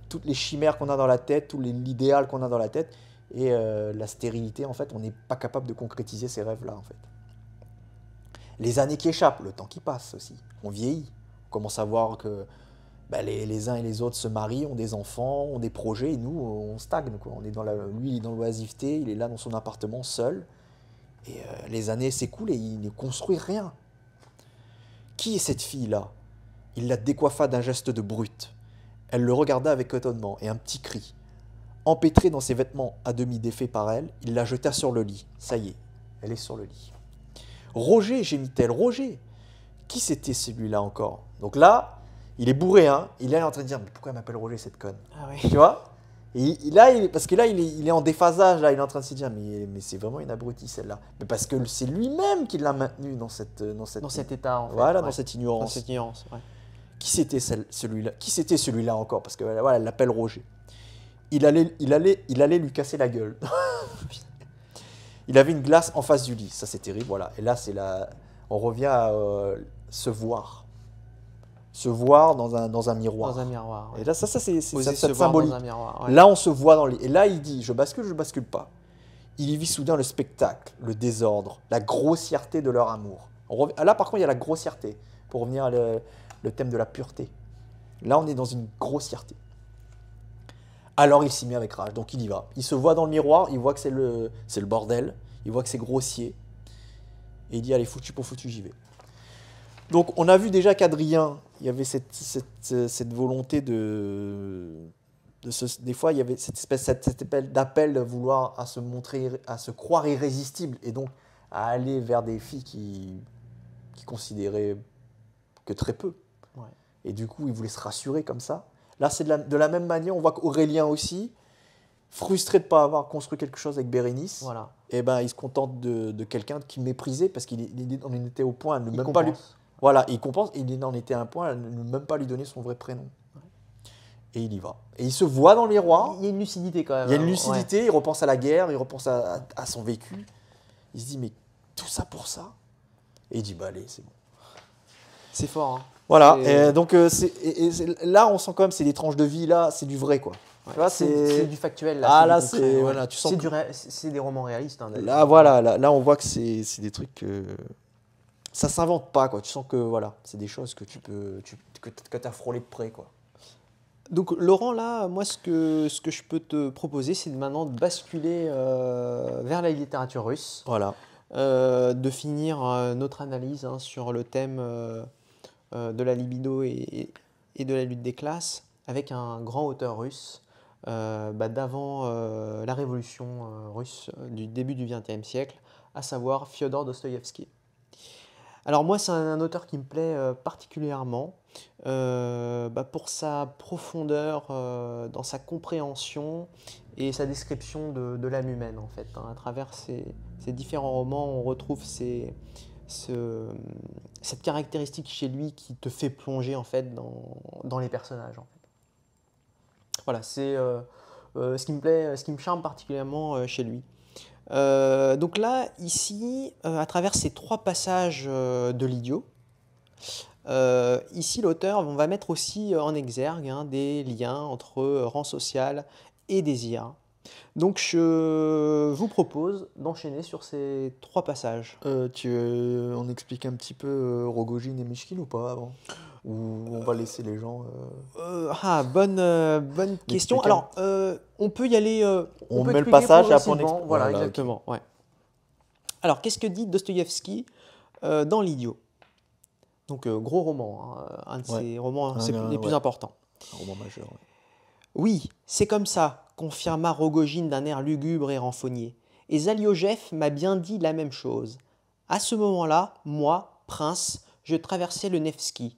toutes les chimères qu'on a dans la tête, tout l'idéal qu'on a dans la tête et euh, la stérilité, en fait, on n'est pas capable de concrétiser ces rêves-là, en fait. Les années qui échappent, le temps qui passe aussi. On vieillit. On commence à voir que bah, les, uns et les autres se marient, ont des enfants, ont des projets, et nous, on stagne. On est dans lui, il est dans l'oisiveté, il est là dans son appartement seul. Et euh, les années s'écoulent et il ne construit rien. Qui est cette fille-là Il la décoiffa d'un geste de brute. Elle le regarda avec étonnement et un petit cri. Empêtré dans ses vêtements à demi défaits par elle, il la jeta sur le lit. Ça y est, elle est sur le lit. Roger, gémit-elle, Roger Qui c'était celui-là encore Donc là, il est bourré, hein. Il est en train de dire Mais pourquoi elle m'appelle Roger, cette conne ah Tu vois et là, il, parce que là, il est, en déphasage, là, il est en train de se dire, mais, mais c'est vraiment une abrutie celle-là. Mais parce que c'est lui-même qui l'a maintenu dans, cette, cet état, Voilà, dans cette ignorance. Qui c'était celui-là Qui c'était celui-là encore Parce que voilà, elle l'appelle Roger. Il allait, il, allait, il allait lui casser la gueule. il avait une glace en face du lit, ça c'est terrible, voilà. Et là, c'est la... on revient à euh, se voir se voir dans un, dans un miroir. Dans un miroir. Et là, ça, ça c'est cette symbolique. Là, on se voit dans les. Et là, il dit je bascule, je bascule pas. Il y vit soudain le spectacle, le désordre, la grossièreté de leur amour. Là, par contre, il y a la grossièreté, pour revenir le... le, thème de la pureté. Là, on est dans une grossièreté. Alors, il s'y met avec rage, donc il y va. Il se voit dans le miroir, il voit que c'est le, le bordel, il voit que c'est grossier. Et il dit allez, foutu pour foutu, j'y vais. Donc on a vu déjà qu'Adrien, il y avait cette, euh, volonté de... De des fois, il y avait cette espèce, cette, d'appel à vouloir à se montrer, à se croire irrésistible, et donc à aller vers des filles qui, qui considéraient que très peu. Et du coup, il voulait se rassurer comme ça. Là, c'est de, la, même manière, on voit qu'Aurélien aussi, frustré de ne pas avoir construit quelque chose avec Bérénice, voilà. et eh ben, il se contente de, quelqu'un qui méprisait parce qu'il en était au point de ne même pas lui. Voilà, il compense. Il en était un point ne même pas lui donner son vrai prénom. Et il y va. Et il se voit dans les rois Il y a une lucidité quand même. Il y a une hein. lucidité, il repense à la guerre, il repense à, son vécu. Il se dit, mais tout ça pour ça Et il dit, bah allez, c'est bon. C'est fort. Hein. Voilà, et donc euh, là, on sent quand même, c'est des tranches de vie, là, c'est du vrai, quoi. vois, c'est du factuel. Là, ah là, c'est voilà, tu C'est des romans réalistes. Hein, là, voilà, là, on voit que c'est des trucs ça s'invente pas, quoi. Tu sens que voilà, c'est des choses que tu peux, que, as frôlé de près, quoi. Donc Laurent, là, moi, ce que, ce que je peux te proposer, c'est de maintenant de basculer euh, vers la littérature russe. Voilà. Euh, de finir euh, notre analyse hein, sur le thème de la libido et, de la lutte des classes avec un grand auteur russe bah, d'avant la révolution russe du début du XXe siècle, à savoir Fyodor Dostoïevski. Alors moi, c'est un, auteur qui me plaît euh, particulièrement euh, bah, pour sa profondeur euh, dans sa compréhension et sa description de, l'âme humaine en fait. Hein. À travers ses différents romans, on retrouve cette caractéristique chez lui qui te fait plonger en fait dans, les personnages. Voilà, c'est ce qui me plaît, ce qui me charme particulièrement chez lui. Euh, donc là, ici, euh, à travers ces trois passages euh, de l'idiot, ici l'auteur, on va mettre aussi en exergue hein, des liens entre rang social et désir. Donc je vous propose d'enchaîner sur ces trois passages. tu, on explique un petit peu Rogojin et Mishkin ou pas avant ou on va laisser les gens euh, euh, Ah, bonne, euh, bonne question. Alors, on peut y aller. on, peut met le passage et on Voilà, exactement. Alors, qu'est-ce que dit Dostoïevski dans L'Idiot Donc, gros roman, hein, un de ses romans les plus importants. Un roman majeur. Oui, c'est comme ça, confirma Rogojin d'un air lugubre et renfogné. Et Zaliojev m'a bien dit la même chose. À ce moment-là, moi, prince, je traversais le Nevski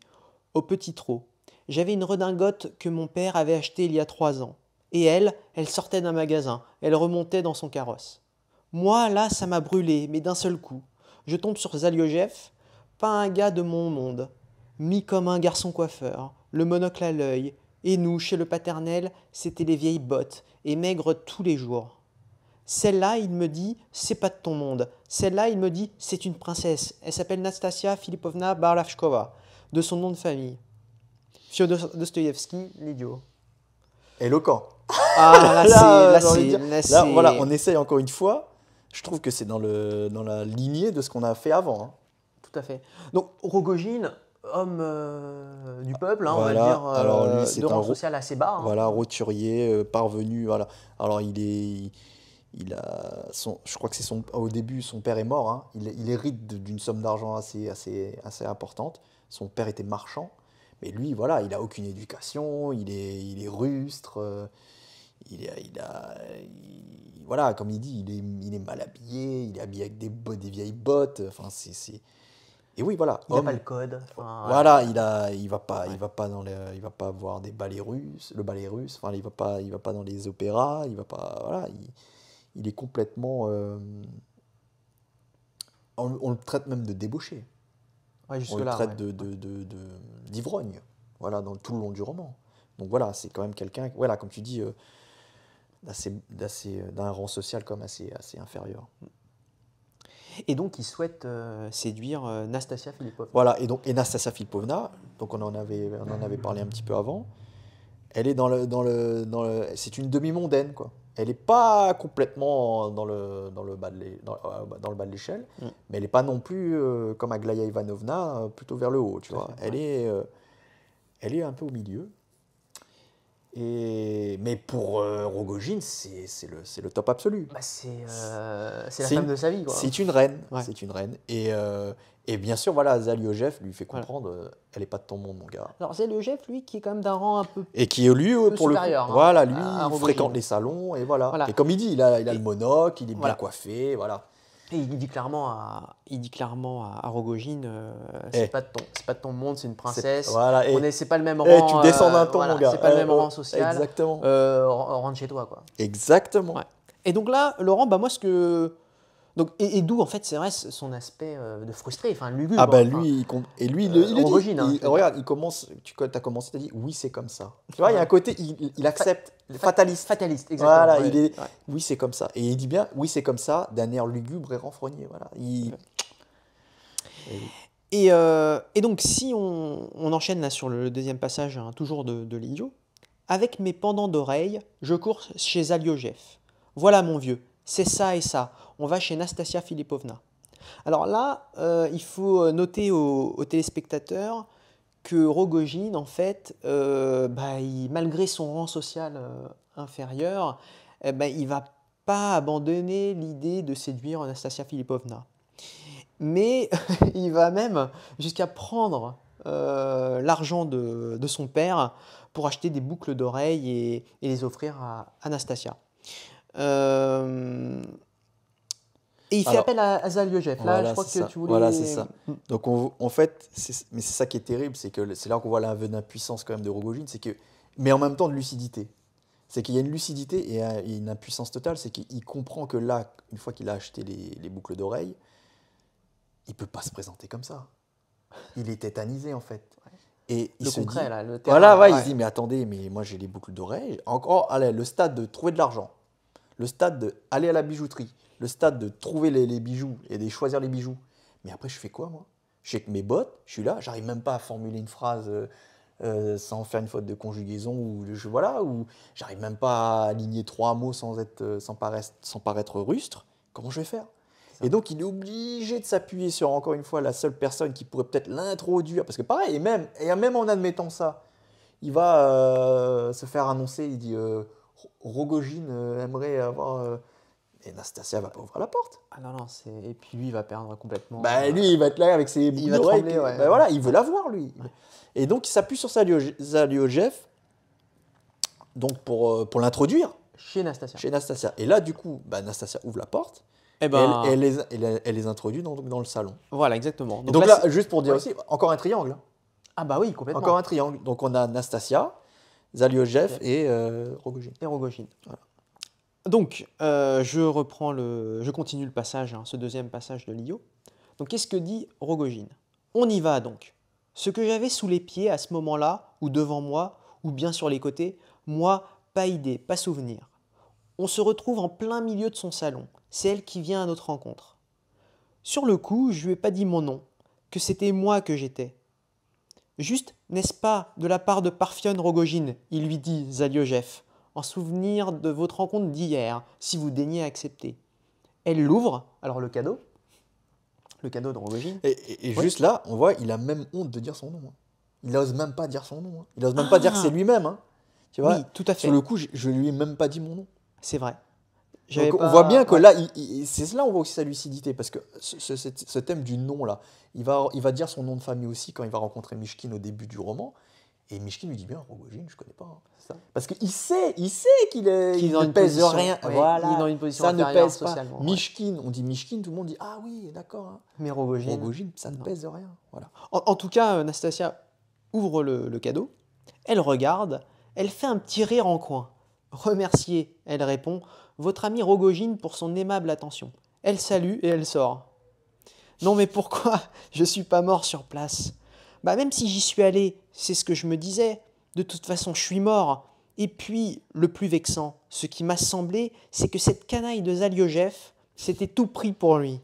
au petit trot. J'avais une redingote que mon père avait achetée il y a trois ans. Et elle, elle sortait d'un magasin, elle remontait dans son carrosse. Moi, là, ça m'a brûlé, mais d'un seul coup. Je tombe sur Zaliojev, pas un gars de mon monde. Mis comme un garçon coiffeur, le monocle à l'œil, et nous, chez le paternel, c'était les vieilles bottes, et maigres tous les jours. Celle-là, il me dit, c'est pas de ton monde. Celle-là, il me dit, c'est une princesse. Elle s'appelle Nastasia Filipovna Barlavchkova de son nom de famille. Fyodor Dostoevsky, l'idiot. Éloquent. Ah, là, là, là voilà, on essaye encore une fois. Je trouve que c'est dans, le, dans la lignée de ce qu'on a fait avant. Hein. Tout à fait. Donc, Rogogine, homme euh, du peuple, hein, on va dire, euh, de rang social assez bas. Hein. Voilà, roturier, euh, parvenu, voilà. Alors, il est... Il a son, je crois que c'est son, au début, son père est mort. Il, il, hérite d'une somme d'argent assez, assez, assez importante. Son père était marchand, mais lui, voilà, il a aucune éducation, il est, il est rustre, euh, il, a, il a voilà, comme il dit, il est, il est mal habillé, il est habillé avec des, des vieilles bottes. Enfin, c'est, et oui, voilà. Il a pas le code. voilà, il a, il va pas, il va pas dans il va pas voir des ballets russes, le ballet russe. Enfin, il va pas, il va pas dans les opéras. Il va pas, voilà, il, est complètement. Euh, on, on, le traite même de débauché. Ouais, on le traite d'ivrogne, de, de, voilà, dans, tout le long du roman. Donc voilà, c'est quand même quelqu'un, voilà, comme tu dis, euh, d'un rang social comme assez, assez inférieur. Et donc, il souhaite euh, séduire euh, Nastasia Filipovna. Voilà, et donc et Nastasia Filipovna, donc on en, avait, on en avait parlé un petit peu avant, elle est dans le. Dans le, dans le c'est une demi-mondaine, quoi elle n'est pas complètement euh, bah, dans le, bas de l'échelle, mm. mais elle n'est pas non plus euh, comme Aglaya Ivanovna, euh, plutôt vers le haut, tu vois. elle est un peu au milieu. Et, mais pour euh, Rogojin, c'est le, top absolu. Bah, euh, c'est la femme de sa vie. C'est une reine. C'est une reine. Et, euh, et, bien sûr, voilà, Ojef lui fait comprendre qu'elle elle n'est pas de ton monde, mon gars. Alors, Ojef, lui, qui est quand même d'un rang un peu. Et qui est, lui, pour le. Hein, voilà, lui, il fréquente les salons, et voilà. Et comme il dit, il a, le monoc, il est bien coiffé, voilà. Et il dit clairement à, il dit clairement à, à Rogogine, euh, c'est hey. Eh. pas de ton, c'est pas de ton monde, c'est une princesse. Voilà, et on est, c'est pas le même eh, rang. Et tu descends d'un euh, ton, voilà, mon gars. C'est pas le eh, même oh, rang social. Exactement. Euh, rentre chez toi, quoi. Exactement. Ouais. Et donc là, Laurent, bah moi, ce que donc, et, d'où, en fait, c'est vrai, son aspect euh, de frustré, enfin, lugubre. Ah, ben lui, il et lui, il, euh, il dit. Hein, regarde, il commence, tu as commencé, tu as dit, oui, c'est comme ça. Tu vois, il y a un côté, il, accepte, fataliste. Fataliste, exactement. Voilà, il est, oui, c'est comme ça. Et il dit bien, oui, c'est comme ça, d'un air lugubre et renfrogné. Voilà. Euh, et, donc, si on, enchaîne là sur le deuxième passage, hein, toujours de, de l'idiot, avec mes pendants d'oreilles, je cours chez Aliogef. Voilà mon vieux, c'est ça et ça on va chez Nastasia Filipovna. Alors là, euh, il faut noter aux, téléspectateurs que Rogojin, en fait, euh, bah, malgré son rang social euh, inférieur, eh ben, il va pas abandonner l'idée de séduire Anastasia Filipovna. Mais il va même jusqu'à prendre l'argent de, son père pour acheter des boucles d'oreilles et, les offrir à Anastasia. Et il fait appel à Azal Yojef. Là, voilà, je crois que tu voulais. Voilà, c'est ça. Hmm. Donc, en fait, mais c'est ça qui est terrible, c'est que c'est là qu'on voit l'aveu d'impuissance quand même de Rogojin, c'est que, mais en même temps de lucidité. C'est qu'il y a une lucidité et une impuissance totale, c'est qu'il comprend que là, une fois qu'il a acheté les, boucles d'oreilles, il peut pas se présenter comme ça. Il est tétanisé en fait. Et il le là, voilà, il se dit mais attendez, mais moi j'ai les boucles d'oreilles. Encore, allez, le stade de trouver de l'argent, le stade de aller à la bijouterie, le stade de trouver les, bijoux et de choisir les bijoux. Mais après, je fais quoi, moi Je suis mes bottes, je suis là, j'arrive même pas à formuler une phrase euh, euh, sans faire une faute de conjugaison, ou je, voilà, ou j'arrive même pas à aligner trois mots sans, être, euh, sans, paraître, sans paraître rustre. Comment je vais faire et donc, il est obligé de s'appuyer sur, encore une fois, la seule personne qui pourrait peut-être l'introduire. Parce que pareil, et même, et même en admettant ça, il va se faire annoncer, il dit rogojin Rogogine aimerait avoir et Nastasia va pas ouvrir la porte. Ah non, non, c'est... et puis lui, il va perdre complètement. Bah euh, lui, il va être là avec ses il bah, voilà, il veut la voir, lui. Et donc, il s'appuie sur Jeff donc pour, euh, pour l'introduire. Chez Nastasia. Chez Nastasia. Et là, du coup, bah, Nastasia ouvre la porte. et eh ben... et elle, elle, les, elle, les, introduit dans, dans, le salon. Voilà, exactement. Donc, là, juste pour dire aussi, encore un triangle. Hein. Ah bah oui, complètement. Encore un triangle. Donc on a Nastasia, Zaliojev et euh, Rogojin. Et Rogojin. Voilà. Donc, euh, je reprends le, je continue le passage, hein, ce deuxième passage de l'IO. Donc, qu'est-ce que dit Rogogine On y va donc. Ce que j'avais sous les pieds à ce moment-là, ou devant moi, ou bien sur les côtés, moi, pas idée, pas souvenir. On se retrouve en plein milieu de son salon. C'est elle qui vient à notre rencontre. Sur le coup, je lui ai pas dit mon nom, que c'était moi que j'étais. Juste, n'est-ce pas, de la part de Parfion Rogogine, il lui dit Jeff en souvenir de votre rencontre d'hier, si vous daignez accepter. Elle l'ouvre, alors le cadeau, le cadeau de Rogine. Et, juste là, on voit, il a même honte de dire son nom. Hein. Il n'ose même pas dire son nom. Hein. Il n'ose même pas dire que c'est ah. lui-même. Hein. Tu vois, tout à fait. Sur le coup, je, lui ai même pas dit mon nom. C'est vrai. On voit bien que là, c'est là on voit aussi sa lucidité, parce que ce, thème du nom là, il va, il va dire son nom de famille aussi quand il va rencontrer Mishkin au début du roman. Et Mishkin lui dit bien, Rogojin, je ne connais pas. Hein. Parce qu'il sait, il sait qu'il est, il ne pèse rien. il est dans une position ça ne pèse pas. Mishkin, on dit Mishkin, tout le monde dit ah oui, d'accord. Hein. Mais Rogojin, ça ne pèse rien. Voilà. En, tout cas, Nastasia ouvre le, cadeau, elle regarde, elle fait un petit rire en coin. Remercier, elle répond, votre ami Rogojin pour son aimable attention. Elle salue et elle sort. Non mais pourquoi Je suis pas mort sur place bah même si j'y suis allé, c'est ce que je me disais, de toute façon je suis mort. Et puis, le plus vexant, ce qui m'a semblé, c'est que cette canaille de Zaliojev, c'était tout pris pour lui.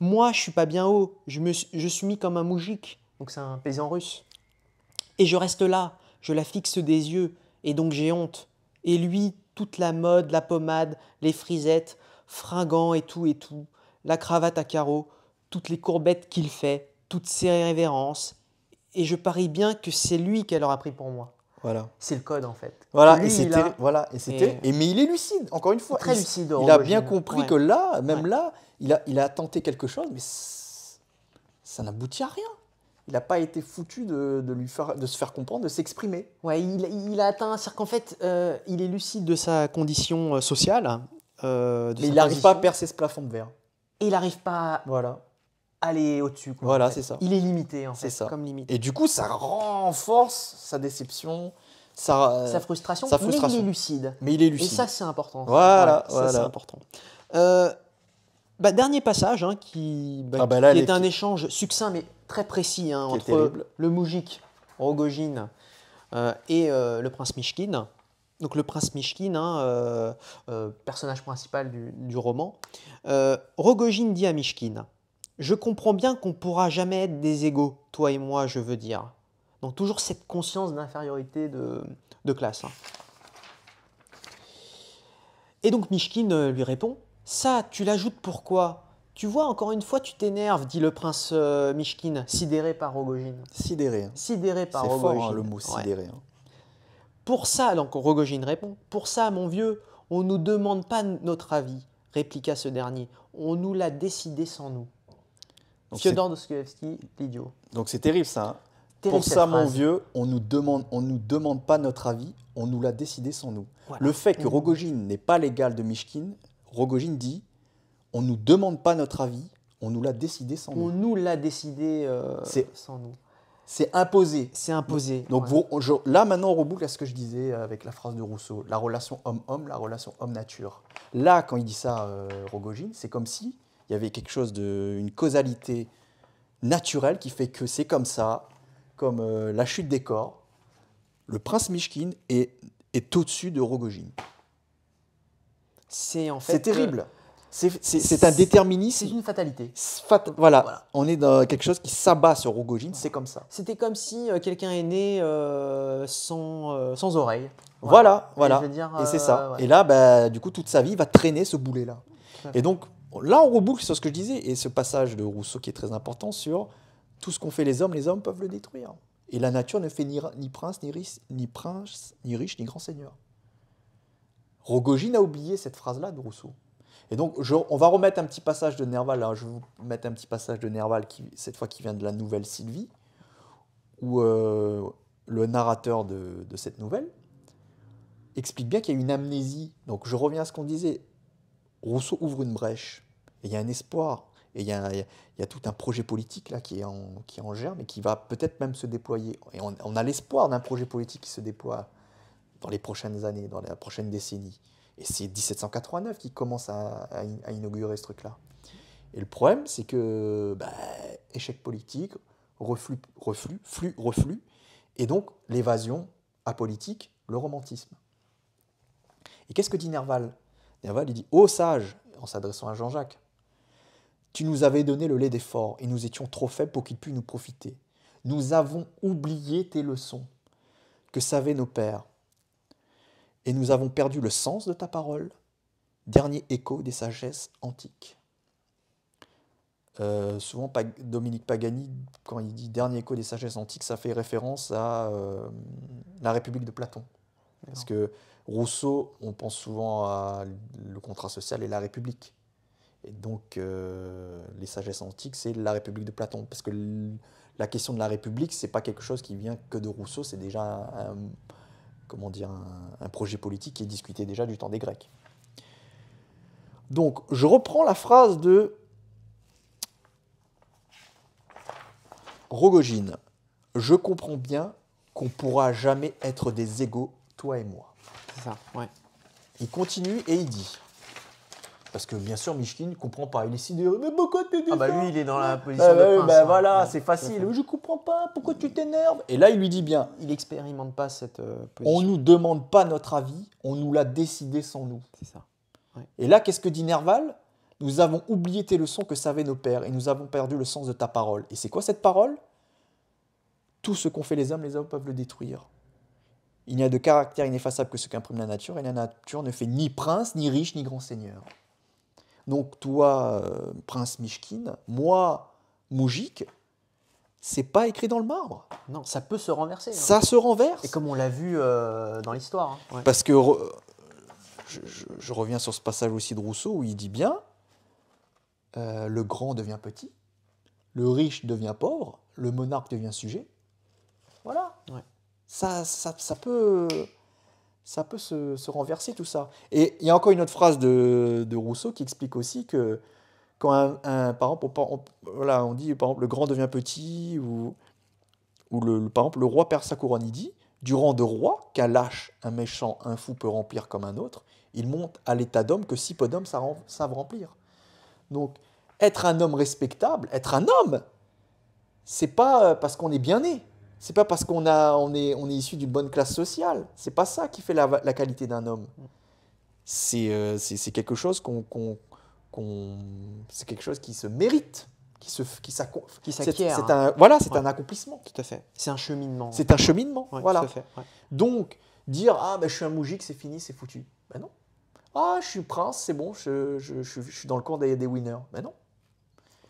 Moi, je suis pas bien haut, je, me, suis mis comme un moujik, donc c'est un paysan russe. Et je reste là, je la fixe des yeux, et donc j'ai honte. Et lui, toute la mode, la pommade, les frisettes, fringants et tout et tout, la cravate à carreaux, toutes les courbettes qu'il fait, toutes ses révérences, et je parie bien que c'est lui qu'elle aura pris pour moi. Voilà. C'est le code en fait. Voilà, et c'était. Voilà, et c'était. Et... mais il est lucide, encore une fois. Très il, lucide. Il a bien compris que là, même là, il a, il a tenté quelque chose, mais ça n'aboutit à rien. Il n'a pas été foutu de, de, lui faire, de se faire comprendre, de s'exprimer. Ouais, il, a atteint. C'est-à-dire qu'en fait, euh, il est lucide de sa condition euh, sociale. Euh, mais il n'arrive pas à percer ce plafond de verre. Et il n'arrive pas. Voilà aller au-dessus. Voilà, c'est ça. Il est limité, en fait, ça. comme Et du coup, ça renforce sa déception, sa, frustration, mais il est lucide. Mais il est lucide. Et ça, c'est important. Voilà, voilà. c'est important. Euh, bah, dernier passage, hein, qui, bah, ah, bah est un échange succinct, mais très précis, hein, entre le Moujik, Rogojin, euh, et euh, le prince Mishkin. Donc le prince Mishkin, hein, personnage principal du, du roman, Rogojin dit à Mishkin je comprends bien qu'on ne pourra jamais être des égaux, toi et moi, je veux dire. Donc toujours cette conscience d'infériorité de, classe. Hein. Et donc Mishkin euh, lui répond, ça, tu l'ajoutes pourquoi Tu vois, encore une fois, tu t'énerves, dit le prince euh, Mishkin, sidéré par Rogojin. Sidéré. Hein. Sidéré par Rogojin. C'est fort hein, le mot sidéré. Pour ça, donc Rogojin répond, pour ça, mon vieux, on ne nous demande pas notre avis, répliqua ce dernier. On nous l'a décidé sans nous. Fiodor Dostoevsky, l'idiot. Donc c'est terrible ça. Hein. Terrible Pour ça, mon vieux, on nous demande, on nous demande pas notre avis, on nous l'a décidé sans nous. Le fait que Rogojin n'est pas l'égal de Mishkin, Rogojin dit, on nous demande pas notre avis, on nous l'a décidé sans nous. On nous l'a décidé euh, sans nous. C'est imposé. C'est imposé. Donc là, maintenant, on reboucle à ce que je disais avec la phrase de Rousseau, la relation homme-homme, la relation homme-nature. Là, quand il dit ça, euh, Rogojin, c'est comme si il y avait quelque chose de, une causalité naturelle qui fait que c'est comme ça, comme euh, la chute des corps, le prince Mishkin est, est au-dessus de Rogojin. C'est en fait. Euh, c'est terrible. C'est un déterminisme. C'est une fatalité. voilà. on est dans quelque chose qui s'abat sur Rogojin, c'est comme ça. C'était comme si euh, quelqu'un est né sans, sans oreille. Voilà, voilà. Et, c'est ça. Et là, bah, du coup, toute sa vie va traîner ce boulet-là. Et donc, Là, on reboucle sur ce que je disais, et ce passage de Rousseau qui est très important sur tout ce qu'ont fait les hommes, les hommes peuvent le détruire. Et la nature ne fait ni, prince, ni riche, ni prince, ni riche, ni grand seigneur. Rogogine a oublié cette phrase-là de Rousseau. Et donc, on va remettre un petit passage de Nerval. Hein, je vais vous mettre un petit passage de Nerval, qui, cette fois qui vient de la nouvelle Sylvie, où euh, le narrateur de, de cette nouvelle explique bien qu'il y a une amnésie. Donc, je reviens à ce qu'on disait. Rousseau ouvre une brèche, et il y a un espoir, et il y, a, tout un projet politique là qui est en, qui en germe et qui va peut-être même se déployer. Et on, a l'espoir d'un projet politique qui se déploie dans les prochaines années, dans les prochaines décennies. Et c'est 1789 qui commence à, inaugurer ce truc-là. Et le problème, c'est que bah, échec politique, reflux, reflux, flux, reflux, et donc l'évasion apolitique, le romantisme. Et qu'est-ce que dit Nerval il dit Ô sage, en s'adressant à Jean-Jacques, tu nous avais donné le lait des forts et nous étions trop faibles pour qu'il puisse nous profiter. Nous avons oublié tes leçons que savaient nos pères et nous avons perdu le sens de ta parole, dernier écho des sagesses antiques. Euh, souvent, Dominique Pagani, quand il dit dernier écho des sagesses antiques, ça fait référence à euh, la République de Platon. Parce que Rousseau, on pense souvent à le contrat social et la République. Et donc, euh, les sagesses antiques, c'est la République de Platon. Parce que la question de la République, c'est pas quelque chose qui vient que de Rousseau, c'est déjà un, comment dire, un, projet politique qui est discuté déjà du temps des Grecs. Donc, je reprends la phrase de Rogogine. Je comprends bien qu'on pourra jamais être des égaux, toi et moi. C'est ça, ouais. Il continue et il dit. Parce que bien sûr, Micheline comprend pas. Il est sidéré. Mais pourquoi tu Ah bah lui, il est dans la position bah, de prince. Bah, hein. voilà, c'est facile. Je ne comprends pas. Pourquoi tu t'énerves Et là, il lui dit bien. Il expérimente pas cette euh, position. On nous demande pas notre avis. On nous l'a décidé sans nous. C'est ça. Et là, qu'est-ce que dit Nerval Nous avons oublié tes leçons que savaient nos pères et nous avons perdu le sens de ta parole. Et c'est quoi cette parole Tout ce qu'ont fait les hommes, les hommes peuvent le détruire. Il n'y a de caractère ineffaçable que ce qu'imprime la nature, et la nature ne fait ni prince, ni riche, ni grand seigneur. Donc toi, euh, prince Mishkin, moi, Moujik, c'est pas écrit dans le marbre. Non, ça peut se renverser. Hein. Ça se renverse. Et comme on l'a vu euh, dans l'histoire. Hein. Parce que je, reviens sur ce passage aussi de Rousseau où il dit bien euh, le grand devient petit, le riche devient pauvre, le monarque devient sujet. Voilà ça, peut, ça peut se, renverser tout ça. Et il y a encore une autre phrase de, de Rousseau qui explique aussi que quand un, par exemple, on, dit par le grand devient petit ou, ou le, par le roi perd sa couronne, il dit du rang de roi qu'un lâche, un méchant, un fou peut remplir comme un autre, il monte à l'état d'homme que si peu d'hommes savent remplir. Donc, être un homme respectable, être un homme, c'est pas parce qu'on est bien né. C'est pas parce qu'on a, on est, on est issu d'une bonne classe sociale. C'est pas ça qui fait la, qualité d'un homme. C'est, euh, c'est, quelque chose qu'on, c'est quelque chose qui se mérite, qui se, qui, s'acquiert. C'est, hein. un, voilà, c'est un accomplissement. Tout à fait. C'est un cheminement. C'est un cheminement. voilà. fait, Donc dire ah ben je suis un moujik, c'est fini, c'est foutu. Ben non. Ah je suis prince, c'est bon, je, je, je, suis dans le camp des, des winners. Ben non.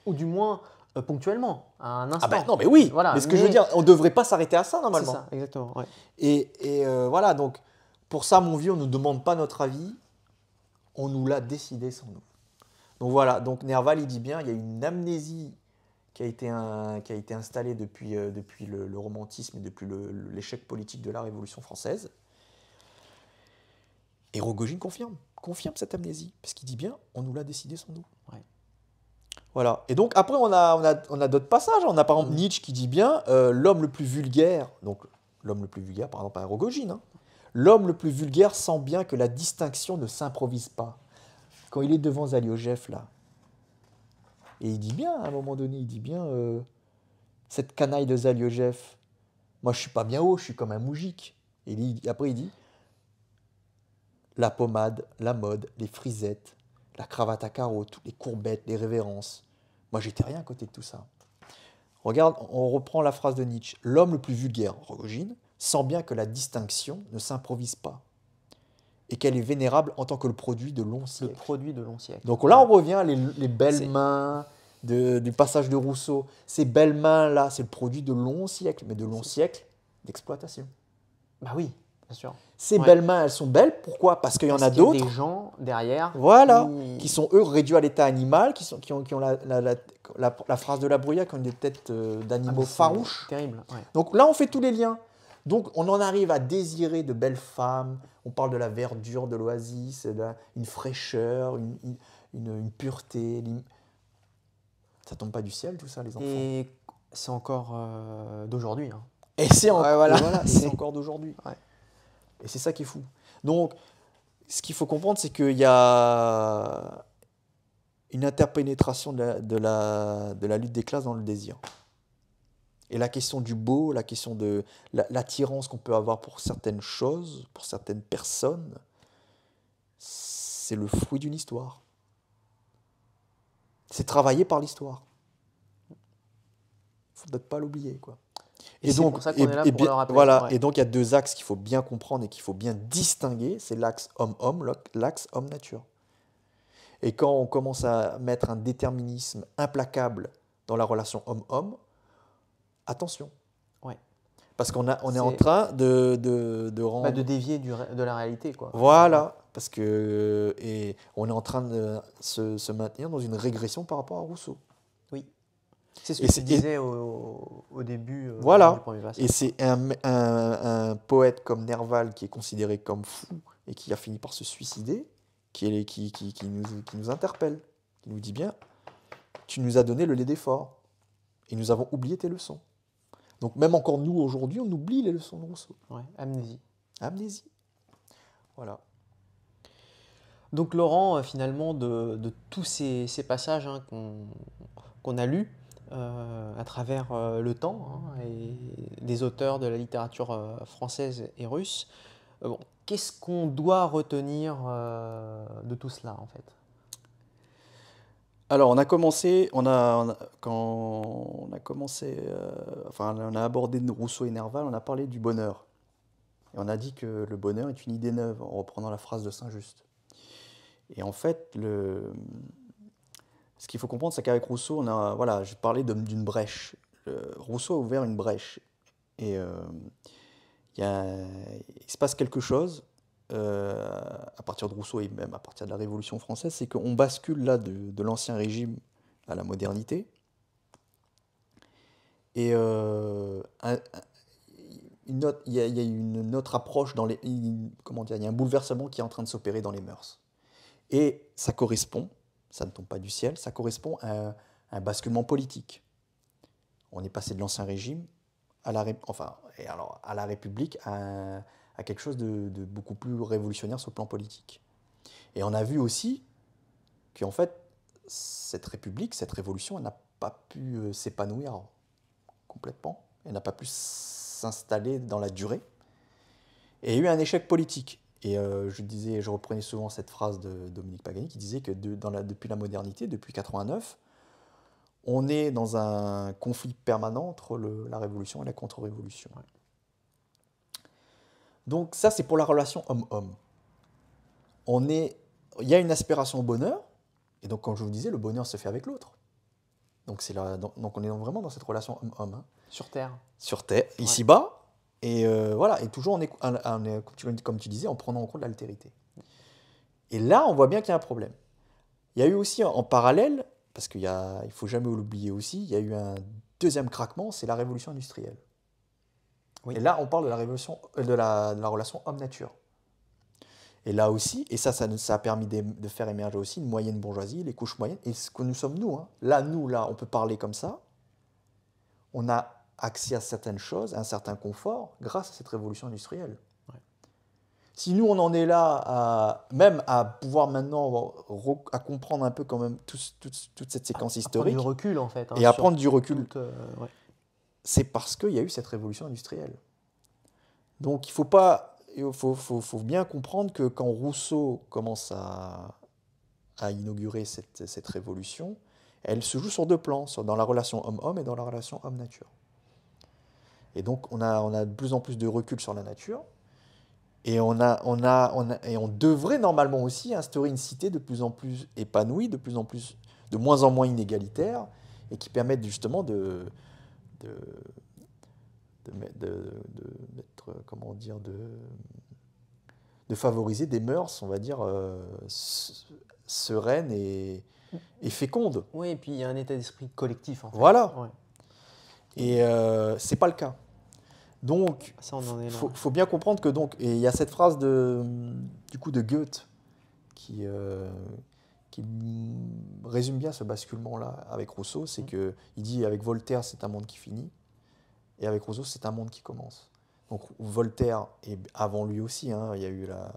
Ou du moins euh, ponctuellement, à un ah instant. Ah ben non, mais oui. Voilà, mais ce que je veux dire, on ne devrait pas s'arrêter à ça normalement. C'est Ça, exactement. Et, euh, voilà, donc pour ça, mon vieux, on ne demande pas notre avis, on nous l'a décidé sans nous. Donc voilà, donc Nerval, il dit bien, il y a une amnésie qui a été, un, qui a été installée depuis, euh, depuis le, romantisme et depuis l'échec politique de la Révolution française. Et Rogogine confirme, confirme cette amnésie, parce qu'il dit bien, on nous l'a décidé sans nous. Ouais. Voilà. Et donc après, on a, d'autres passages. Hein. On a par exemple mm. Nietzsche qui dit bien euh, l'homme le plus vulgaire, donc l'homme le plus vulgaire, par exemple à Rogogine, hein. l'homme le plus vulgaire sent bien que la distinction ne s'improvise pas. Quand il est devant Zaliojev, là, et il dit bien, à un moment donné, il dit bien euh, cette canaille de Zaliojev, moi je suis pas bien haut, je suis comme un moujik. Et après il dit la pommade, la mode, les frisettes, la cravate à carreaux, toutes les courbettes, les révérences. Moi, j'étais rien à côté de tout ça. Regarde, on reprend la phrase de Nietzsche. L'homme le plus vulgaire, Rogine, sent bien que la distinction ne s'improvise pas et qu'elle est vénérable en tant que le produit de longs siècles. Le produit de longs siècles. Donc là, on revient à les, belles mains du passage de Rousseau. Ces belles mains-là, c'est le produit de longs siècles, mais de longs siècles d'exploitation. Bah oui, ces belles mains, elles sont belles. Pourquoi Parce qu'il y en a d'autres. Des gens derrière. Voilà, qui, sont eux réduits à l'état animal, qui, sont, qui ont, la, phrase de la brouillard, Comme des têtes euh, d'animaux ah, farouches. Terrible. Donc là, on fait tous les liens. Donc on en arrive à désirer de belles femmes. On parle de la verdure de l'oasis, une fraîcheur, une, pureté. Ça tombe pas du ciel tout ça, les enfants. Et c'est encore euh, d'aujourd'hui. Hein. Et c'est voilà. encore d'aujourd'hui. Et c'est ça qui est fou. Donc, ce qu'il faut comprendre, c'est qu'il y a une interpénétration de la, lutte des classes dans le désir. Et la question du beau, la question de l'attirance qu'on peut avoir pour certaines choses, pour certaines personnes, c'est le fruit d'une histoire. C'est travaillé par l'histoire. Faut peut-être pas l'oublier, quoi. Et, donc, Voilà, et donc il y a deux axes qu'il faut bien comprendre et qu'il faut bien distinguer, c'est l'axe homme-homme, l'axe homme-nature. Et quand on commence à mettre un déterminisme implacable dans la relation homme-homme, attention. Ouais. Parce qu'on a, on est... en train de, de, de bah, de dévier de la réalité, quoi. Voilà, parce que... Et on est en train de se, se maintenir dans une régression par rapport à Rousseau. C'est ce que disait disais au, au, début. Euh, voilà. et c'est un, un, un, poète comme Nerval qui est considéré comme fou et qui a fini par se suicider, qui, est, qui, qui, qui, nous, qui nous interpelle, qui nous dit bien, tu nous as donné le lait d'effort et nous avons oublié tes leçons. Donc même encore nous aujourd'hui, on oublie les leçons de Rousseau. Ouais, amnésie. Amnésie. Voilà. Donc Laurent, euh, finalement, de, de tous ces, ces passages hein, qu'on a lus, euh, à travers euh, le temps, hein, et des auteurs de la littérature euh, française et russe. Qu'est-ce qu'on doit retenir de tout cela, en fait alors, on a commencé, on a, quand on a commencé, enfin, on a abordé Rousseau et Nerval, on a parlé du bonheur. Et on a dit que le bonheur est une idée neuve, en reprenant la phrase de Saint-Just. Et en fait, le, ce qu'il faut comprendre, c'est qu'avec Rousseau, on a, voilà, je parlais d'une brèche. Rousseau a ouvert une brèche. Et euh, il se passe quelque chose, euh, à partir de Rousseau et même à partir de la Révolution française, c'est qu'on bascule là de, l'ancien régime à la modernité. Et euh, il y, a, y, a une autre approche dans les. Comment dire Il y a un bouleversement qui est en train de s'opérer dans les mœurs. Et ça correspond ça ne tombe pas du ciel, ça correspond à un, basculement politique. On est passé de l'ancien régime à la, enfin, et alors, à la République, à, quelque chose de, beaucoup plus révolutionnaire sur le plan politique. Et on a vu aussi que fait, cette République, cette révolution, elle n'a pas pu euh, s'épanouir complètement, elle n'a pas pu s'installer dans la durée, et il y a eu un échec politique. Et euh, je disais, je reprenais souvent cette phrase de Dominique Pagani qui disait que de, dans la, depuis la modernité, depuis 89, on est dans un conflit permanent entre la révolution et la contre-révolution. Donc ça, c'est pour la relation homme-homme. On est, il y a une aspiration au bonheur, et donc comme je vous disais, le bonheur se fait avec l'autre. Donc, là, donc, on est vraiment dans cette relation homme-homme. Hein. Sur Terre. Sur Terre, ici-bas, et euh, voilà, et toujours en, comme tu disais, en prenant en compte l'altérité. Et là, on voit bien qu'il y a un problème. Il y a eu aussi en parallèle, parce qu'il ne faut jamais l'oublier aussi, il y a eu un deuxième craquement, c'est la révolution industrielle. Oui. Et là, on parle de la, révolution, euh, de la, relation homme-nature. Et là aussi, et ça, ça, a permis de, faire émerger aussi une moyenne bourgeoisie, les couches moyennes, et ce que nous sommes nous. Hein. Là, nous, là, on peut parler comme ça. On a accès à certaines choses, à un certain confort, grâce à cette révolution industrielle. Si nous, on en est là, à, même à pouvoir maintenant à comprendre un peu quand même toute cette séquence historique. À prendre en fait. Hein, et à prendre du recul. Euh, c'est parce qu'il y a eu cette révolution industrielle. Donc, il faut pas. faut, bien comprendre que quand Rousseau commence à, inaugurer cette, cette révolution, elle se joue sur deux plans, dans la relation homme-homme et dans la relation homme-nature. Et donc, on a, on a de plus en plus de recul sur la nature. Et on, a, on, a, et on devrait normalement aussi hein, instaurer une cité de plus en plus épanouie, de, plus en plus, de moins en moins inégalitaire, et qui permette justement de, de, de, de, comment dire, de, de favoriser des mœurs, on va dire, euh, sereines et, et, fécondes. Oui, et puis il y a un état d'esprit collectif. Voilà. Et euh, c'est pas le cas. Donc, ah, il faut, bien comprendre que donc, et il y a cette phrase de, du coup de Goethe qui, euh, qui résume bien ce basculement-là avec Rousseau, c'est mm. que il dit avec Voltaire c'est un monde qui finit, et avec Rousseau c'est un monde qui commence. Donc Voltaire et avant lui aussi, hein, il y a eu la,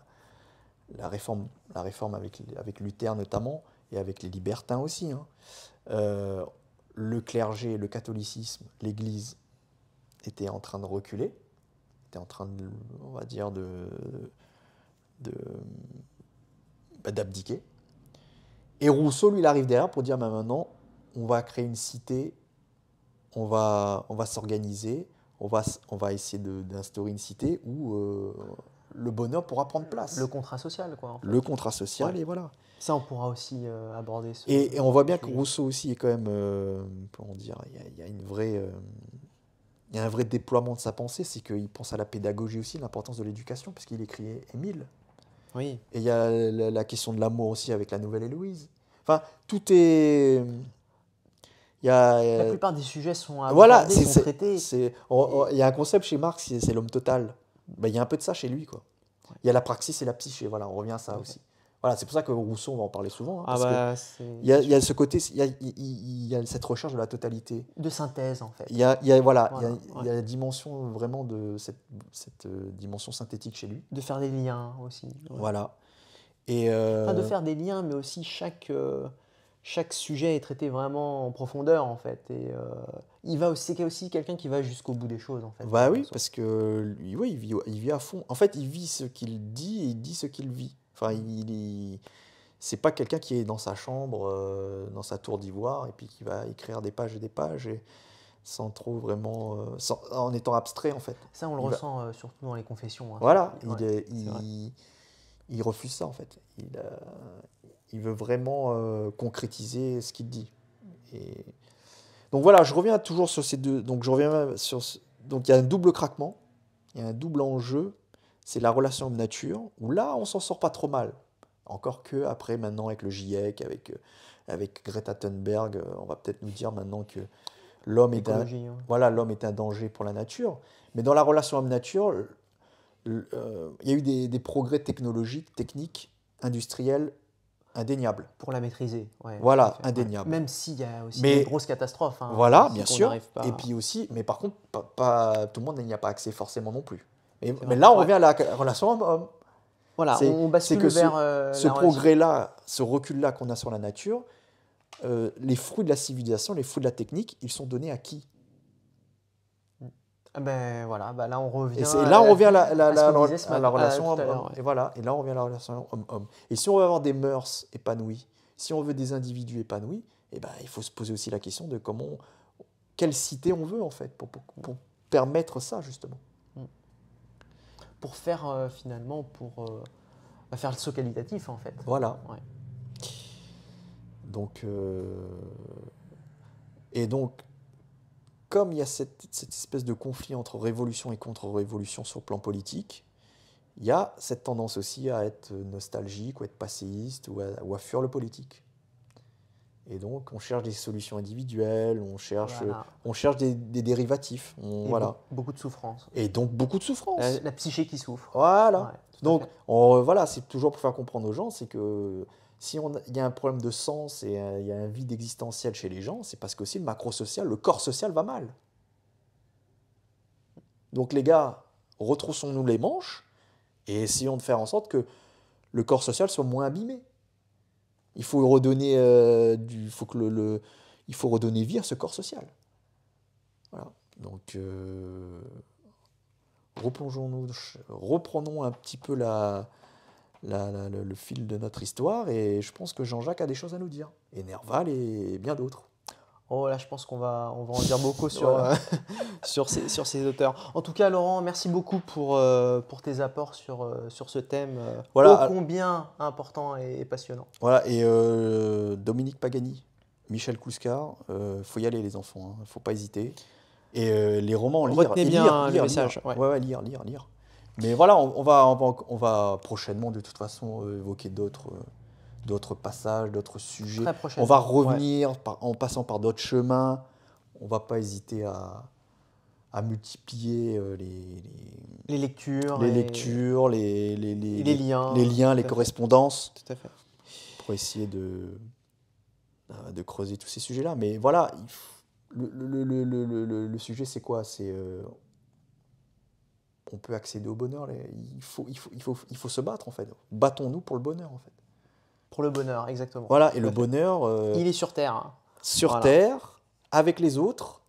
la réforme, la réforme avec, avec Luther notamment, et avec les libertins aussi. Hein. Euh, le clergé, le catholicisme, l'Église était en train de reculer, était en train, de, on va dire, de, de bah, d'abdiquer. Et Rousseau, lui, il arrive derrière pour dire, bah, maintenant, on va créer une cité, on va, on va s'organiser, on va, on va essayer de, d'instaurer une cité où euh, le bonheur pourra prendre place. Le contrat social, quoi. Le contrat social, et voilà. Ça, on pourra aussi euh, aborder ce. Et, on voit bien que Rousseau aussi est quand même, euh, comment dire, il y, a une vraie, euh, il y a un vrai déploiement de sa pensée, c'est qu'il pense à la pédagogie aussi, l'importance de l'éducation, puisqu'il qu'il écrit Émile. Oui. Et il y a la, question de l'amour aussi avec la nouvelle Héloïse. Enfin, tout est. Il y a, la euh, plupart des sujets sont abordés, voilà, sont traités. Il y a un concept chez Marx, c'est l'homme total. Ben, il y a un peu de ça chez lui. Quoi. Il y a la praxis et la psyché, voilà, on revient à ça aussi. Voilà, c'est pour ça que Rousseau, va en parler souvent. Hein, ah bah, il, y a, ce côté, il y a, cette recherche de la totalité. De synthèse, en fait. Il y a, voilà, il y a, la dimension vraiment de cette, euh, dimension synthétique chez lui. De faire des liens aussi. Voilà. Et euh, enfin, de faire des liens, mais aussi chaque, euh, chaque sujet est traité vraiment en profondeur, en fait. Et il va aussi, c'est aussi quelqu'un qui va jusqu'au bout des choses, en fait. Bah oui, parce que lui, il vit, il vit à fond. En fait, il vit ce qu'il dit et il dit ce qu'il vit. Enfin, il, c'est pas quelqu'un qui est dans sa chambre, euh, dans sa tour d'ivoire, et puis qui va écrire des pages et des pages, et sans trop vraiment. Euh, en étant abstrait, en fait. Ça, on le ressent euh, surtout dans les confessions. Hein. Voilà, il, il, refuse ça, en fait. Il, il veut vraiment concrétiser ce qu'il dit. Et... Donc voilà, je reviens toujours sur ces deux. Donc je reviens sur. Donc il y a un double craquement, il y a un double enjeu c'est la relation de nature, où là, on s'en sort pas trop mal. Encore que, après, maintenant, avec le GIEC, avec, euh, avec Greta Thunberg, euh, on va peut-être nous dire maintenant que l'homme est, un, est un danger pour la nature. Mais dans la relation homme-nature, euh, il y a eu des, progrès technologiques, techniques, industriels indéniables. Pour la maîtriser, Voilà, indéniable. Même s'il y a aussi des grosses catastrophes. Hein, voilà, bien sûr. Et puis aussi, mais par contre, pas tout le monde n'y a pas accès forcément non plus mais là, on revient à la relation homme-homme. Voilà, on bascule que vers. Euh, ce, progrès-là, ce recul-là qu'on a sur la nature, euh, les fruits de la civilisation, les fruits de la technique, ils sont donnés à qui ah ben voilà, bah là on revient. Et, là on revient à la, relation euh, homme, homme. Et voilà, et là on revient à la relation homme-homme. Et si on veut avoir des mœurs épanouies, si on veut des individus épanouis, eh ben, il faut se poser aussi la question de comment, quelle cité on veut en fait pour permettre ça justement pour faire euh, finalement, pour euh, bah, faire le saut qualitatif en fait. Voilà. Ouais. Donc, euh, et donc, comme il y a cette, espèce de conflit entre révolution et contre-révolution sur le plan politique, il y a cette tendance aussi à être nostalgique ou à être passéiste ou ou à fuir le politique. Et donc, on cherche des solutions individuelles, on cherche, on cherche des, dérivatifs. voilà. Beaucoup de souffrance. Et donc, beaucoup de souffrance. La, psyché qui souffre. Voilà. donc, on, voilà, c'est toujours pour faire comprendre aux gens, c'est que si il y a un problème de sens et euh, il y a un vide existentiel chez les gens, c'est parce que aussi le macro-social, le corps social va mal. Donc, les gars, retroussons-nous les manches et essayons de faire en sorte que le corps social soit moins abîmé. Il faut redonner euh, du, faut que le, il faut redonner vie à ce corps social. Voilà. Donc euh, replongeons-nous, reprenons un petit peu le, le fil de notre histoire et je pense que Jean-Jacques a des choses à nous dire. Et Nerval et bien d'autres. Oh, là, je pense qu'on va, on va en dire beaucoup sur, euh, sur, ces, sur ces auteurs. En tout cas, Laurent, merci beaucoup pour, euh, pour tes apports sur, euh, sur ce thème voilà. ô combien important et, passionnant. Voilà, et Dominique Pagani, Michel Kouska, il faut y aller les enfants, il hein, ne faut pas hésiter. Et les romans, lire, bien lire, lire, Lire. lire, Mais voilà, on, va, on, va, on va prochainement de toute façon évoquer d'autres d'autres passages, d'autres sujets. On va revenir en passant par d'autres chemins. On va pas hésiter à, multiplier euh, les, lectures, les, lectures, les, les, liens, les, liens, les correspondances. Tout à fait. Pour essayer de, euh, de creuser tous ces sujets-là. Mais voilà, le, le, sujet, c'est quoi C'est. Euh, on peut accéder au bonheur. Il faut, il, faut, il, faut, il faut se battre, en fait. Battons-nous pour le bonheur, en fait. Pour le bonheur, exactement. Voilà, et le bonheur. Euh, il est sur Terre. Hein. Sur Terre, avec les autres,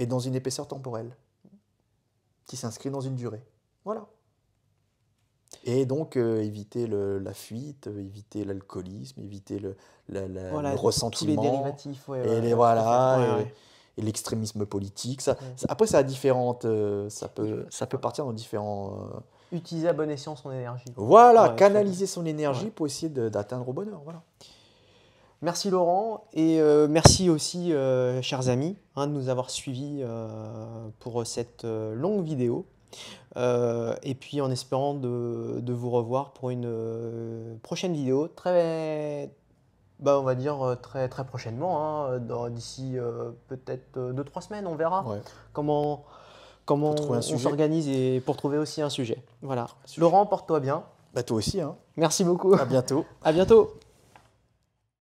et dans une épaisseur temporelle, qui s'inscrit dans une durée. Voilà. Et donc euh, éviter le, la fuite, euh, éviter l'alcoolisme, éviter le, le ressentiment. les dérivatifs, et les, voilà. et, l'extrémisme politique, ça, après ça a différentes, ça peut, ça peut partir dans différents utiliser à bon escient son énergie. Voilà, canaliser son énergie pour essayer d'atteindre au bonheur. Voilà. Merci Laurent et euh, merci aussi, euh, chers amis, hein, de nous avoir suivis euh, pour cette longue vidéo. et puis en espérant de, vous revoir pour une prochaine vidéo très, bah, on va dire très, très prochainement, hein, d'ici peut-être 2-3 semaines, on verra comment Comment on s'organise et pour trouver aussi un sujet. Voilà. Laurent, porte-toi bien. Bah toi aussi. Hein. Merci beaucoup. À bientôt. à bientôt.